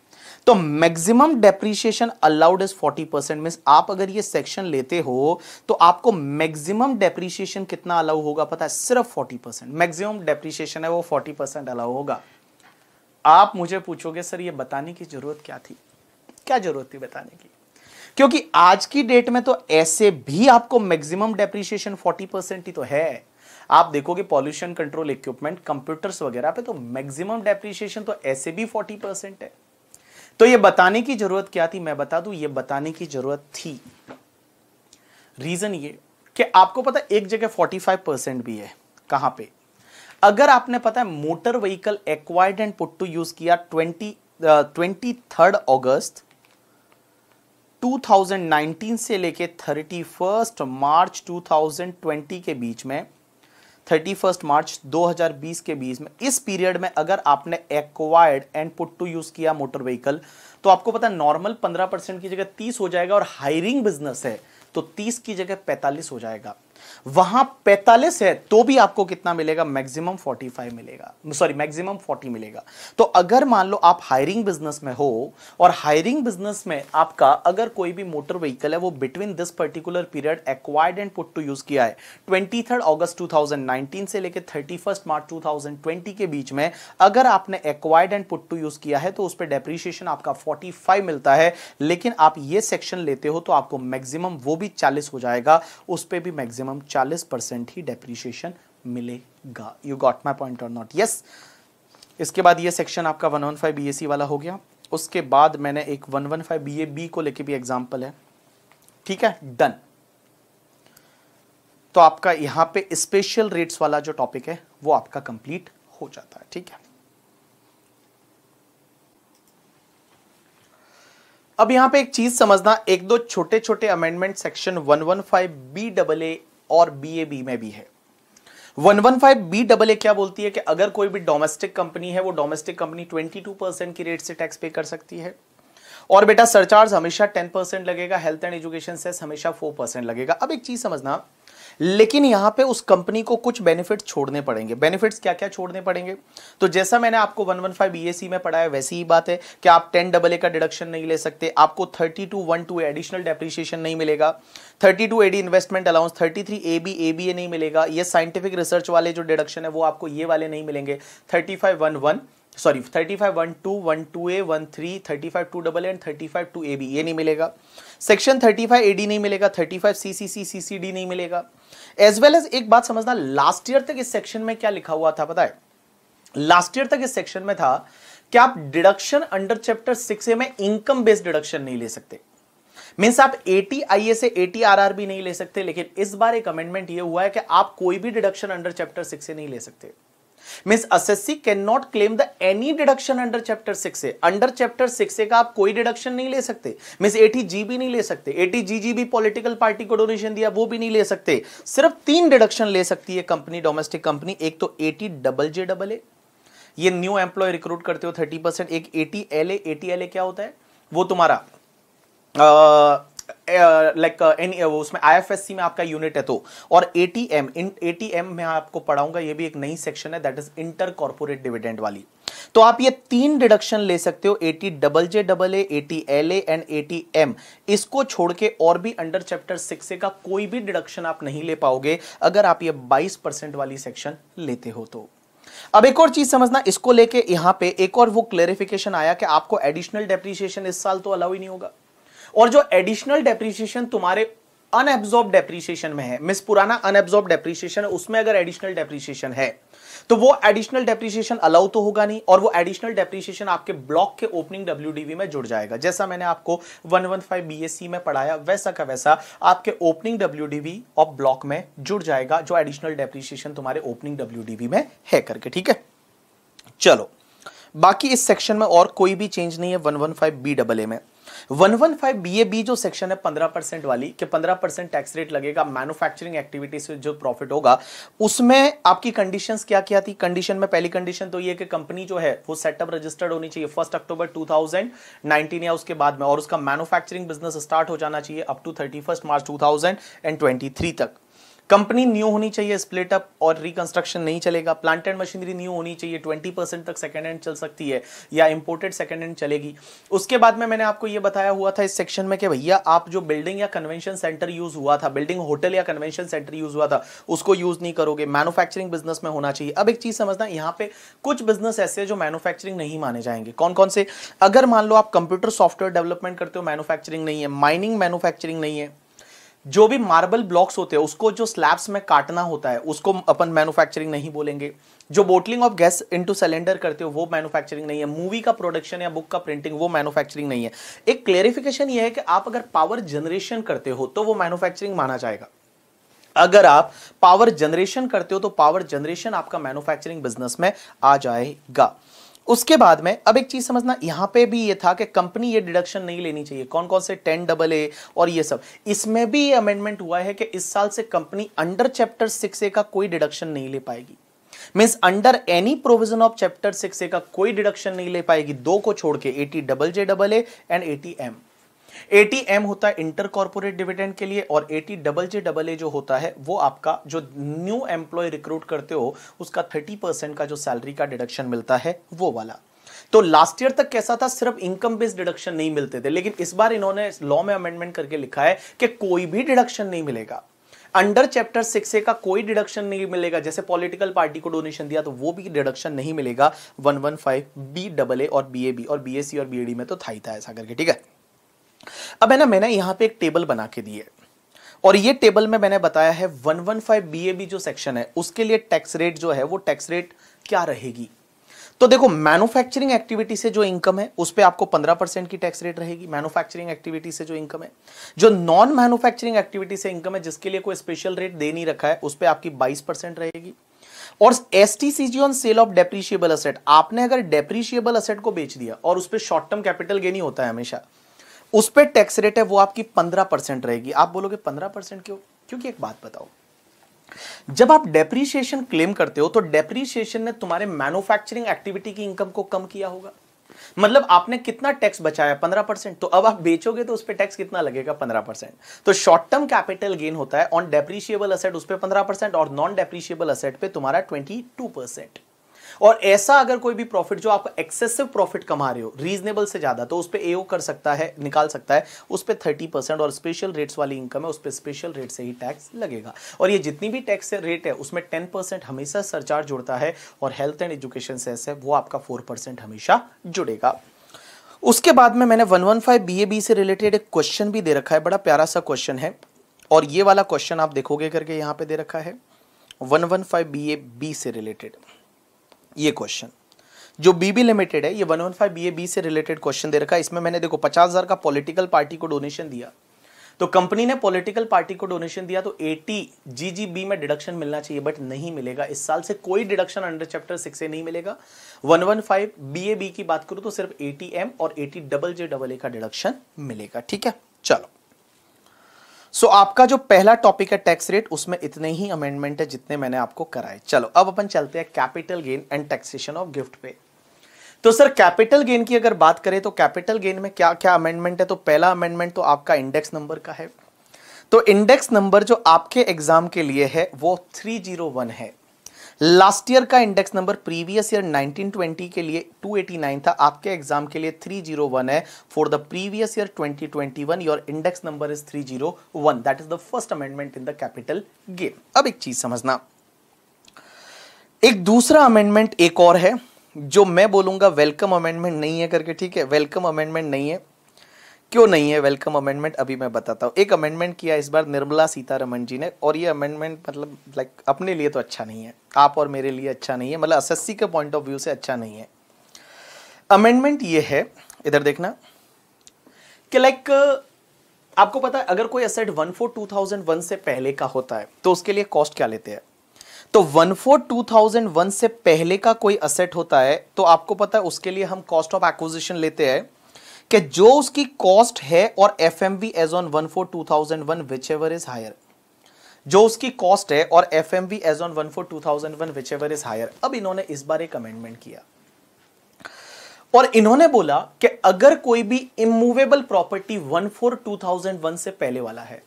तो maximum depreciation allowed is 40 percent mean आप अगर ये सेक्शन लेते हो तो आपको मैक्सिमम डेप्रीशिएशन कितना अलाउ होगा पता है सिर्फ 40 परसेंट मैक्सिमम डेप्रीशिएशन है वो 40 परसेंट अलाउ होगा आप मुझे पूछोगे सर ये बताने की जरूरत क्या थी क्या जरूरत थी बताने की क्योंकि आज की डेट में तो ऐसे भी आपको मैक्सिमम डेप्रिसिएशन 40 परसेंट ही तो है आप देखोगे पॉल्यूशन कंट्रोल इक्विपमेंट कंप्यूटर्स वगैरह पे तो मैक्सिमम डेप्रीशिएशन तो ऐसे भी 40 परसेंट है तो ये बताने की जरूरत क्या थी मैं बता दू ये बताने की जरूरत थी रीजन ये कि आपको पता एक जगह 45 परसेंट भी है कहां पे अगर आपने पता है motor vehicle acquired and put to use किया ट्वेंटी ट्वेंटी थर्ड ऑगस्ट 2019 से लेके 31 मार्च 2020 के बीच में 31 मार्च 2020 के बीच में इस पीरियड में अगर आपने acquired and put to use किया मोटर व्हीकल तो आपको पता नॉर्मल 15 परसेंट की जगह 30 हो जाएगा और हायरिंग बिजनेस है तो 30 की जगह 45 हो जाएगा वहां 45 है तो भी आपको कितना मिलेगा मैक्सिमम 45 मिलेगा सॉरी मैक्सिमम 40 मिलेगा तो अगर मान लो आप हायरिंग बिजनेस में हो और हायरिंग बिजनेस में आपका अगर कोई भी मोटर व्हीकल है वो between this particular period acquired and put to use किया है ट्वेंटी अगस्त 2019 से लेकर थर्टी मार्च 2020 के बीच में अगर आपने acquired and put to use किया है तो उस पर डेप्रीशिएशन आपका फोर्टी मिलता है लेकिन आप ये सेक्शन लेते हो तो आपको मैक्सिमम वो भी चालीस हो जाएगा उस पर भी मैक्सिमम चालीस परसेंट ही डेप्रीशिएशन मिलेगा यू गॉट माई पॉइंट और नॉट यस इसके बाद ये सेक्शन आपका one one five B S C वाला हो गया उसके बाद मैंने एक one one five B A B को लेके भी एग्जाम्पल है ठीक है डन तो आपका यहां पे स्पेशल रेट्स वाला जो टॉपिक है वो आपका कंप्लीट हो जाता है ठीक है अब यहां पे एक चीज समझना एक दो छोटे छोटे amendment section one one five B double A और बी ए बी में भी है one one five B double A क्या बोलती है कि अगर कोई भी डोमेस्टिक कंपनी है वो domestic company twenty two percent की रेट से टैक्स पे कर सकती है और बेटा सरचार्ज हमेशा टेन परसेंट लगेगा हेल्थ एंड एजुकेशन सेस हमेशा फोर परसेंट लगेगा अब एक चीज समझना लेकिन यहां पे उस कंपनी को कुछ बेनिफिट छोड़ने पड़ेंगे बेनिफिट्स क्या क्या छोड़ने पड़ेंगे तो जैसा मैंने आपको one one five B C में पढ़ाया वैसी ही बात है कि आप टेन डबल ए का डिडक्शन नहीं ले सकते आपको thirty two one two additional depreciation नहीं मिलेगा thirty two AD investment allowance thirty three A B A B A नहीं मिलेगा ये साइंटिफिक रिसर्च वाले जो डिडक्शन है वो आपको ये वाले नहीं मिलेंगे thirty five one one sorry thirty five one two one two A one three thirty five two double and thirty five two A B ये नहीं मिलेगा section thirty five A D नहीं मिलेगा thirty five C C C C C D नहीं मिलेगा as well as एक बात समझना लास्ट ईयर तक इस सेक्शन में क्या लिखा हुआ था बताए लास्ट ईयर तक इस सेक्शन में था कि आप डिडक्शन अंडर चैप्टर सिक्स में इनकम बेस्ड डिडक्शन नहीं ले सकते मीन्स आप टी आई ए से आर आर भी नहीं ले सकते लेकिन इस बार एक अमेंडमेंट यह हुआ है कि आप कोई भी डिडक्शन अंडर चैप्टर सिक्स से नहीं ले सकते means SSC can not claim the any deduction under chapter six A under chapter six A का आप कोई डिडक्शन नहीं ले सकते मीन एटी जी भी नहीं ले सकते एटी जी जी भी पॉलिटिकल पार्टी को डोनेशन दिया वो भी नहीं ले सकते सिर्फ तीन डिडक्शन ले सकती है कंपनी डोमेस्टिक कंपनी एक तो eighty double J double A ये न्यू एम्प्लॉय रिक्रूट करते हो थर्टी परसेंट एक eighty L A eighty L A क्या होता है वो तुम्हारा लाइक एन उसमें आईएफएससी में आपका यूनिट है तो और एटीएम इन एटीएम में आपको पढ़ाऊंगा ये भी एक नई सेक्शन है that is inter corporate dividend वाली तो आप ये तीन डिडक्शन ले सकते हो eighty double J double A eighty L A and eighty M इसको छोड़ के और भी अंडर चैप्टर सिक्स का कोई भी डिडक्शन आप नहीं ले पाओगे अगर आप ये बाईस परसेंट वाली सेक्शन लेते हो तो अब एक और चीज समझना इसको लेके यहां पे एक और वो क्लेरिफिकेशन आया कि आपको एडिशनल डेप्रिसिएशन इस साल तो अलाउ ही नहीं होगा और जो एडिशनल डेप्रीशिएशन तुम्हारे अनएब्जॉर्ब डेप्रीशिएशन में है मिस पुराना अनएब्जॉर्ब डेप्रीशिएशन उसमें अगर एडिशनल डेप्रीशिएशन है तो वो एडिशनल डेप्रीशिएशन अलाउ तो होगा नहीं और वो एडिशनल डेप्रीशिएशन आपके ब्लॉक के ओपनिंग डब्ल्यूडीवी में जुड़ जाएगा जैसा मैंने आपको 115 बीएससी में पढ़ाया वैसा का वैसा आपके ओपनिंग डब्ल्यू और ब्लॉक में जुड़ जाएगा जो एडिशनल डेप्रीशिएशन तुम्हारे ओपनिंग डब्ल्यू में है करके ठीक है चलो बाकी इस सेक्शन में और कोई भी चेंज नहीं है one one five B double A में ए बी जो सेक्शन है पंद्रह परसेंट वाली कि पंद्रह परसेंट टैक्स रेट लगेगा मैन्युफैक्चरिंग एक्टिविटीज से जो प्रॉफिट होगा उसमें आपकी कंडीशंस क्या क्या थी कंडीशन में पहली कंडीशन तो ये कि कंपनी जो है वो सेटअप रजिस्टर्ड होनी चाहिए first October two thousand nineteen या उसके बाद में और उसका मैनुफैक्चरिंग बिजनेस स्टार्ट हो जाना चाहिए up to thirty first March two thousand and twenty three तक कंपनी न्यू होनी चाहिए स्प्लिट अप और रिकंस्ट्रक्शन नहीं चलेगा प्लांट एंड मशीनरी न्यू होनी चाहिए 20 परसेंट तक सेकेंड हैंड चल सकती है या इंपोर्टेड सेकेंड हैंड चलेगी उसके बाद में मैंने आपको यह बताया हुआ था इस सेक्शन में कि भैया आप जो बिल्डिंग या कन्वेंशन सेंटर यूज हुआ था बिल्डिंग होटल या कन्वेंशन सेंटर यूज हुआ था उसको यूज नहीं करोगे मैनुफैक्चरिंग बिजनेस में होना चाहिए अब एक चीज समझना यहाँ पे कुछ बिजनेस ऐसे जो मैनुफैक्चरिंग नहीं माने जाएंगे कौन कौन से अगर मान लो आप कंप्यूटर सॉफ्टवेयर डेवलपमेंट करते हो मैनुफैक्चरिंग नहीं है माइनिंग मैनुफैक्चरिंग नहीं है जो भी मार्बल ब्लॉक्स होते हैं उसको जो स्लैब्स में काटना होता है उसको अपन मैन्युफैक्चरिंग नहीं बोलेंगे जो bottling of gas into cylinder करते हो वो मैन्युफैक्चरिंग नहीं है मूवी का प्रोडक्शन या बुक का प्रिंटिंग वो मैन्युफैक्चरिंग नहीं है एक क्लेरिफिकेशन ये है कि आप अगर पावर जनरेशन करते हो तो वो मैन्युफैक्चरिंग माना जाएगा अगर आप पावर जनरेशन करते हो तो पावर जनरेशन आपका मैन्युफैक्चरिंग बिजनेस में आ जाएगा उसके बाद में अब एक चीज समझना यहां पे भी ये था कि कंपनी ये डिडक्शन नहीं लेनी चाहिए कौन कौन से टेन डबल ए और ये सब इसमें भी ये अमेंडमेंट हुआ है कि इस साल से company under chapter six A का कोई डिडक्शन नहीं ले पाएगी means under any provision of chapter six A का कोई डिडक्शन नहीं ले पाएगी दो को छोड़ के eighty double J double A and eighty M eighty M होता है इंटर कॉर्पोरेट डिविडेंड के लिए और eighty double J double A जो होता है वो आपका जो न्यू एम्प्लॉय रिक्रूट करते हो उसका थर्टी परसेंट का जो सैलरी का डिडक्शन मिलता है वो वाला तो लास्ट ईयर तक कैसा था सिर्फ इनकम बेस्ड डिडक्शन नहीं मिलते थे लेकिन इस बार इन्होंने लॉ में अमेंडमेंट करके लिखा है कि कोई भी डिडक्शन नहीं मिलेगा अंडर चैप्टर सिक्स ए का कोई डिडक्शन नहीं मिलेगा जैसे पॉलिटिकल पार्टी को डोनेशन दिया तो वो भी डिडक्शन नहीं मिलेगा one one five B double A और बी ए बी और बी एस सी और बी ए डी में तो था ही था ऐसा करके ठीक है अब है ना मैंने यहाँ पे एक टेबल बना के दी है और ये टेबल में मैंने बताया है 115 वन जो सेक्शन है उसके लिए टैक्स रेट जो है वो टैक्स रेट क्या रहेगी तो देखो मैन्युफैक्चरिंग एक्टिविटी से जो इनकम है उस पर आपको 15 परसेंट की टैक्स रेट रहेगी मैन्युफैक्चरिंग एक्टिविटी से जो इनकम है जो नॉन मैन्युफैक्चरिंग एक्टिविटी से इनकम है जिसके लिए कोई स्पेशल रेट दे नहीं रखा है उस पर आपकी बाईस रहेगी और S T on sale of depreciable asset आपने अगर डेप्रीशियबल असेट को बेच दिया और उस पर शॉर्ट टर्म कैपिटल गेन ही होता है हमेशा उस पर टैक्स रेट है वो आपकी पंद्रह परसेंट रहेगी आप बोलोगे पंद्रह परसेंट क्यों क्योंकि एक बात बताओ जब आप डेप्रीशिएशन क्लेम करते हो तो डेप्रीशिएशन ने तुम्हारे मैन्युफैक्चरिंग एक्टिविटी की इनकम को कम किया होगा मतलब आपने कितना टैक्स बचाया पंद्रह परसेंट तो अब आप बेचोगे तो उस पर टैक्स कितना लगेगा पंद्रह परसेंट तो शॉर्ट टर्म कैपिटल गेन होता है ऑन डेप्रीशियबल असेट उस पर पंद्रह परसेंट और नॉन डेप्रीशियबल असेट पे तुम्हारा ट्वेंटी टू परसेंट और ऐसा अगर कोई भी प्रॉफिट जो आप एक्सेसिव प्रॉफिट कमा रहे हो रीजनेबल से ज़्यादा तो उस पर एओ कर सकता है निकाल सकता है उस पर थर्टी परसेंट और स्पेशल रेट्स वाली इनकम है उस पर स्पेशल रेट से ही टैक्स लगेगा और ये जितनी भी टैक्स रेट है उसमें टेन परसेंट हमेशा सरचार्ज जुड़ता है और हेल्थ एंड एजुकेशन सेस है वो आपका फोर परसेंट हमेशा जुड़ेगा उसके बाद में मैंने one one five B A B से रिलेटेड एक क्वेश्चन भी दे रखा है बड़ा प्यारा सा क्वेश्चन है और ये वाला क्वेश्चन आप देखोगे करके यहाँ पे दे रखा है ए बी से रिलेटेड ये क्वेश्चन जो बीबी लिमिटेड है ये वन वन फाइव बी से रिलेटेड क्वेश्चन दे रखा है इसमें मैंने देखो पचास हज़ार का पॉलिटिकल पार्टी को डोनेशन दिया तो कंपनी ने पॉलिटिकल पार्टी को डोनेशन दिया तो 80 जीजीबी में डिडक्शन मिलना चाहिए बट नहीं मिलेगा इस साल से कोई deduction under chapter six A नहीं मिलेगा 115 बीएबी की बात करूँ तो सिर्फ 80 और 80 डबल जे डबल ए का डिडक्शन मिलेगा ठीक है चलो सो so, आपका जो पहला टॉपिक है टैक्स रेट उसमें इतने ही अमेंडमेंट है जितने मैंने आपको कराए चलो अब अपन चलते हैं capital gain and taxation of gift पे तो सर कैपिटल गेन की अगर बात करें तो कैपिटल गेन में क्या क्या अमेंडमेंट है तो पहला अमेंडमेंट तो आपका इंडेक्स नंबर का है तो इंडेक्स नंबर जो आपके एग्जाम के लिए है वो 301 है लास्ट ईयर का इंडेक्स नंबर प्रीवियस ईयर 1920 के लिए 289 था आपके एग्जाम के लिए 301 है for the previous year 2021 your index number is 301 that is the first amendment in the capital gain अब एक चीज समझना एक दूसरा अमेंडमेंट एक और है जो मैं बोलूंगा वेलकम अमेंडमेंट नहीं है करके ठीक है वेलकम अमेंडमेंट नहीं है क्यों नहीं है वेलकम अमेंडमेंट अभी मैं बताता हूँ एक अमेंडमेंट किया इस बार निर्मला सीतारमन जी ने और ये अमेंडमेंट मतलब लाइक अपने लिए तो अच्छा नहीं है आप और मेरे लिए अच्छा नहीं है मतलब एस के पॉइंट ऑफ व्यू से अच्छा नहीं है अमेंडमेंट ये है इधर देखना कि लाइक आपको पता है अगर कोई asset one four two thousand one से पहले का होता है तो उसके लिए कॉस्ट क्या लेते हैं तो one four two thousand one से पहले का कोई असेट होता है तो आपको पता है उसके लिए हम कॉस्ट ऑफ एक्विजिशन लेते हैं कि जो उसकी कॉस्ट है और F M B as on one four two thousand one whichever is higher जो उसकी कॉस्ट है और F M B as on one four two thousand one whichever is higher अब इन्होंने इस बार एक अमेंडमेंट किया और इन्होंने बोला कि अगर कोई भी immovable property one four two thousand one से पहले वाला है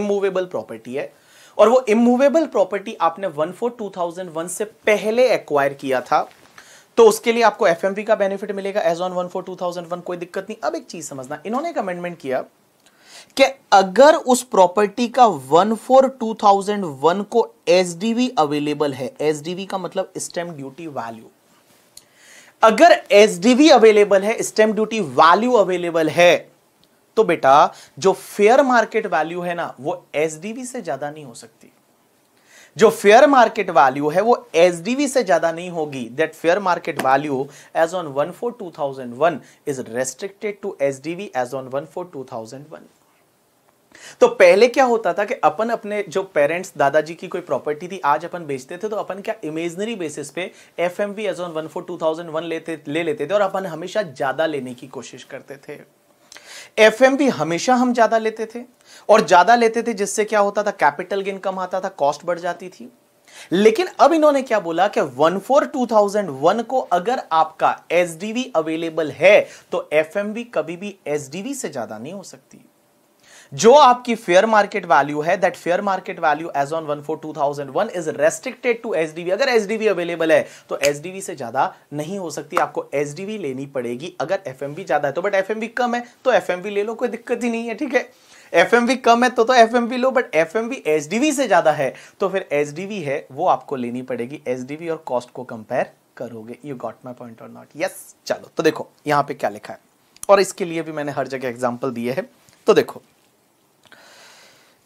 इमूवेबल प्रॉपर्टी है और वो इमूवेबल प्रॉपर्टी आपने one four two thousand one से पहले एक्वायर किया था तो उसके लिए आपको एफ का बेनिफिट मिलेगा as on one four two thousand one कोई दिक्कत नहीं अब एक चीज समझना इन्होंने एक अमेंडमेंट किया कि अगर उस प्रॉपर्टी का one four two thousand one को एस अवेलेबल है एस का मतलब स्टेम ड्यूटी वैल्यू अगर एस अवेलेबल है स्टेम ड्यूटी वैल्यू अवेलेबल है तो बेटा जो फेयर मार्केट वैल्यू है ना वो एस से ज्यादा नहीं हो सकती जो फेयर मार्केट वैल्यू है वो एस से ज्यादा नहीं होगी that fair market value as on one four two thousand one is restricted to S D V as on one four two thousand one तो पहले क्या होता था कि अपन अपने जो पेरेंट्स दादाजी की कोई प्रॉपर्टी थी आज अपन बेचते थे तो अपन क्या इमेजनरी बेसिस पे F M V as on one four two thousand one लेते ले लेते थे और अपन हमेशा ज्यादा लेने की कोशिश करते थे एफ हमेशा हम ज्यादा लेते थे और ज्यादा लेते थे जिससे क्या होता था कैपिटल गेन कम आता था कॉस्ट बढ़ जाती थी लेकिन अब इन्होंने क्या बोला कि one four two thousand one को अगर आपका एस अवेलेबल है तो एफ कभी भी एस से ज्यादा नहीं हो सकती जो आपकी फेयर मार्केट वैल्यू है that fair market value as on one four two thousand one is restricted to S अगर एस अवेलेबल है तो एस से ज्यादा नहीं हो सकती आपको एस लेनी पड़ेगी अगर एफ ज्यादा है तो बट एफ कम है तो एफ ले लो कोई दिक्कत ही नहीं है ठीक है एफ कम है तो तो एफ लो बट एफ एम से ज़्यादा है तो फिर एस है वो आपको लेनी पड़ेगी एस और कॉस्ट को कंपेयर करोगे यू गॉट माई पॉइंट और नॉट यस चलो तो देखो यहाँ पे क्या लिखा है और इसके लिए भी मैंने हर जगह एग्जाम्पल दिए है तो देखो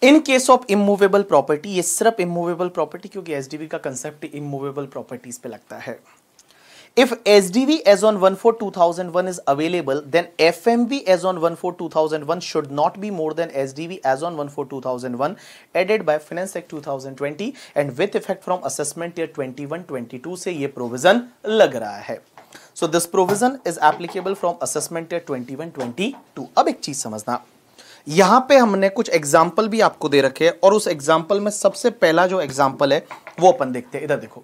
in case of immovable property ये सिर्फ इमूवेबल प्रॉपर्टी क्योंकि एसडीबी का कंसेप्ट इमूवेबल प्रॉपर्टीज पे लगता है If SDV as on 14-2001 is available, then FMV as on 14-2001 should not be more than SDV as on 14-2001 added by Finance Act 2020 and with effect from assessment year 21-22 से ये provision लग रहा है. So this provision is applicable from assessment year 21-22. अब एक चीज समझना यहाँ पे हमने कुछ एग्जाम्पल भी आपको दे रखे हैं और उस एग्जाम्पल में सबसे पहला जो एग्जाम्पल है वो अपन देखते हैं इधर देखो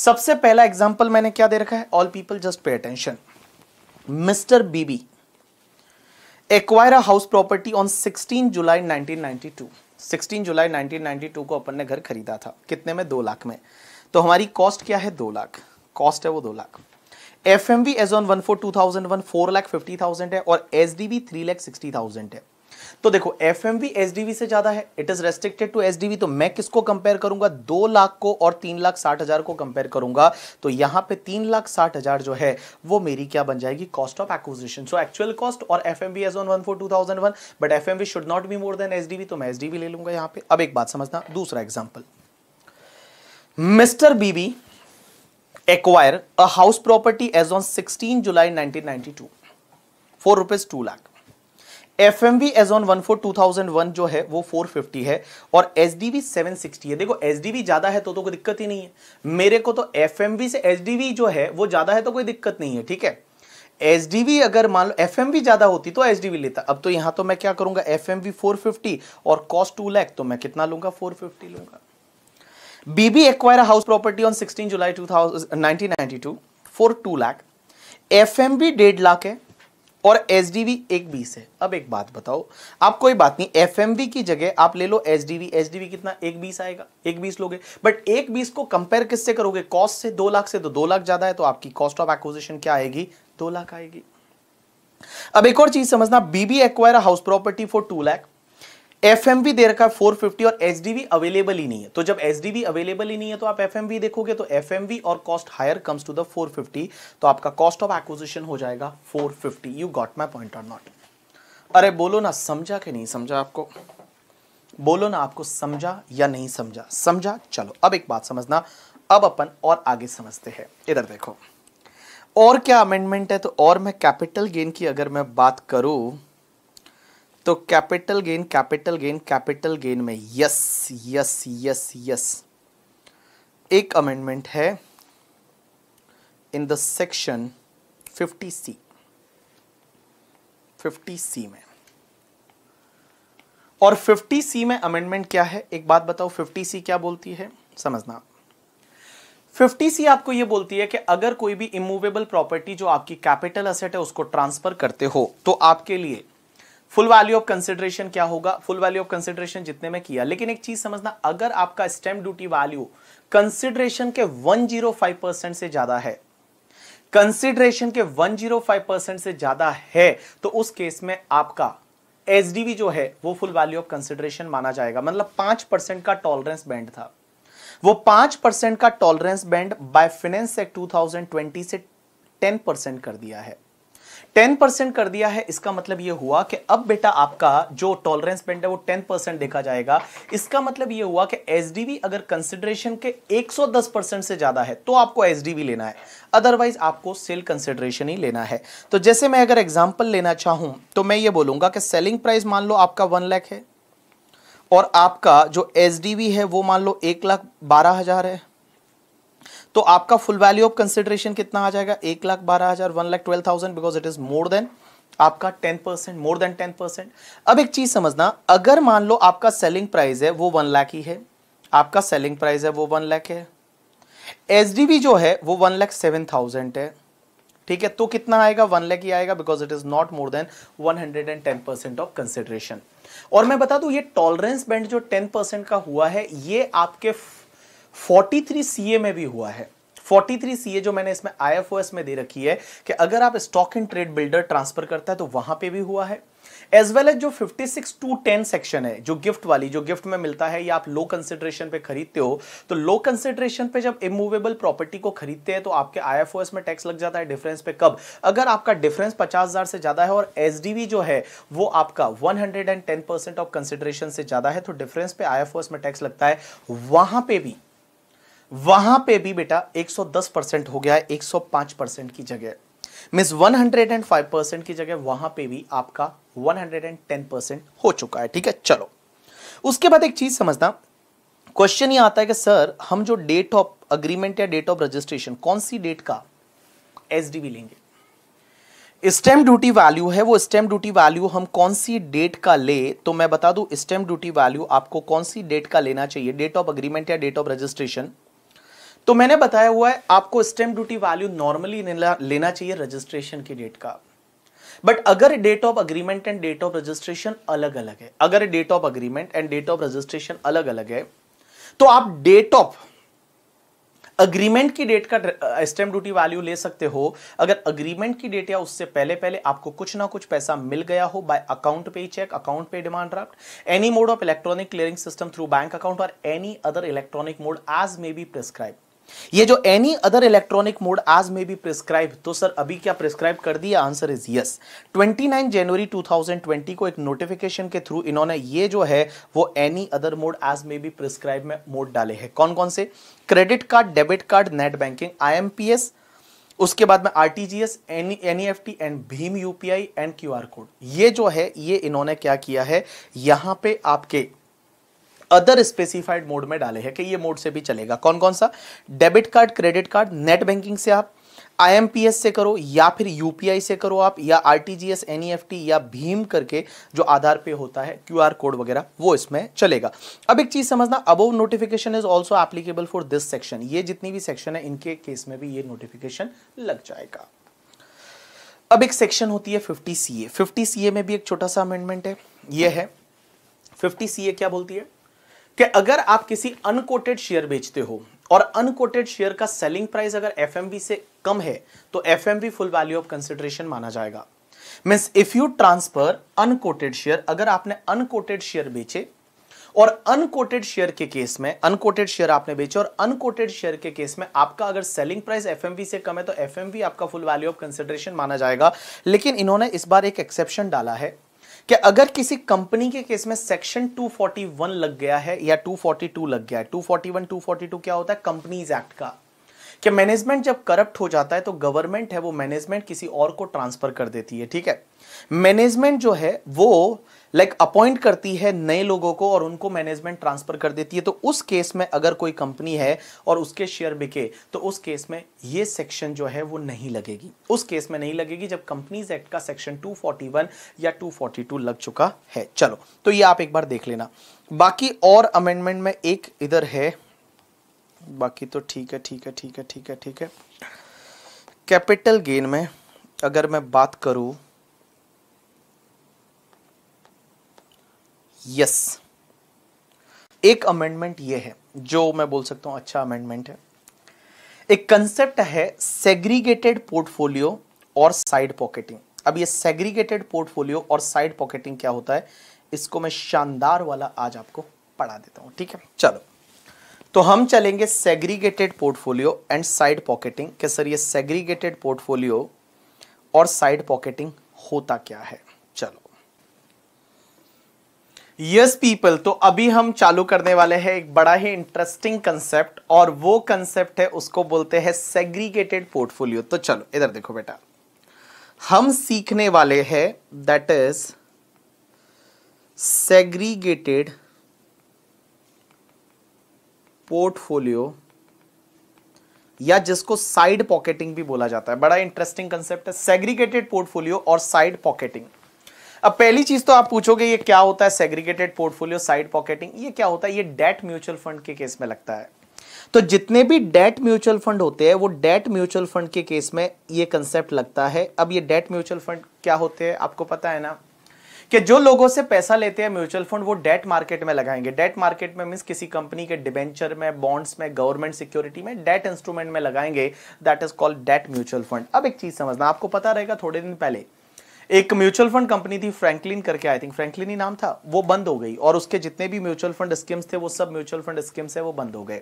सबसे पहला एग्जाम्पल मैंने क्या दे रखा है all people just pay attention mister BB acquire house property on 16 July 1992 16 July 1992 को अपन ने घर खरीदा था कितने में दो लाख में तो हमारी कॉस्ट क्या है दो लाख कॉस्ट है वो दो lakh F M V as on one four two thousand one four lakh fifty thousand है और S D V three lakh sixty thousand है तो देखो एफ एम से ज्यादा है it is restricted to S तो मैं किसको कंपेयर करूंगा दो लाख को और तीन लाख साठ हजार को कंपेयर करूंगा तो यहां पे तीन लाख साठ हजार जो है वो मेरी क्या बन जाएगी cost of acquisition so actual cost और F M B as on one four two thousand one but F M V should not be more than S तो मैं एस ले लूंगा यहां पे अब एक बात समझना दूसरा example mister BB acquire house property as on sixteen July nineteen ninety two for rupees two lakh F M V as on one four two thousand one जो है वो फोर फिफ्टी है और H D V seven sixty है देखो H D we ज़्यादा है तो तो कोई दिक्कत ही नहीं है मेरे को तो एफ एम वी से एच डी वी जो है वो ज़्यादा है तो कोई दिक्कत नहीं है ठीक है एच डी वी अगर मान लो एफ एम वी ज़्यादा होती तो एच डी वी लेता अब तो यहां तो मैं क्या करूंगा F M V four fifty और कॉस्ट टू लैक तो मैं कितना लूंगा फोर फिफ्टी लूँगा BB acquire house property on sixteen July two thousand nineteen ninety two for two lakh F M V डेढ़ लाख है और एच एक बीस है अब एक बात बताओ आप कोई बात नहीं एफ की जगह आप ले लो एच डी कितना एक बीस आएगा एक बीस लोगे बट एक बीस को कंपेयर किससे करोगे कॉस्ट से दो लाख से तो दो लाख ज्यादा है तो आपकी कॉस्ट ऑफ एक्विजिशन क्या आएगी दो लाख आएगी अब एक और चीज समझना BB acquire house property for two lakh F M दे रखा है फोर फिफ्टी और एच अवेलेबल ही नहीं है तो जब एच अवेलेबल ही नहीं है तो आप एफ देखोगे तो एफ और cost higher comes to the four fifty तो आपका कॉस्ट ऑफ एक्विजिशन हो जाएगा four fifty you got my point और नॉट अरे बोलो ना समझा कि नहीं समझा आपको बोलो ना आपको समझा या नहीं समझा समझा चलो अब एक बात समझना अब अपन और आगे समझते हैं इधर देखो और क्या अमेंडमेंट है तो और मैं कैपिटल गेन की अगर मैं बात करूं तो capital gain capital gain capital gain में यस यस यस यस एक अमेंडमेंट है इन द सेक्शन 50 सी 50 सी में और 50 सी में अमेंडमेंट क्या है एक बात बताओ 50 सी क्या बोलती है समझना 50 सी आपको यह बोलती है कि अगर कोई भी इमूवेबल प्रॉपर्टी जो आपकी कैपिटल असेट है उसको ट्रांसफर करते हो तो आपके लिए फुल वैल्यू ऑफ कंसिडरेशन क्या होगा फुल वैल्यू ऑफ कंसिडरेशन जितने में किया लेकिन एक चीज समझना अगर आपका स्टैम्प ड्यूटी वैल्यू कंसिडरेशन के 105 परसेंट से ज्यादा है कंसिडरेशन के 105 परसेंट से ज्यादा है तो उस केस में आपका एस जो है वो फुल वैल्यू ऑफ कंसिडरेशन माना जाएगा मतलब पांच परसेंट का टॉलरेंस बैंड था वो पांच परसेंट का tolerance band by finance act twenty से टेन परसेंट कर दिया है टेन परसेंट कर दिया है इसका मतलब ये हुआ कि अब बेटा आपका जो टॉलरेंस पेंट है वो टेन परसेंट देखा जाएगा इसका मतलब ये हुआ कि एस अगर कंसिडरेशन के एक सौ दस परसेंट से ज़्यादा है तो आपको एस लेना है अदरवाइज आपको सेल कंसिडरेशन ही लेना है तो जैसे मैं अगर एग्जाम्पल लेना चाहूँ तो मैं ये बोलूंगा कि सेलिंग प्राइस मान लो आपका वन लैख है और आपका जो एस है वो मान लो एक लाख बारह हज़ार है तो आपका फुल वैल्यू ऑफ कंसिडरेशन कितना आ जाएगा एक लाख बारह हजार one lakh twelve thousand because it is more than आपका ten percent more than ten percent अब एक चीज समझना अगर मान लो आपका सेलिंग प्राइस है वो वन लाख ही है आपका सेलिंग प्राइस है वो वन लाख है एस जो है वो वन लाख सेवन थाउजेंड है ठीक है तो कितना आएगा वन लाख ही आएगा because it is not more than one hundred and ten percent of consideration और मैं बता दू ये टॉलरेंस बैंड जो टेन परसेंट का हुआ है ये आपके 43 सीए में भी हुआ है 43 सीए जो मैंने इसमें आईएफओएस में दे रखी है कि अगर आप stock in trade builder transfer करता है तो वहां पे भी हुआ है एज वेल एज जो 56 टू 10 सेक्शन है जो गिफ्ट वाली जो गिफ्ट में मिलता है या आप लो कंसिडरेशन पे खरीदते हो तो लो कंसिडरेशन पे जब इमूवेबल प्रॉपर्टी को खरीदते हैं तो आपके आईएफओएस में टैक्स लग जाता है डिफरेंस पे कब अगर आपका डिफरेंस 50000 से ज्यादा है और एसडीवी जो है वो आपका 110 परसेंट ऑफ कंसिडरेशन से ज्यादा है तो डिफरेंस पे आईएफओएस में टैक्स लगता है वहां पे भी वहां पे भी बेटा 110 परसेंट हो गया है 105 परसेंट की जगह मीन्स 105 परसेंट की जगह वहां पे भी आपका 110 परसेंट हो चुका है ठीक है चलो उसके बाद एक चीज समझना क्वेश्चन ये आता है कि सर हम जो डेट ऑफ अग्रीमेंट या डेट ऑफ रजिस्ट्रेशन कौन सी डेट का एस लेंगे स्टैम्प ड्यूटी वैल्यू है वो स्टैम्प ड्यूटी वैल्यू हम कौन सी डेट का ले तो मैं बता दूं स्टैम्प ड्यूटी वैल्यू आपको कौन सी डेट का लेना चाहिए डेट ऑफ अग्रीमेंट या डेट ऑफ रजिस्ट्रेशन तो मैंने बताया हुआ है आपको स्टेम ड्यूटी वैल्यू नॉर्मली लेना चाहिए रजिस्ट्रेशन की डेट का बट अगर date of agreement and date of registration अलग अलग है अगर date of agreement and date of registration अलग अलग है तो आप डेट ऑफ अग्रीमेंट की डेट का स्टैम्प ड्यूटी वैल्यू ले सकते हो अगर अग्रीमेंट की डेट या उससे पहले पहले आपको कुछ ना कुछ पैसा मिल गया हो by account payee cheque account payee demand draft any mode of electronic clearing system through bank account और any other electronic mode as may be prescribed ये जो एनी अदर इलेक्ट्रॉनिक मोड आज में भी प्रिस्क्राइब तो सर अभी क्या prescribe कर दिया आंसर इज यस 29 जनवरी 2020 को एक नोटिफिकेशन के थ्रू इन्होंने ये जो है वो एनी अदर मोड आज में भी प्रिस्क्राइब में मोड डाले हैं कौन कौन से credit card debit card net banking आई उसके बाद में R T G S N F T and भीम यूपीआई एंड क्यूआर कोड ये जो है ये इन्होंने क्या किया है यहाँ पे आपके अदर स्पेसिफाइड मोड में डाले हैं कि ये मोड से भी चलेगा कौन कौन सा debit card credit card net banking से आप आईएमपीएस से करो या फिर यूपीआई से करो आप या आरटीजीएस एनईएफटी e या भीम करके जो आधार पे होता है क्यूआर कोड वगैरह वो इसमें चलेगा अब एक चीज समझना above notification is also applicable for this section ये जितनी भी सेक्शन है इनके केस में भी ये नोटिफिकेशन लग जाएगा अब एक सेक्शन होती है फिफ्टी सी ए फिफ्टी सी ए में भी एक छोटा सा अमेंडमेंट है ये है फिफ्टी सी ए क्या बोलती है कि अगर आप किसी अनकोटेड शेयर बेचते हो और अनकोटेड शेयर का सेलिंग प्राइस अगर एफ से कम है तो F full value of consideration माना जाएगा means if you transfer unquoted share अगर आपने अनकोटेड शेयर बेचे और अनकोटेड शेयर के केस में अनकोटेड शेयर आपने बेचे और अनकोटेड शेयर के केस में आपका अगर सेलिंग प्राइस एफ से कम है तो एफ आपका फुल वैल्यू ऑफ कंसिडरेशन माना जाएगा लेकिन इन्होंने इस बार एक एक्सेप्शन डाला है कि अगर किसी कंपनी के केस में सेक्शन 241 लग गया है या 242 लग गया है 241 242 क्या होता है कंपनीज एक्ट का कि मैनेजमेंट जब करप्ट हो जाता है तो गवर्नमेंट है वो मैनेजमेंट किसी और को ट्रांसफर कर देती है ठीक है मैनेजमेंट जो है वो लाइक like, अपॉइंट करती है नए लोगों को और उनको मैनेजमेंट ट्रांसफर कर देती है तो उस केस में अगर कोई कंपनी है और उसके शेयर बिके तो उस केस में ये सेक्शन जो है वो नहीं लगेगी उस केस में नहीं लगेगी जब कंपनीज एक्ट का सेक्शन 241 या 242 लग चुका है चलो तो ये आप एक बार देख लेना बाकी और अमेंडमेंट में एक इधर है बाकी तो ठीक है ठीक है ठीक है ठीक है ठीक है कैपिटल गेन में अगर मैं बात करूँ यस एक अमेंडमेंट ये है जो मैं बोल सकता हूं अच्छा अमेंडमेंट है एक कंसेप्ट है सेग्रीगेटेड पोर्टफोलियो और साइड पॉकेटिंग अब ये सेग्रीगेटेड पोर्टफोलियो और साइड पॉकेटिंग क्या होता है इसको मैं शानदार वाला आज आपको पढ़ा देता हूं ठीक है चलो तो हम चलेंगे segregated portfolio and side pocketing के सर ये सेग्रीगेटेड पोर्टफोलियो और साइड पॉकेटिंग होता क्या है यस पीपल तो अभी हम चालू करने वाले हैं एक बड़ा ही इंटरेस्टिंग कंसेप्ट और वो कंसेप्ट है उसको बोलते हैं सेग्रीगेटेड पोर्टफोलियो तो चलो इधर देखो बेटा हम सीखने वाले हैं दैट इज सेग्रीगेटेड पोर्टफोलियो या जिसको साइड पॉकेटिंग भी बोला जाता है बड़ा इंटरेस्टिंग कंसेप्ट है सेग्रीगेटेड पोर्टफोलियो और साइड पॉकेटिंग अब पहली चीज तो आप पूछोगे ये क्या होता है सेग्रीगेटेड पोर्टफोलियो साइड पॉकेटिंग ये क्या होता है ये डेट म्यूचुअल फंड के केस में लगता है तो जितने भी डेट म्यूचुअल फंड होते हैं वो डेट म्यूचुअल फंड के केस में ये कंसेप्ट लगता है अब ये डेट म्यूचुअल फंड क्या होते हैं आपको पता है ना कि जो लोगों से पैसा लेते हैं म्यूचुअल फंड वो डेट मार्केट में लगाएंगे डेट मार्केट में मीन्स किसी कंपनी के डिबेंचर में बॉन्ड्स में गवर्नमेंट सिक्योरिटी में डेट इंस्ट्रूमेंट में लगाएंगे that is called debt mutual fund अब एक चीज समझना आपको पता रहेगा थोड़े दिन पहले एक म्यूचुअल फंड कंपनी थी फ्रैंकलिन करके आई थिंक फ्रैंकलिन ही नाम था वो बंद हो गई और उसके जितने भी म्यूचुअल फंड स्कीम्स थे वो सब म्यूचुअल फंड स्कीम्स है वो बंद हो गए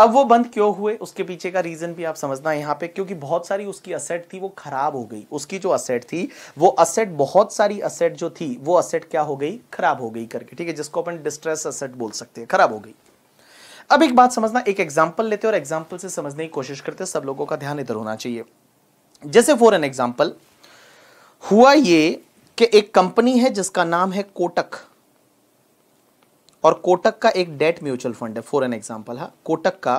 अब वो बंद क्यों हुए उसके पीछे का रीजन भी आप समझना यहां पे क्योंकि बहुत सारी उसकी असेट थी वो खराब हो गई उसकी जो असेट थी वो असेट बहुत सारी असेट जो थी वो असेट क्या हो गई खराब हो गई करके ठीक है जिसको अपन डिस्ट्रेस असेट बोल सकते हैं खराब हो गई अब एक बात समझना एक एग्जाम्पल लेते और एग्जाम्पल से समझने की कोशिश करते सब लोगों का ध्यान इधर होना चाहिए जैसे फॉर एन एग्जाम्पल हुआ ये कि एक कंपनी है जिसका नाम है कोटक और कोटक का एक डेट म्यूचुअल फंड है फॉर एन एग्जाम्पल हा कोटक का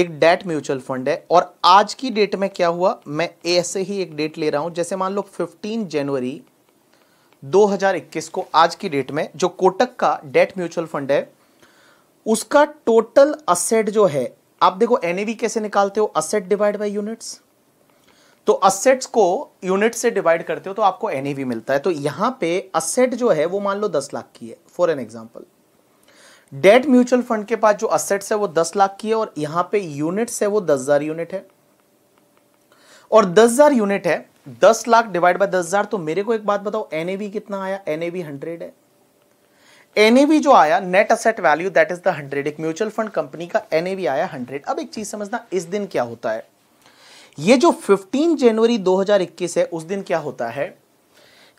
एक डेट म्यूचुअल फंड है और आज की डेट में क्या हुआ मैं ऐसे ही एक डेट ले रहा हूं जैसे मान लो 15 जनवरी 2021 को आज की डेट में जो कोटक का डेट म्यूचुअल फंड है उसका टोटल असेट जो है आप देखो एनएवी कैसे निकालते हो असेट डिवाइड बाय यूनिट्स तो असेट्स को यूनिट से डिवाइड करते हो तो आपको एनईवी मिलता है तो यहां पे असेट जो है वो मान लो दस लाख की है for an example debt mutual fund के पास जो असेट्स है वो दस लाख की है और यहां पे यूनिट्स है वो दस हजार यूनिट है और दस हजार यूनिट है दस लाख डिवाइड बाय दस हजार तो मेरे को एक बात बताओ एनएवी कितना आया एनएवी हंड्रेड है एनएवी जो आया net asset value that is the hundred एक म्यूचुअल फंड कंपनी का एनएवी आया हंड्रेड अब एक चीज समझना इस दिन क्या होता है ये जो 15 जनवरी 2021 है उस दिन क्या होता है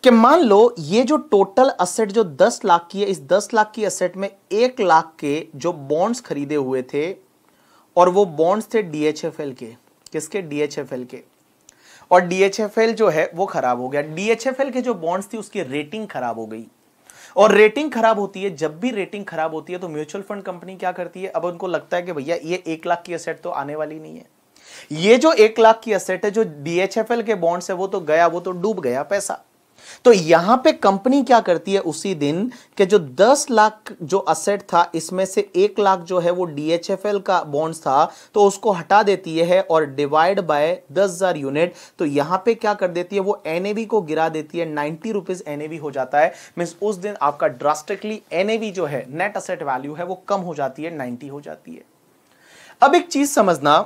कि मान लो ये जो टोटल असेट जो 10 लाख की है इस 10 लाख की असेट में एक लाख के जो बॉन्ड्स खरीदे हुए थे और वो बॉन्ड्स थे डीएचएफएल के किसके डीएचएफएल के और डीएचएफएल जो है वो खराब हो गया डीएचएफएल के जो बॉन्ड्स थी उसकी रेटिंग खराब हो गई और रेटिंग खराब होती है जब भी रेटिंग खराब होती है तो म्यूचुअल फंड कंपनी क्या करती है अब उनको लगता है कि भैया ये एक लाख की असेट तो आने वाली नहीं है ये जो एक लाख की असेट है जो डीएचएफएल के बॉन्ड है वो तो गया वो तो डूब गया पैसा तो यहां पे कंपनी क्या करती है उसी दिन कि जो दस लाख जो असेट था इसमें से एक लाख जो है वो डीएचएफएल का बॉन्ड था तो उसको हटा देती है और डिवाइड बाय दस हजार यूनिट तो यहां पे क्या कर देती है वो एनएवी को गिरा देती है नाइनटी रुपीज एनएवी हो जाता है मीन उस दिन आपका ड्रास्टिकली एनएवी जो है नेट असेट वैल्यू है वो कम हो जाती है नाइनटी हो जाती है अब एक चीज समझना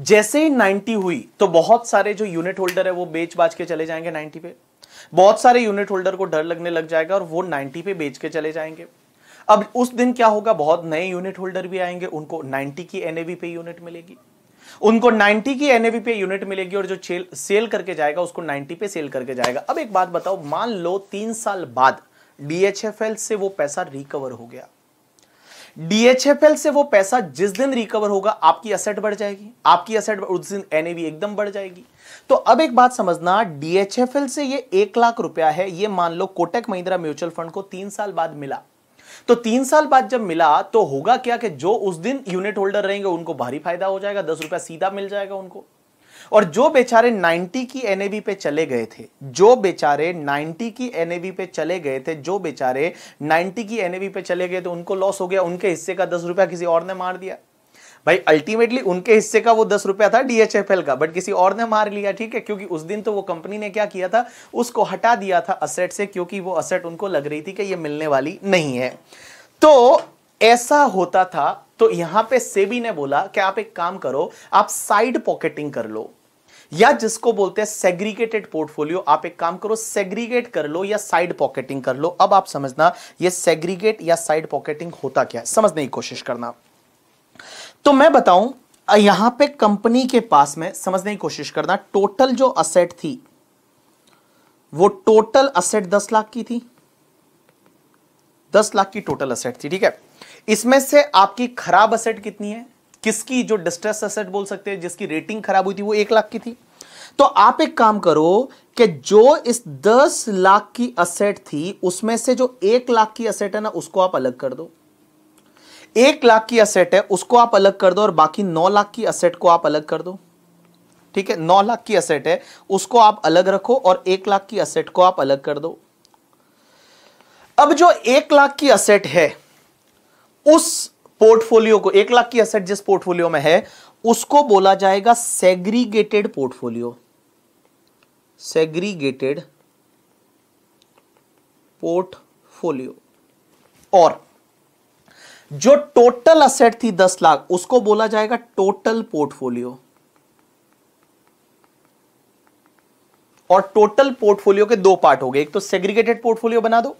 जैसे ही नाइनटी हुई तो बहुत सारे जो यूनिट होल्डर है वो बेच बाज के चले जाएंगे नाइनटी पे बहुत सारे यूनिट होल्डर को डर लगने लग जाएगा और वो नाइनटी पे बेच के चले जाएंगे अब उस दिन क्या होगा बहुत नए यूनिट होल्डर भी आएंगे उनको 90 की एनएवी पे यूनिट मिलेगी उनको 90 की एनएवी पे यूनिट मिलेगी और जो सेल करके जाएगा उसको 90 पे सेल करके जाएगा अब एक बात बताओ मान लो तीन साल बाद डीएचएफएल से वो पैसा रिकवर हो गया डीएचएफएल से वो पैसा जिस दिन रिकवर होगा आपकी असेट बढ़ जाएगी आपकी असेट उस दिन एनएवी एकदम बढ़ जाएगी तो अब एक बात समझना डीएचएफएल से ये एक लाख रुपया है ये मान लो कोटक महिंद्रा म्यूचुअल फंड को तीन साल बाद मिला तो तीन साल बाद जब मिला तो होगा क्या कि जो उस दिन यूनिट होल्डर रहेंगे उनको भारी फायदा हो जाएगा दस रुपया सीधा मिल जाएगा उनको और जो बेचारे 90 की एन पे चले गए थे जो बेचारे 90 की एन पे चले गए थे जो बेचारे 90 की एन पे चले गए थे तो उनको लॉस हो गया उनके हिस्से का दस रुपया किसी और ने मार दिया भाई अल्टीमेटली उनके हिस्से का वो दस रुपया था डीएचएफएल का बट किसी और ने मार लिया ठीक है क्योंकि उस दिन तो वो कंपनी ने क्या किया था उसको हटा दिया था असेट से क्योंकि वो असेट उनको लग रही थी कि ये मिलने वाली नहीं है तो ऐसा होता था तो यहां पे सेबी ने बोला कि आप एक काम करो आप साइड पॉकेटिंग कर लो या जिसको बोलते हैं सेग्रीगेटेड पोर्टफोलियो आप एक काम करो सेग्रीगेट कर लो या साइड पॉकेटिंग कर लो अब आप समझना ये सेग्रीगेट या साइड पॉकेटिंग होता क्या है समझने की कोशिश करना तो मैं बताऊं यहां पे कंपनी के पास में समझने की कोशिश करना टोटल जो असेट थी वो टोटल असेट दस लाख की थी दस लाख की टोटल असेट थी ठीक है इसमें से आपकी खराब असेट कितनी है किसकी जो डिस्ट्रेस असेट बोल सकते हैं जिसकी रेटिंग खराब हुई थी वो एक लाख की थी तो आप एक काम करो कि जो इस दस लाख की असेट थी उसमें से जो एक लाख की असेट है ना उसको आप अलग कर दो एक लाख की असेट है उसको आप अलग कर दो और बाकी नौ लाख की असेट को आप अलग कर दो ठीक है नौ लाख की असेट है उसको आप अलग रखो और एक लाख की असेट को आप अलग कर दो अब जो एक लाख की असेट है उस पोर्टफोलियो को एक लाख की असेट जिस पोर्टफोलियो में है उसको बोला जाएगा सेग्रीगेटेड पोर्टफोलियो सेग्रीगेटेड पोर्टफोलियो और जो टोटल असेट थी दस लाख उसको बोला जाएगा टोटल पोर्टफोलियो और टोटल पोर्टफोलियो के दो पार्ट हो गए एक तो सेग्रीगेटेड पोर्टफोलियो बना दो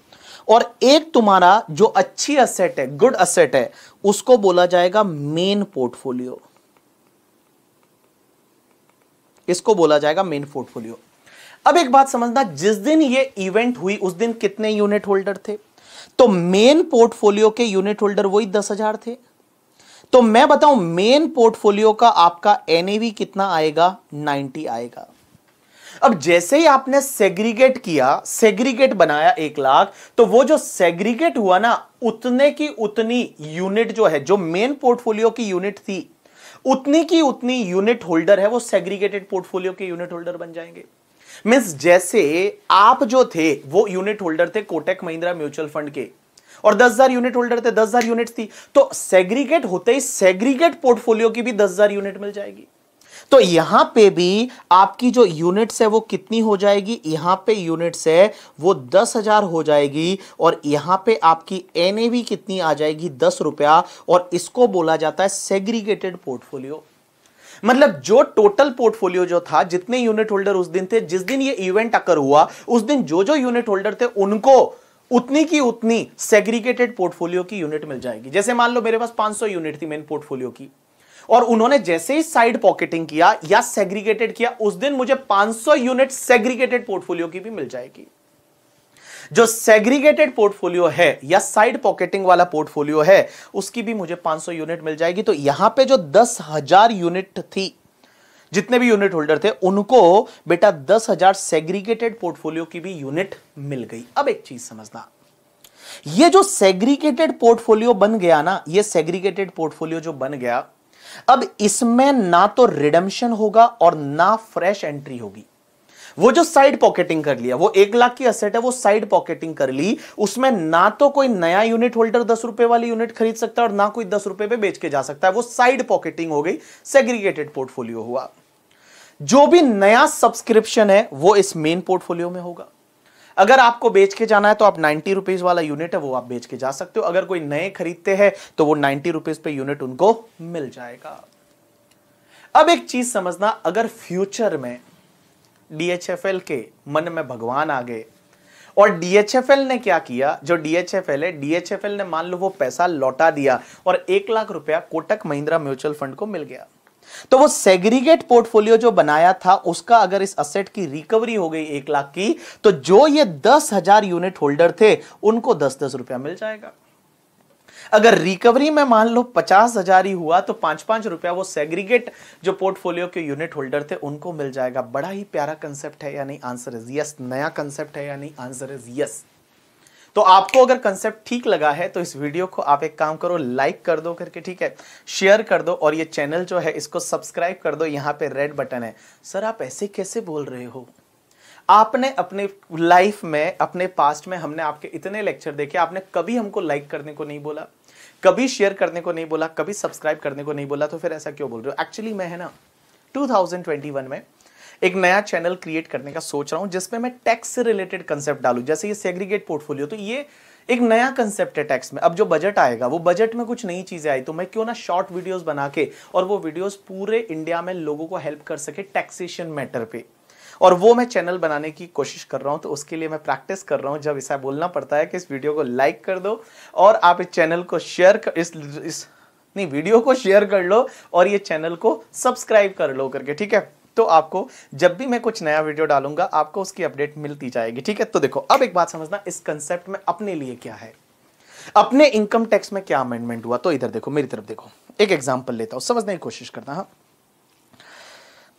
और एक तुम्हारा जो अच्छी असेट है गुड असेट है उसको बोला जाएगा मेन पोर्टफोलियो इसको बोला जाएगा मेन पोर्टफोलियो अब एक बात समझना जिस दिन ये इवेंट हुई उस दिन कितने यूनिट होल्डर थे तो मेन पोर्टफोलियो के यूनिट होल्डर वही दस हजार थे तो मैं बताऊं मेन पोर्टफोलियो का आपका एनएवी कितना आएगा 90 आएगा अब जैसे ही आपने सेग्रीगेट किया सेग्रीगेट बनाया एक लाख तो वो जो सेग्रीगेट हुआ ना उतने की उतनी यूनिट जो है जो मेन पोर्टफोलियो की यूनिट थी उतनी की उतनी यूनिट होल्डर है वो सेग्रीगेटेड पोर्टफोलियो के यूनिट होल्डर बन जाएंगे मीन्स जैसे आप जो थे वो यूनिट होल्डर थे कोटेक महिंद्रा म्यूचुअल फंड के और 10,000 यूनिट होल्डर थे 10,000 यूनिट थी तो सेग्रीगेट होते ही सेग्रीगेट पोर्टफोलियो की भी 10,000 यूनिट मिल जाएगी तो यहां पे भी आपकी जो यूनिट्स है वो कितनी हो जाएगी यहां पे यूनिट्स है वो दस हजार हो जाएगी और यहां पे आपकी एन कितनी आ जाएगी दस रुपया और इसको बोला जाता है सेग्रीगेटेड पोर्टफोलियो मतलब जो टोटल पोर्टफोलियो जो था जितने यूनिट होल्डर उस दिन थे जिस दिन ये इवेंट अकर हुआ उस दिन जो जो यूनिट होल्डर थे उनको उतनी की उतनी सेग्रीगेटेड पोर्टफोलियो की यूनिट मिल जाएगी जैसे मान लो मेरे पास 500 यूनिट थी मेन पोर्टफोलियो की और उन्होंने जैसे ही साइड पॉकेटिंग किया या सेग्रीगेटेड किया उस दिन मुझे 500 यूनिट सेग्रीगेटेड पोर्टफोलियो की भी मिल जाएगी जो सेग्रीगेटेड पोर्टफोलियो है या साइड पॉकेटिंग वाला पोर्टफोलियो है उसकी भी मुझे 500 यूनिट मिल जाएगी तो यहां पे जो दस हजार यूनिट थी जितने भी यूनिट होल्डर थे उनको बेटा दस हजार सेग्रीगेटेड पोर्टफोलियो की भी यूनिट मिल गई अब एक चीज समझना ये जो सेग्रीगेटेड पोर्टफोलियो बन गया ना ये सेग्रीगेटेड पोर्टफोलियो जो बन गया अब इसमें ना तो रिडम्शन होगा और ना फ्रेश एंट्री होगी वो जो साइड पॉकेटिंग कर लिया वो एक लाख की असेट है वो साइड पॉकेटिंग कर ली उसमें ना तो कोई नया यूनिट होल्डर दस रुपए वाली यूनिट खरीद सकता है और ना कोई दस रुपए पे बेच के जा सकता है वो साइड पॉकेटिंग हो गई सेग्रीगेटेड पोर्टफोलियो हुआ जो भी नया सब्सक्रिप्शन है वो इस मेन पोर्टफोलियो में होगा अगर आपको बेच के जाना है तो आप नाइन्टी रुपीज वाला यूनिट है वो आप बेच के जा सकते हो अगर कोई नए खरीदते हैं तो वो नाइन्टी रुपीज पे यूनिट उनको मिल जाएगा अब एक चीज समझना अगर फ्यूचर में डीएचएफएल के मन में भगवान आ गए और डीएचएफएल ने क्या किया जो डीएचएफएल है डीएचएफएल ने मान लो वो पैसा लौटा दिया और एक लाख रुपया कोटक महिंद्रा म्यूचुअल फंड को मिल गया तो वो सेग्रीगेट पोर्टफोलियो जो बनाया था उसका अगर इस असेट की रिकवरी हो गई एक लाख की तो जो ये दस हजार यूनिट होल्डर थे उनको दस दस रुपया मिल जाएगा अगर रिकवरी में मान लो पचास हजार ही हुआ तो पांच पांच रुपया वो सेग्रीगेट जो पोर्टफोलियो के यूनिट होल्डर थे उनको मिल जाएगा बड़ा ही प्यारा कंसेप्ट है यानी आंसर इज यस नया कंसेप्ट है या नहीं आंसर इज यस तो आपको अगर कंसेप्ट ठीक लगा है तो इस वीडियो को आप एक काम करो लाइक कर दो करके ठीक है शेयर कर दो और ये चैनल जो है इसको सब्सक्राइब कर दो यहाँ पे रेड बटन है सर आप ऐसे कैसे बोल रहे हो आपने अपने लाइफ में अपने पास्ट में हमने आपके इतने लेक्चर देखे आपने कभी हमको लाइक करने को नहीं बोला कभी शेयर करने को नहीं बोला कभी सब्सक्राइब करने को नहीं बोला तो फिर ऐसा क्यों बोल रहे हो एक्चुअली मैं है ना 2021 में एक नया चैनल क्रिएट करने का सोच रहा हूं जिसमें मैं टैक्स से रिलेटेड कंसेप्ट डालू जैसे ये सेग्रीगेट पोर्टफोलियो तो ये एक नया कंसेप्ट है टैक्स में अब जो बजट आएगा वो बजट में कुछ नई चीज़ें आई तो मैं क्यों ना शॉर्ट वीडियोस बना के और वो वीडियोस पूरे इंडिया में लोगों को हेल्प कर सके टैक्सेशन मैटर पे और वो मैं चैनल बनाने की कोशिश कर रहा हूं तो उसके लिए मैं प्रैक्टिस कर रहा हूं जब ऐसा बोलना पड़ता है कि इस वीडियो को लाइक कर दो और आप इस चैनल को शेयर कर इस, इस नहीं वीडियो को शेयर कर लो और ये चैनल को सब्सक्राइब कर लो करके ठीक है तो आपको जब भी मैं कुछ नया वीडियो डालूंगा आपको उसकी अपडेट मिलती जाएगी ठीक है तो देखो अब एक बात समझना इस कंसेप्ट में अपने लिए क्या है अपने इनकम टैक्स में क्या अमेंडमेंट हुआ तो इधर देखो मेरी तरफ देखो एक एग्जाम्पल लेता हूं समझने की कोशिश करता हाँ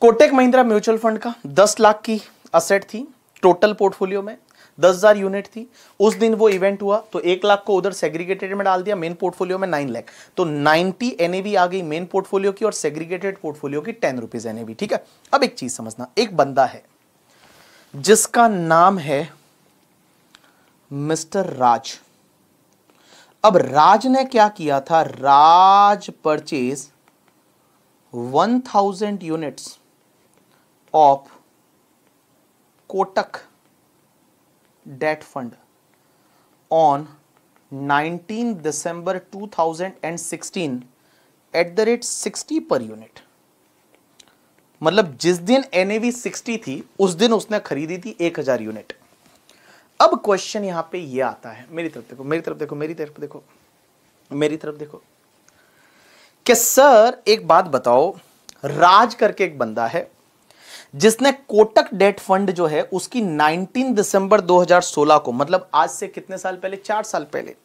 कोटेक महिंद्रा म्यूचुअल फंड का दस लाख की असेट थी टोटल पोर्टफोलियो में दस हज़ार यूनिट थी उस दिन वो इवेंट हुआ तो एक लाख को उधर सेग्रीगेटेड में डाल दिया मेन पोर्टफोलियो में नाइन लाख तो नाइनटी एन आ गई मेन पोर्टफोलियो की और सेग्रीगेटेड पोर्टफोलियो की टेन रुपीज़ एन ठीक है अब एक चीज़ समझना एक बंदा है जिसका नाम है मिस्टर राज अब राज ने क्या किया था Raj purchase 1000 units of Kotak debt fund on 19 December 2016 at the rate 60 per unit मतलब जिस दिन एन एवी सिक्सटी थी उस दिन उसने खरीदी थी एक हजार यूनिट अब क्वेश्चन यहां पे ये यह आता है मेरी तरफ देखो मेरी तरफ देखो मेरी तरफ देखो मेरी तरफ देखो कि सर एक बात बताओ राज करके एक बंदा है जिसने कोटक डेट फंड जो है उसकी 19 दिसंबर 2016 को मतलब आज से कितने साल पहले चार साल पहले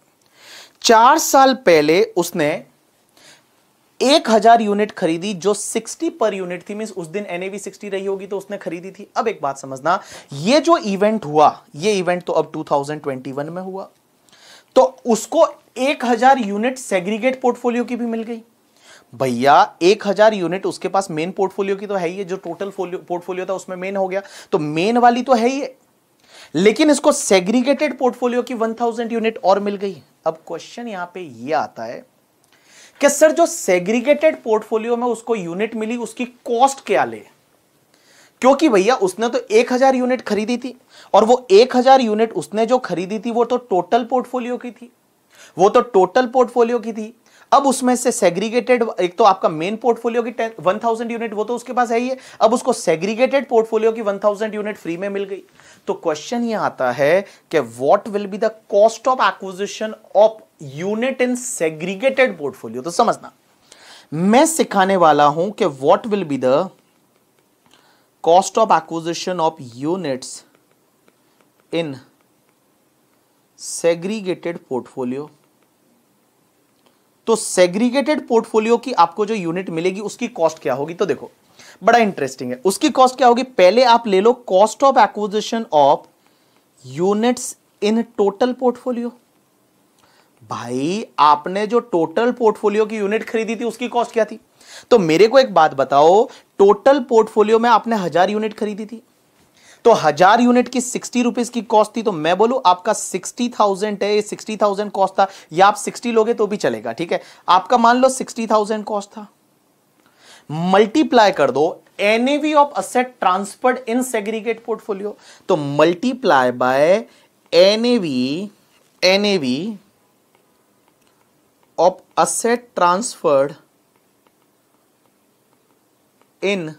चार साल पहले उसने एक हजार यूनिट खरीदी जो 60 पर यूनिट थी मीन उस दिन एनएवी 60 रही होगी तो उसने खरीदी थी अब एक बात समझना ये जो इवेंट हुआ ये इवेंट तो अब 2021 में हुआ तो उसको 1000 यूनिट सेग्रीगेट पोर्टफोलियो की भी मिल गई भैया एक हजार यूनिट उसके पास मेन पोर्टफोलियो की तो है ही है जो टोटल पोर्टफोलियो था उसमें मेन हो गया तो मेन वाली तो है ही है लेकिन इसको सेग्रीगेटेड पोर्टफोलियो की वन थाउजेंड यूनिट और मिल गई अब क्वेश्चन यहां पे ये आता है कि सर जो सेग्रीगेटेड पोर्टफोलियो में उसको यूनिट मिली उसकी कॉस्ट क्या ले क्योंकि भैया उसने तो एक हजार यूनिट खरीदी थी और वो एक हजार यूनिट उसने जो खरीदी थी वो तो टोटल पोर्टफोलियो की थी वो तो टोटल पोर्टफोलियो की थी अब उसमें से सेग्रीगेटेड एक तो आपका मेन पोर्टफोलियो की वन थाउजेंड यूनिट वो तो उसके पास है ही है अब उसको सेग्रीगेटेड पोर्टफोलियो की वन थाउजेंड यूनिट फ्री में मिल गई तो क्वेश्चन ये आता है कि what will be the cost of acquisition of unit in segregated portfolio तो समझना मैं सिखाने वाला हूं कि what will be the cost of acquisition of units in segregated portfolio तो सेग्रीगेटेड पोर्टफोलियो की आपको जो यूनिट मिलेगी उसकी कॉस्ट क्या होगी तो देखो बड़ा इंटरेस्टिंग है उसकी कॉस्ट क्या होगी पहले आप ले लो cost of acquisition of units in total portfolio भाई आपने जो टोटल पोर्टफोलियो की यूनिट खरीदी थी उसकी कॉस्ट क्या थी तो मेरे को एक बात बताओ टोटल पोर्टफोलियो में आपने हजार यूनिट खरीदी थी तो हजार यूनिट की सिक्सटी रुपीज की कॉस्ट थी तो मैं बोलू आपका सिक्सटी थाउजेंड है सिक्सटी थाउजेंड कॉस्ट था या आप सिक्सटी लोगे तो भी चलेगा ठीक है आपका मान लो सिक्सटी थाउजेंड कॉस्ट था मल्टीप्लाई कर दो NAV of asset transferred in segregate portfolio तो multiply by NAV NAV of asset transferred in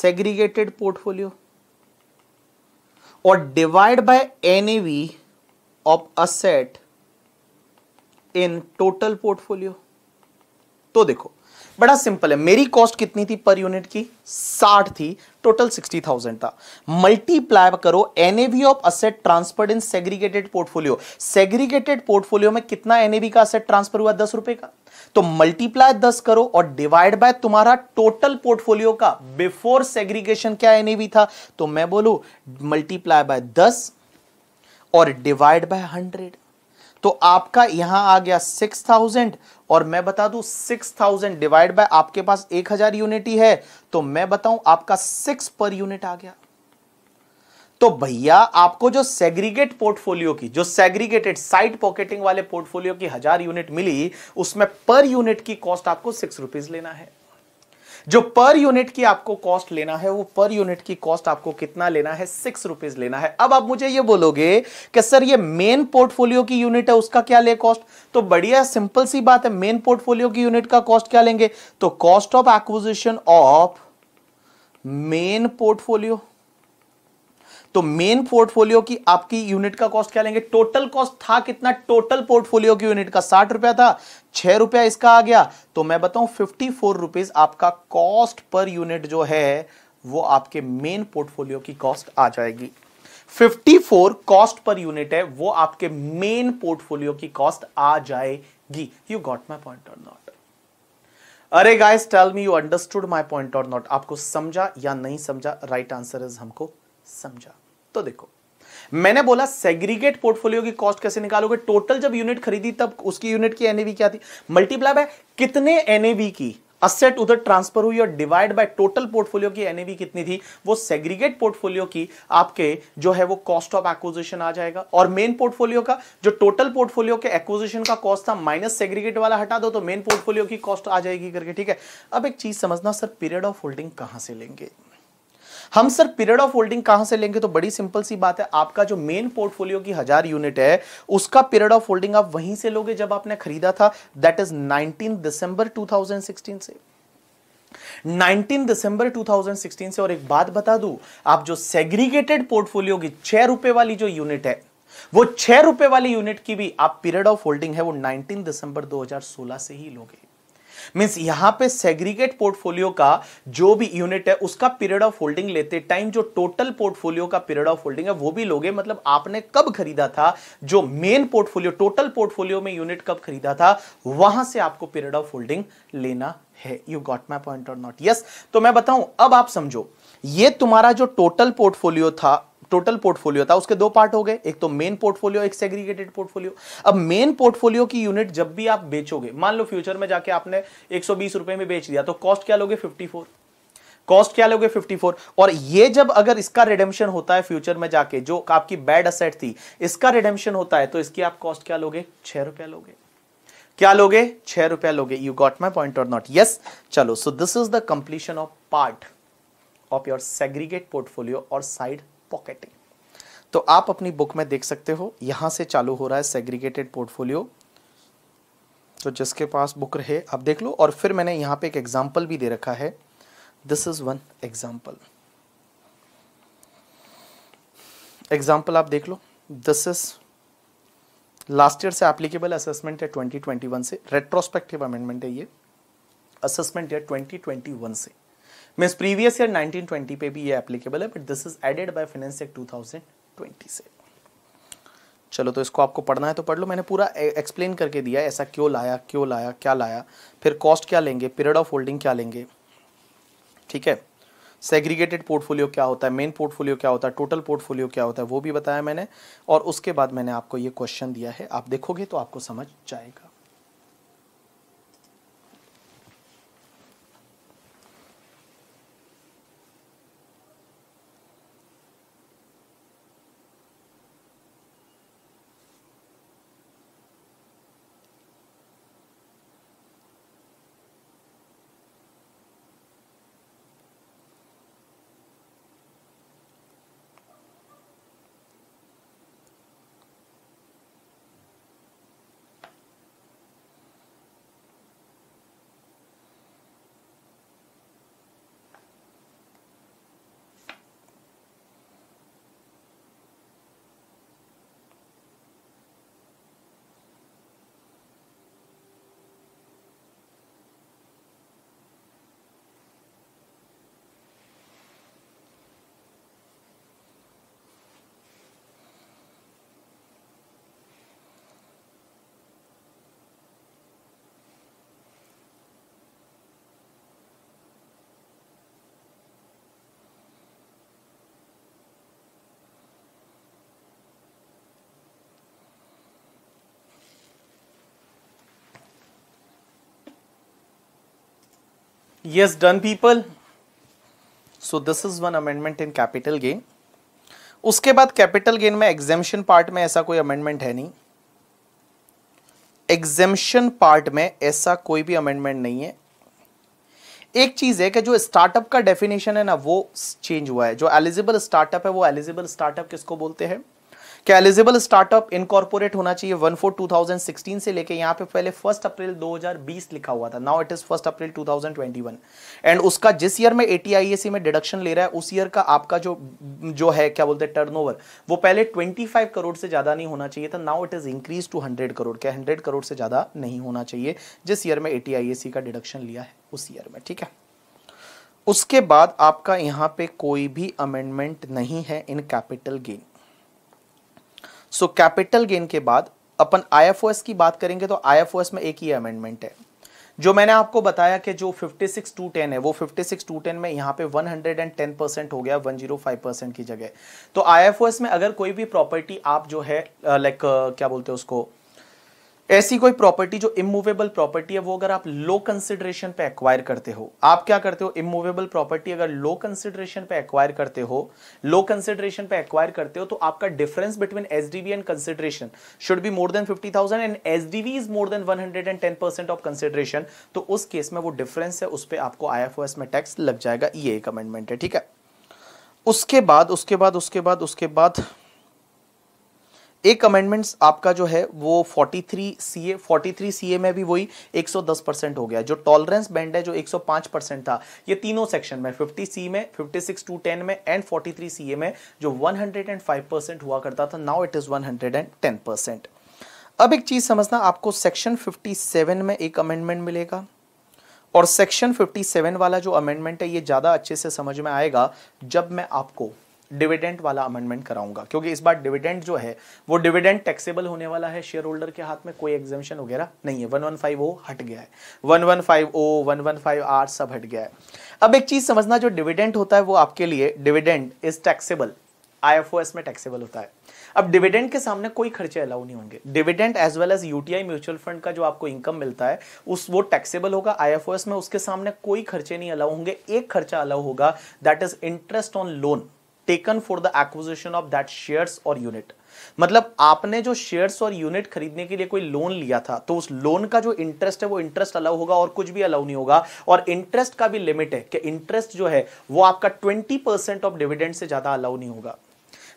segregated portfolio और divide by NAV of asset in total portfolio तो देखो बड़ा सिंपल है मेरी कॉस्ट कितनी थी पर यूनिट की साठ थी टोटल सिक्सटी थाउजेंड था मल्टीप्लाई करो NAV of asset transferred in segregated portfolio segregated portfolio में कितना एनएवी का असेट ट्रांसफर हुआ दस रुपए का तो मल्टीप्लाई दस करो और डिवाइड बाय तुम्हारा टोटल पोर्टफोलियो का बिफोर सेग्रीगेशन क्या एनएवी था तो मैं बोलू मल्टीप्लाई बाय दस और डिवाइड बाय हंड्रेड तो आपका यहां आ गया सिक्स थाउजेंड और मैं बता दू सिक्स थाउजेंड डिवाइड बाय आपके पास एक हजार यूनिट ही है तो मैं बताऊं आपका सिक्स पर यूनिट आ गया तो भैया आपको जो सेग्रीगेट पोर्टफोलियो की जो सेग्रीगेटेड साइड पॉकेटिंग वाले पोर्टफोलियो की हजार यूनिट मिली उसमें पर यूनिट की कॉस्ट आपको सिक्स रुपीज लेना है जो पर यूनिट की आपको कॉस्ट लेना है वो पर यूनिट की कॉस्ट आपको कितना लेना है सिक्स रुपीज लेना है अब आप मुझे ये बोलोगे कि सर ये मेन पोर्टफोलियो की यूनिट है उसका क्या ले कॉस्ट तो बढ़िया सिंपल सी बात है मेन पोर्टफोलियो की यूनिट का कॉस्ट क्या लेंगे तो cost of acquisition of main portfolio तो मेन पोर्टफोलियो की आपकी यूनिट का कॉस्ट क्या लेंगे टोटल कॉस्ट था कितना टोटल पोर्टफोलियो की यूनिट का साठ रुपया था छह रुपया इसका आ गया तो मैं बताऊं फिफ्टी फोर रुपीज आपका कॉस्ट पर यूनिट जो है वो आपके मेन पोर्टफोलियो की कॉस्ट आ जाएगी 54 कॉस्ट पर यूनिट है वो आपके मेन पोर्टफोलियो की कॉस्ट आ जाएगी यू गॉट माई पॉइंट और नॉट अरे guys tell me you understood my point और नॉट आपको समझा या नहीं समझा राइट आंसर इज हमको समझा तो देखो मैंने बोला सेग्रीगेट पोर्टफोलियो की कॉस्ट कैसे निकालोगे टोटल जब यूनिट खरीदी तब उसकी यूनिट की एनएवी क्या थी मल्टीप्लाई बाय कितने एनएवी की असेट उधर ट्रांसफर हुई और डिवाइड बाय टोटल पोर्टफोलियो की एनएवी कितनी थी वो सेग्रीगेट पोर्टफोलियो की आपके जो है वो कॉस्ट ऑफ एक्विजिशन आ जाएगा और मेन पोर्टफोलियो का जो टोटल पोर्टफोलियो के एक्विजिशन का कॉस्ट था माइनस सेग्रीगेट वाला हटा दो तो मेन पोर्टफोलियो की कॉस्ट आ जाएगी करके ठीक है अब एक चीज समझना सर पीरियड ऑफ होल्डिंग कहां से लेंगे हम सर पीरियड ऑफ होल्डिंग कहां से लेंगे तो बड़ी सिंपल सी बात है आपका जो मेन पोर्टफोलियो की हजार यूनिट है उसका पीरियड ऑफ होल्डिंग आप वहीं से लोगे जब आपने खरीदा था दैट इज 19 दिसंबर 2016 से 19 दिसंबर 2016 से और एक बात बता दूं आप जो सेग्रीगेटेड पोर्टफोलियो की छह रुपए वाली जो यूनिट है वो छह रुपए वाली यूनिट की भी आप पीरियड ऑफ होल्डिंग है वो 19 दिसंबर 2016 से ही लोगे मीन्स यहां पे सेग्रीगेट पोर्टफोलियो का जो भी यूनिट है उसका पीरियड ऑफ होल्डिंग लेते टाइम जो टोटल पोर्टफोलियो का पीरियड ऑफ होल्डिंग है वो भी लोगे मतलब आपने कब खरीदा था जो मेन पोर्टफोलियो टोटल पोर्टफोलियो में यूनिट कब खरीदा था वहां से आपको पीरियड ऑफ होल्डिंग लेना है यू गॉट माई पॉइंट और नॉट यस तो मैं बताऊं अब आप समझो ये तुम्हारा जो टोटल पोर्टफोलियो था टोटल पोर्टफोलियो था उसके दो पार्ट हो गए एक तो मेन पोर्टफोलियो एक सेग्रीगेटेड पोर्टफोलियो अब मेन पोर्टफोलियो की यूनिट जब भी आप बेचोगे मान लो फ्यूचर में जाके आपने एक रुपए में बेच दिया तो कॉस्ट क्या लोगे फिफ्टी कॉस्ट क्या लोगे 54 और ये जब अगर इसका रिडेम्पशन होता है फ्यूचर में जाके जो आपकी बैड असेट थी इसका रिडेम्पशन होता है तो इसकी आप कॉस्ट क्या लोगे छह रुपया लोगे क्या लोगे छह रुपया लोगे यू गॉट माई पॉइंट और नॉट यस चलो so this is the completion of part of your segregate portfolio और साइड पॉकेटिंग तो आप अपनी बुक में देख सकते हो यहां से चालू हो रहा है सेग्रीगेटेड पोर्टफोलियो तो जिसके पास बुक रहे आप देख लो और फिर मैंने यहां पे एक एग्जाम्पल भी दे रखा है this is one example example आप देख लो दिस इज लास्ट ईयर से एप्लीकेबल असेसमेंट है 2021 से रेट्रोस्पेक्टिव अमेंडमेंट है ये असेसमेंट ईयर 2021 से मीन्स प्रीवियस ईयर 1920 पे भी ये एप्लीकेबल है but this is added by finance act 2020 से चलो तो इसको आपको पढ़ना है तो पढ़ लो मैंने पूरा एक्सप्लेन करके दिया ऐसा क्यों लाया क्यों लाया क्या लाया फिर कॉस्ट क्या लेंगे पीरियड ऑफ होल्डिंग क्या लेंगे ठीक है सेग्रीगेटेड पोर्टफोलियो क्या होता है मेन पोर्टफोलियो क्या होता है टोटल पोर्टफोलियो क्या होता है वो भी बताया मैंने और उसके बाद मैंने आपको ये क्वेश्चन दिया है आप देखोगे तो आपको समझ जाएगा yes done people so this is one amendment in capital gain उसके बाद कैपिटल गेन में एग्जेम्पन पार्ट में ऐसा कोई अमेंडमेंट है नहीं एग्जेम्पन पार्ट में ऐसा कोई भी अमेंडमेंट नहीं है एक चीज है कि जो स्टार्टअप का डेफिनेशन है ना वो चेंज हुआ है जो एलिजिबल स्टार्टअप है वो एलिजिबल स्टार्टअप किसको बोलते हैं क्या एलिजिबल स्टार्टअप इनकॉर्पोरेट होना चाहिए one four two thousand sixteen से लेके यहाँ पे पहले फर्स्ट अप्रैल दो हजार बीस लिखा हुआ था now it is first April two thousand twenty one and उसका जिस ईयर में एटीआईएसी में डिडक्शन ले रहा है उस ईयर का आपका जो जो है क्या बोलते हैं टर्नओवर वो पहले ट्वेंटी फाइव करोड़ से ज्यादा नहीं होना चाहिए था now it is increase to hundred crore क्या हंड्रेड करोड़ से ज्यादा नहीं होना चाहिए जिस ईयर में एटीआईएसी का डिडक्शन लिया है उस ईयर में ठीक है उसके बाद आपका यहाँ पे कोई भी अमेंडमेंट नहीं है in capital gain so capital gain के बाद अपन आईएफओएस की बात करेंगे तो आईएफओएस में एक ही अमेंडमेंट है जो मैंने आपको बताया कि जो 56210 है वो 56210 में यहाँ पे 110 परसेंट हो गया 105 परसेंट की जगह तो आईएफओएस में अगर कोई भी प्रॉपर्टी आप जो है लाइक क्या बोलते हैं उसको ऐसी कोई प्रॉपर्टी जो इमूवेबल प्रॉपर्टी है वो अगर आप लो कंसिडरेशन पे एक्वायर करते हो आप क्या करते हो इमूवेबल प्रॉपर्टी अगर लो कंसिडरेशन पे एक्वायर करते हो लो कंसिडरेशन पे एक्वायर करते हो तो आपका difference between S D and consideration should be more than fifty thousand and S D is more than one hundred and ten percent of consideration तो उस केस में वो डिफरेंस है उस पर आपको आई एफ ओ एस में tax लग जाएगा ये एक अमेंडमेंट है ठीक है उसके बाद उसके बाद उसके बाद उसके बाद, उसके बाद एक अमेंडमेंट्स आपका जो है वो 43 सीए 43 सीए में भी वही 110 परसेंट हो गया जो टॉलरेंस बैंड है जो 105 परसेंट था ये तीनों सेक्शन में 50 सी में 56 टू 10 में एंड 43 सीए में जो 105 परसेंट हुआ करता था नाउ इट इज़ 110 परसेंट अब एक चीज़ समझना आपको सेक्शन 57 में एक अमेंडमेंट मिलेगा और सेक्शन 57 वाला जो अमेंडमेंट है ये ज़्यादा अच्छे से समझ में आएगा जब मैं आपको डिविडेंट वाला अमेंडमेंट कराऊंगा क्योंकि इस बार डिविडेंट जो है वो डिविडेंट टैक्सेबल होने वाला है शेयर होल्डर के हाथ में कोई एग्जेंशन वगैरह नहीं है वन वन फाइव ओ हट गया है one one five O one one five R सब हट गया है अब एक चीज़ समझना जो डिविडेंट होता है वो आपके लिए डिविडेंट इज टैक्सेबल आईएफओएस में टैक्सेबल होता है अब डिविडेंड के सामने कोई खर्चे अलाउ नहीं होंगे dividend as well as UTI mutual fund का जो आपको इनकम मिलता है उस वो टैक्सेबल होगा आईएफओएस में उसके सामने कोई खर्चे नहीं अलाउ होंगे एक खर्चा अलाउ होगा that is interest on loan taken for the acquisition of that shares or unit मतलब आपने जो शेयर्स और यूनिट खरीदने के लिए कोई लोन लिया था तो उस लोन का जो इंटरेस्ट है वो इंटरेस्ट अलाउ होगा और कुछ भी अलाउ नहीं होगा और इंटरेस्ट का भी लिमिट है कि इंटरेस्ट जो है वो आपका 20% ऑफ डिविडेंड से ज्यादा अलाउ नहीं होगा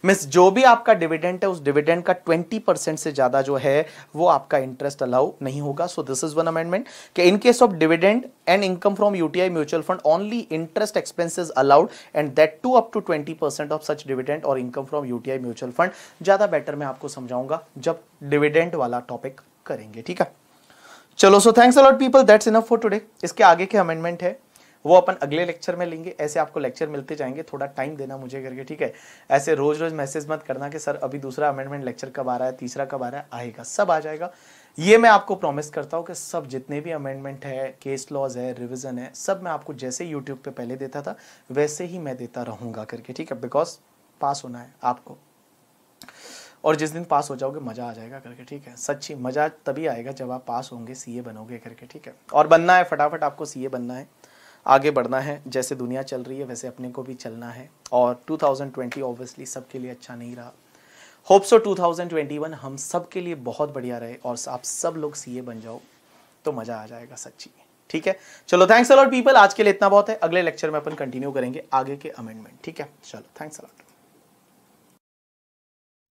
मीन्स जो भी आपका डिविडेंट है उस डिविडेंट का 20 परसेंट से ज़्यादा जो है वो आपका इंटरेस्ट अलाउ नहीं होगा so this is one amendment कि in case of dividend and income from UTI mutual fund only interest expenses allowed and that too up to 20 percent of such dividend और income from UTI mutual fund ज़्यादा better मैं आपको समझाऊंगा जब dividend वाला topic करेंगे ठीक है चलो so thanks a lot people that's enough for today इसके आगे के अमेंडमेंट है वो अपन अगले लेक्चर में लेंगे ऐसे आपको लेक्चर मिलते जाएंगे थोड़ा टाइम देना मुझे करके ठीक है ऐसे रोज रोज मैसेज मत करना कि सर अभी दूसरा अमेंडमेंट लेक्चर कब आ रहा है तीसरा कब आ रहा है आएगा सब आ जाएगा ये मैं आपको प्रॉमिस करता हूँ कि सब जितने भी अमेंडमेंट है केस लॉज है रिविज़न है सब मैं आपको जैसे यूट्यूब पे पहले देता था वैसे ही मैं देता रहूँगा करके ठीक है बिकॉज पास होना है आपको और जिस दिन पास हो जाओगे मज़ा आ जाएगा करके ठीक है सच्ची मज़ा तभी आएगा जब आप पास होंगे सीए बनोगे करके ठीक है और बनना है फटाफट आपको सीए बनना है आगे बढ़ना है जैसे दुनिया चल रही है वैसे अपने को भी चलना है और 2020 ऑब्वियसली सबके लिए अच्छा नहीं रहा होप सो 2021 हम सब के लिए बहुत बढ़िया रहे और आप सब लोग सीए बन जाओ तो मज़ा आ जाएगा सच्ची ठीक है चलो थैंक्स अलॉट पीपल आज के लिए इतना बहुत है अगले लेक्चर में अपन कंटिन्यू करेंगे आगे के अमेंडमेंट ठीक है चलो थैंक्स अलॉट